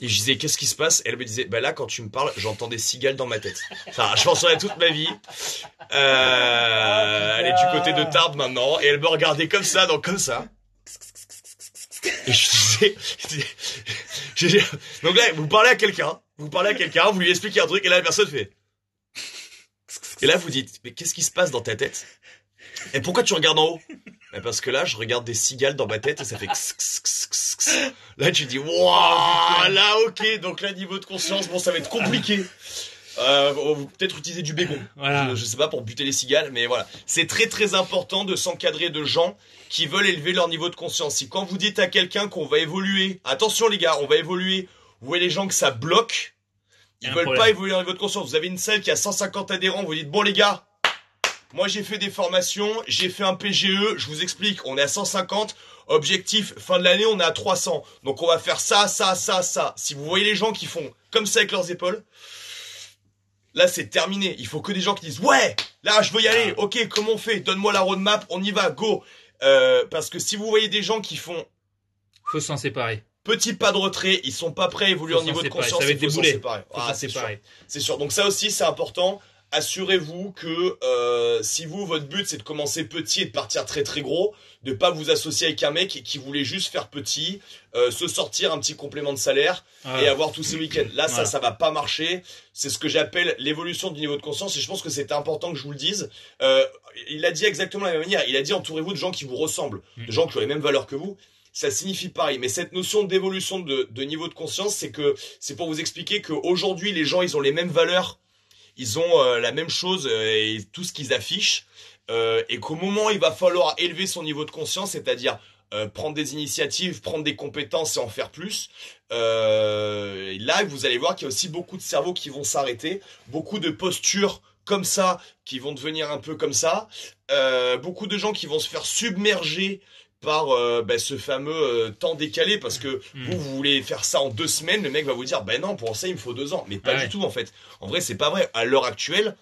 Et je disais qu'est-ce qui se passe Elle me disait bah là quand tu me parles j'entends des dans ma tête. Enfin je m'en souviens toute ma vie. Euh, elle est du côté de Tarbes maintenant et elle me regardait comme ça donc comme ça je disais, donc là, vous parlez à quelqu'un, vous parlez à quelqu'un, vous lui expliquez un truc, et là, la personne fait. Et là, vous dites, mais qu'est-ce qui se passe dans ta tête Et pourquoi tu regardes en haut parce que là, je regarde des cigales dans ma tête et ça fait. là, tu dis, waouh, là, ok, donc là, niveau de conscience, bon, ça va être compliqué. Euh, peut-être utiliser du bégon. Je, sais pas pour buter les cigales, mais voilà. C'est très très important de s'encadrer de gens qui veulent élever leur niveau de conscience. Si quand vous dites à quelqu'un qu'on va évoluer, attention les gars, on va évoluer, vous voyez les gens que ça bloque, ils veulent pas évoluer leur niveau de conscience. Vous avez une salle qui a 150 adhérents, vous dites bon les gars, moi j'ai fait des formations, j'ai fait un PGE, je vous explique, on est à 150, objectif fin de l'année on est à 300. Donc on va faire ça, ça, ça, ça. Si vous voyez les gens qui font comme ça avec leurs épaules, Là, c'est terminé. Il faut que des gens qui disent ouais, là, je veux y aller. Ah. Ok, comment on fait Donne-moi la roadmap. On y va. Go. Euh, parce que si vous voyez des gens qui font, faut s'en séparer. Petit pas de retrait, ils sont pas prêts à évoluer au niveau de conscience. Ça faut Ah, c'est C'est sûr. Donc ça aussi, c'est important assurez-vous que euh, si vous, votre but, c'est de commencer petit et de partir très très gros, de ne pas vous associer avec un mec qui voulait juste faire petit, euh, se sortir un petit complément de salaire et avoir tous ces week-ends. Là, ça, ça, ça va pas marcher. C'est ce que j'appelle l'évolution du niveau de conscience et je pense que c'est important que je vous le dise. Euh, il a dit exactement la même manière. Il a dit entourez-vous de gens qui vous ressemblent, mm. de gens qui ont les mêmes valeurs que vous ça signifie pareil. Mais cette notion d'évolution de, niveau de conscience, c'est que c'est pour vous expliquer qu'aujourd'hui, les gens, ils ont les mêmes valeurs ils ont euh, la même chose euh, et tout ce qu'ils affichent, euh, et qu'au moment il va falloir élever son niveau de conscience, c'est-à-dire prendre des initiatives, prendre des compétences et en faire plus, là vous allez voir qu'il y a aussi beaucoup de cerveaux qui vont s'arrêter, beaucoup de postures comme ça, qui vont devenir un peu comme ça, beaucoup de gens qui vont se faire submerger par euh, ben, ce fameux euh, temps décalé parce que mm. vous, voulez faire ça en deux semaines, le mec va vous dire ben non pour ça il me faut deux ans, mais pas du tout en fait. En vrai c'est pas vrai. À l'heure actuelle,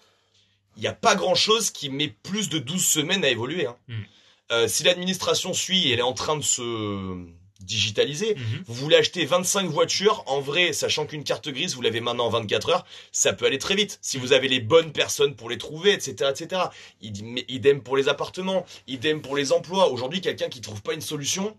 il n'y a pas grand chose qui met plus de douze semaines à évoluer. Hein. Mm. Euh, si l'administration suit, elle est en train de se digitalisé. Mhm. Vous voulez acheter 25 voitures, en vrai, sachant qu'une carte grise, vous l'avez maintenant en 24 heures, ça peut aller très vite. Si vous avez les bonnes personnes pour les trouver, etc., etc. Idem pour les appartements, idem pour les emplois. Aujourd'hui, quelqu'un qui ne trouve pas une solution,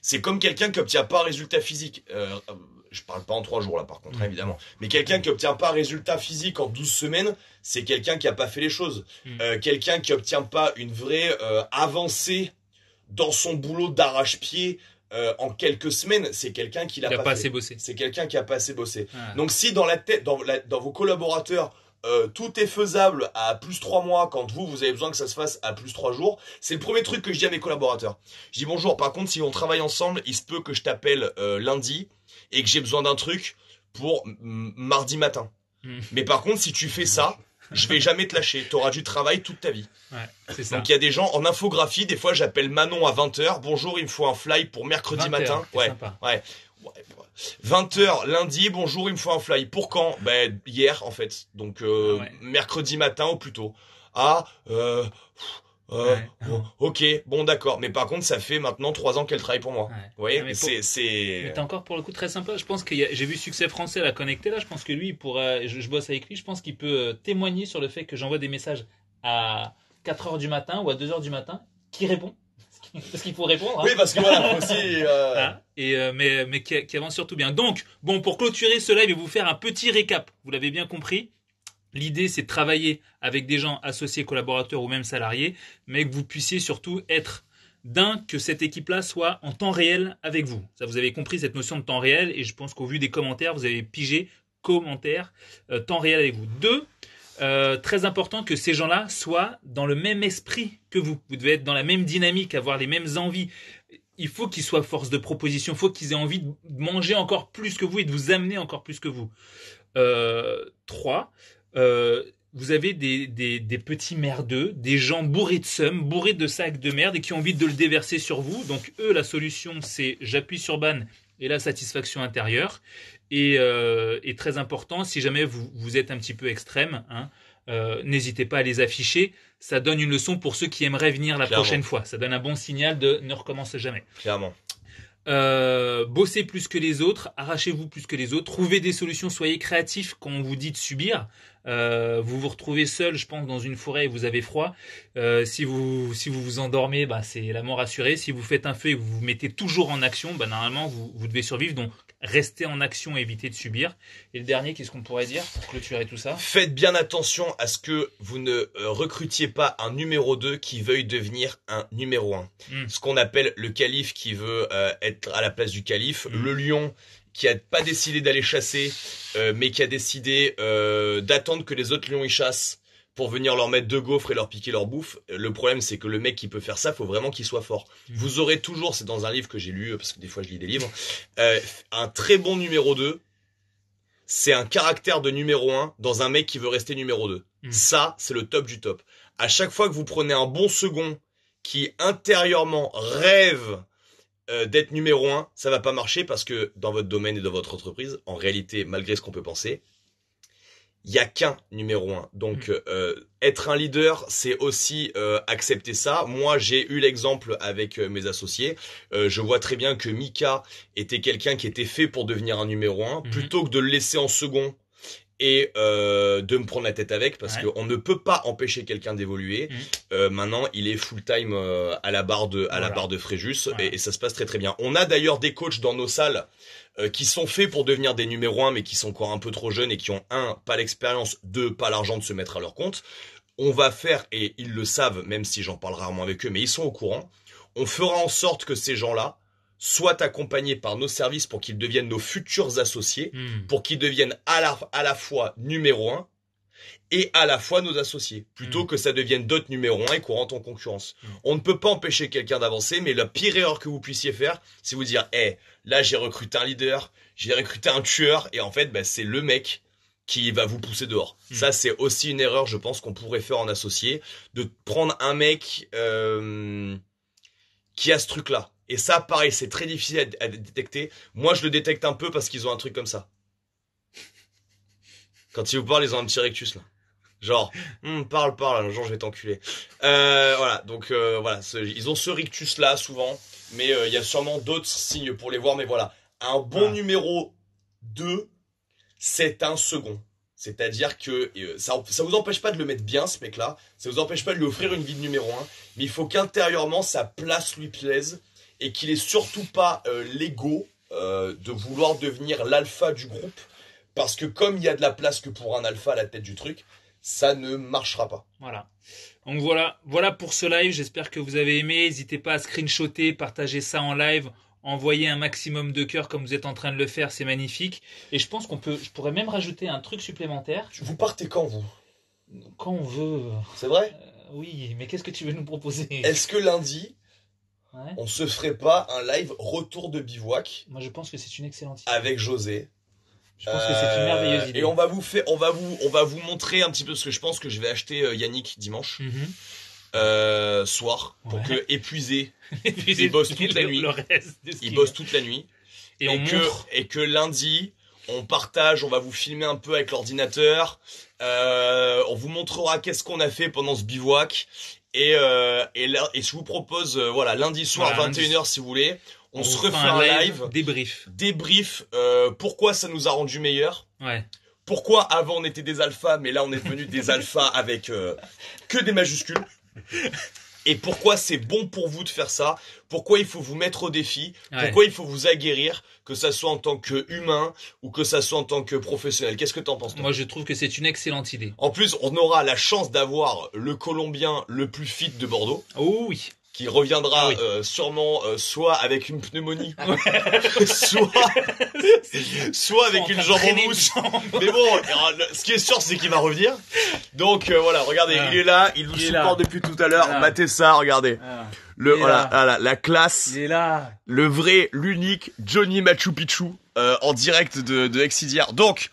c'est comme quelqu'un qui n'obtient pas un résultat physique. Euh, euh, je parle pas en trois jours là par contre, mhm. évidemment. Mais quelqu'un qui obtient pas un résultat physique en 12 semaines, c'est quelqu'un qui a pas fait les choses. Mhm. Euh, quelqu'un qui obtient pas une vraie avancée dans son boulot d'arrache-pied, euh, en quelques semaines, c'est quelqu'un qui n'a pas, assez bossé. C'est quelqu'un qui a pas assez bossé. Ah. Donc si dans la tête, dans, vos collaborateurs, euh, tout est faisable à plus trois mois quand vous, vous avez besoin que ça se fasse à plus trois jours. C'est le premier truc que je dis à mes collaborateurs. Je dis bonjour, par contre, si on travaille ensemble, il se peut que je t'appelle euh, lundi et que j'ai besoin d'un truc pour mardi matin. Hmm. Mais par contre, si tu fais ça, je vais jamais te lâcher. Tu auras du travail toute ta vie. Ouais, ça. Donc il y a des gens en infographie, des fois j'appelle Manon à 20h, bonjour, il me faut un fly pour mercredi matin. ouais, ouais. 20h lundi, bonjour, il me faut un fly. Pour quand Ben hier en fait. Donc euh, ah mercredi matin au plus tôt. Ah euh, Oh, oh, ok, bon d'accord, mais par contre ça fait maintenant trois ans qu'elle travaille pour moi. voyez, mais c'est, c'est... encore pour le coup très sympa. Je pense que j'ai vu succès français la connecter là. Je pense que lui, il je, bosse avec lui, je pense qu'il peut euh, témoigner sur le fait que j'envoie des messages à 4 heures du matin ou à 2 heures du matin, qui répond parce qu'il faut répondre. Hein. Oui, parce que voilà, aussi. Euh, hein? et, euh, mais mais qui, avance surtout bien. Donc, bon, pour clôturer ce live et vous faire un petit récap, vous l'avez bien compris, L'idée, c'est de travailler avec des gens associés, collaborateurs ou même salariés, mais que vous puissiez surtout être d'un, que cette équipe-là soit en temps réel avec vous. Ça, vous avez compris cette notion de temps réel, et je pense qu'au vu des commentaires, vous avez pigé commentaire, euh, temps réel avec vous. Deux, euh, très important que ces gens-là soient dans le même esprit que vous. Vous devez être dans la même dynamique, avoir les mêmes envies. Il faut qu'ils soient force de proposition, il faut qu'ils aient envie de manger encore plus que vous et de vous amener encore plus que vous. Euh, trois, euh, vous avez des, des, petits merdeux, des gens bourrés de seum, bourrés de sacs de merde et qui ont envie de le déverser sur vous. Donc eux, la solution, c'est j'appuie sur ban et la satisfaction intérieure. Et, euh, très important, si jamais vous, vous êtes un petit peu extrême, hein, euh, n'hésitez pas à les afficher. Ça donne une leçon pour ceux qui aimeraient venir la prochaine fois. Ça donne un bon signal de ne recommence jamais. Clairement. Euh, bossez plus que les autres, arrachez-vous plus que les autres, trouvez des solutions, soyez créatifs quand on vous dit de subir. Euh, vous vous retrouvez seul, je pense, dans une forêt et vous avez froid. Euh, si, vous, si vous vous endormez, bah, c'est la mort assurée. Si vous faites un feu et vous vous mettez toujours en action, bah, normalement, vous, devez survivre. Donc, restez en action et évitez de subir. Et le dernier, qu'est-ce qu'on pourrait dire pour clôturer tout ça Faites bien attention à ce que vous ne euh, recrutiez pas un numéro 2 qui veuille devenir un numéro 1. Hmm. Ce qu'on appelle le calife qui veut être à la place du calife, hmm. le lion qui a pas décidé d'aller chasser, euh, mais qui a décidé euh, d'attendre que les autres lions y chassent pour venir leur mettre deux gaufres et leur piquer leur bouffe. Le problème, c'est que le mec qui peut faire ça, faut vraiment qu'il soit fort. Mmh. Vous aurez toujours, c'est dans un livre que j'ai lu, parce que des fois je lis des livres, euh, un très bon numéro 2, c'est un caractère de numéro 1 dans un mec qui veut rester numéro 2. Mmh. Ça, c'est le top du top. À chaque fois que vous prenez un bon second qui intérieurement rêve euh, d'être numéro un, ça va pas marcher parce que dans votre domaine et dans votre entreprise, en réalité, malgré ce qu'on peut penser, il n'y a qu'un numéro un. Donc, mm. euh, être un leader, c'est aussi euh, accepter ça. Moi, j'ai eu l'exemple avec mes associés. je vois très bien que Mika était quelqu'un qui était fait pour devenir un numéro un. Mm-hmm. Plutôt que de le laisser en second et euh, de me prendre la tête avec parce qu'on ne peut pas empêcher quelqu'un d'évoluer. Mmh. Euh, maintenant, il est full time euh, à la barre de à la barre de Fréjus et, ça se passe très très bien. On a d'ailleurs des coachs dans nos salles qui sont faits pour devenir des numéros un, mais qui sont encore un peu trop jeunes et qui ont un pas l'expérience, deux pas l'argent de se mettre à leur compte. On va faire et ils le savent même si j'en parle rarement avec eux mais ils sont au courant. On fera en sorte que ces gens-là soit accompagnés par nos services pour qu'ils deviennent nos futurs associés, hmm. pour qu'ils deviennent à la, à la fois numéro un et à la fois nos associés, plutôt hmm. que ça devienne d'autres numéro un et qu'on rentre en concurrence. Hmm. On ne peut pas empêcher quelqu'un d'avancer, mais la pire erreur que vous puissiez faire, c'est vous dire, hé, là j'ai recruté un leader, j'ai recruté un tueur, et en fait, bah, c'est le mec qui va vous pousser dehors. Ça, c'est aussi une erreur, je pense, qu'on pourrait faire en associé, de prendre un mec euh, qui a ce truc-là. Et ça, pareil, c'est très difficile à, détecter. Moi, je le détecte un peu parce qu'ils ont un truc comme ça. Quand ils vous parlent, ils ont un petit rictus, là. Genre, hum, parle, parle, genre, je vais t'enculer. Euh, voilà, donc euh, voilà, ils ont ce rictus là souvent, mais euh, il y a sûrement d'autres signes pour les voir, mais voilà. Un bon ah. numéro 2, c'est un second. C'est-à-dire que ça, ne vous empêche pas de le mettre bien, ce mec-là, ça vous empêche pas de lui offrir une vie de numéro 1, mais il faut qu'intérieurement sa place lui plaise et qu'il est surtout pas euh, l'ego euh, de vouloir devenir l'alpha du groupe parce que comme il y a de la place que pour un alpha à la tête du truc, ça ne marchera pas. Voilà. Donc voilà, voilà pour ce live. J'espère que vous avez aimé. N'hésitez pas à screenshoter, partager ça en live envoyer un maximum de cœurs comme vous êtes en train de le faire, c'est magnifique. Et je pense qu'on peut, je pourrais même rajouter un truc supplémentaire. Vous partez quand vous Quand on veut. C'est vrai euh, Oui, mais qu'est-ce que tu veux nous proposer Est-ce que lundi, on se ferait pas un live retour de bivouac. Moi, je pense que c'est une excellente idée. Avec José. Je pense que c'est une merveilleuse euh, idée. Et on va vous faire, on va vous, on va vous montrer un petit peu ce que je pense que je vais acheter euh, Yannick dimanche. Mhm. Euh, soir pour que épuisé, il bosse toute la nuit toute la nuit et, on que et que lundi on partage on va vous filmer un peu avec l'ordinateur on vous montrera qu'est-ce qu'on a fait pendant ce bivouac et, euh, et, et je vous propose, euh, voilà, lundi soir, 21h si vous voulez, on, se refait un live. Débrief. Débrief, euh, pourquoi ça nous a rendu meilleurs. Pourquoi avant on était des alphas, mais là on est devenu des alphas avec que des majuscules et pourquoi c'est bon pour vous de faire ça, pourquoi il faut vous mettre au défi, pourquoi il faut vous aguerrir, que ça soit en tant que humain ou que ça soit en tant que professionnel. Qu'est-ce que tu en penses Moi, je trouve que c'est une excellente idée. En plus, on aura la chance d'avoir le Colombien le plus fit de Bordeaux. Oh oui qui reviendra ah euh, sûrement euh, soit avec une pneumonie, soit soit avec une jambe en mousse. Mais bon, ce qui est sûr, c'est qu'il va revenir. Donc euh, voilà, regardez, ah. il est là, il nous supporte depuis tout à l'heure. On ah. ça, regardez. Le voilà, la classe. Il là. Le vrai, l'unique Johnny Machu Picchu. Euh, en direct de, de Donc,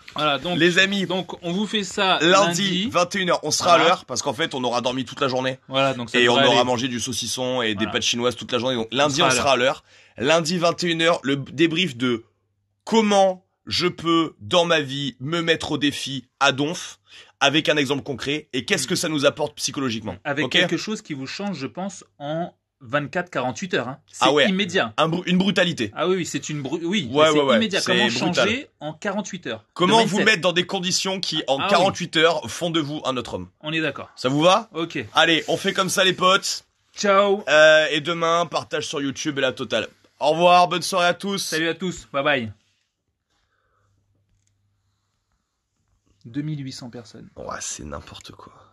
les amis, donc on vous fait ça lundi, 21h. On sera à l'heure parce qu'en fait, on aura dormi toute la journée. et on aura mangé du saucisson et des pâtes chinoises toute la journée. Donc lundi, on sera à l'heure. Lundi 21h, le débrief de comment je peux dans ma vie me mettre au défi à donf avec un exemple concret et qu'est-ce hmm. que ça nous apporte psychologiquement Avec quelque chose qui vous change, je pense, en 24-48 heures. Hein. Ah c'est immédiat. une brutalité. Ah oui, c'est une brutalité oui, c'est immédiat. Comment changer en 48 heures Comment vous mettre dans des conditions qui, en 48 ah heures, font de vous un autre homme On est d'accord. Ça vous va Ok. Allez, on fait comme ça les potes. Ciao. Euh, et demain, partage sur YouTube et la totale. Au revoir, bonne soirée à tous. Salut à tous, bye bye. 2800 personnes. Ouais, c'est n'importe quoi.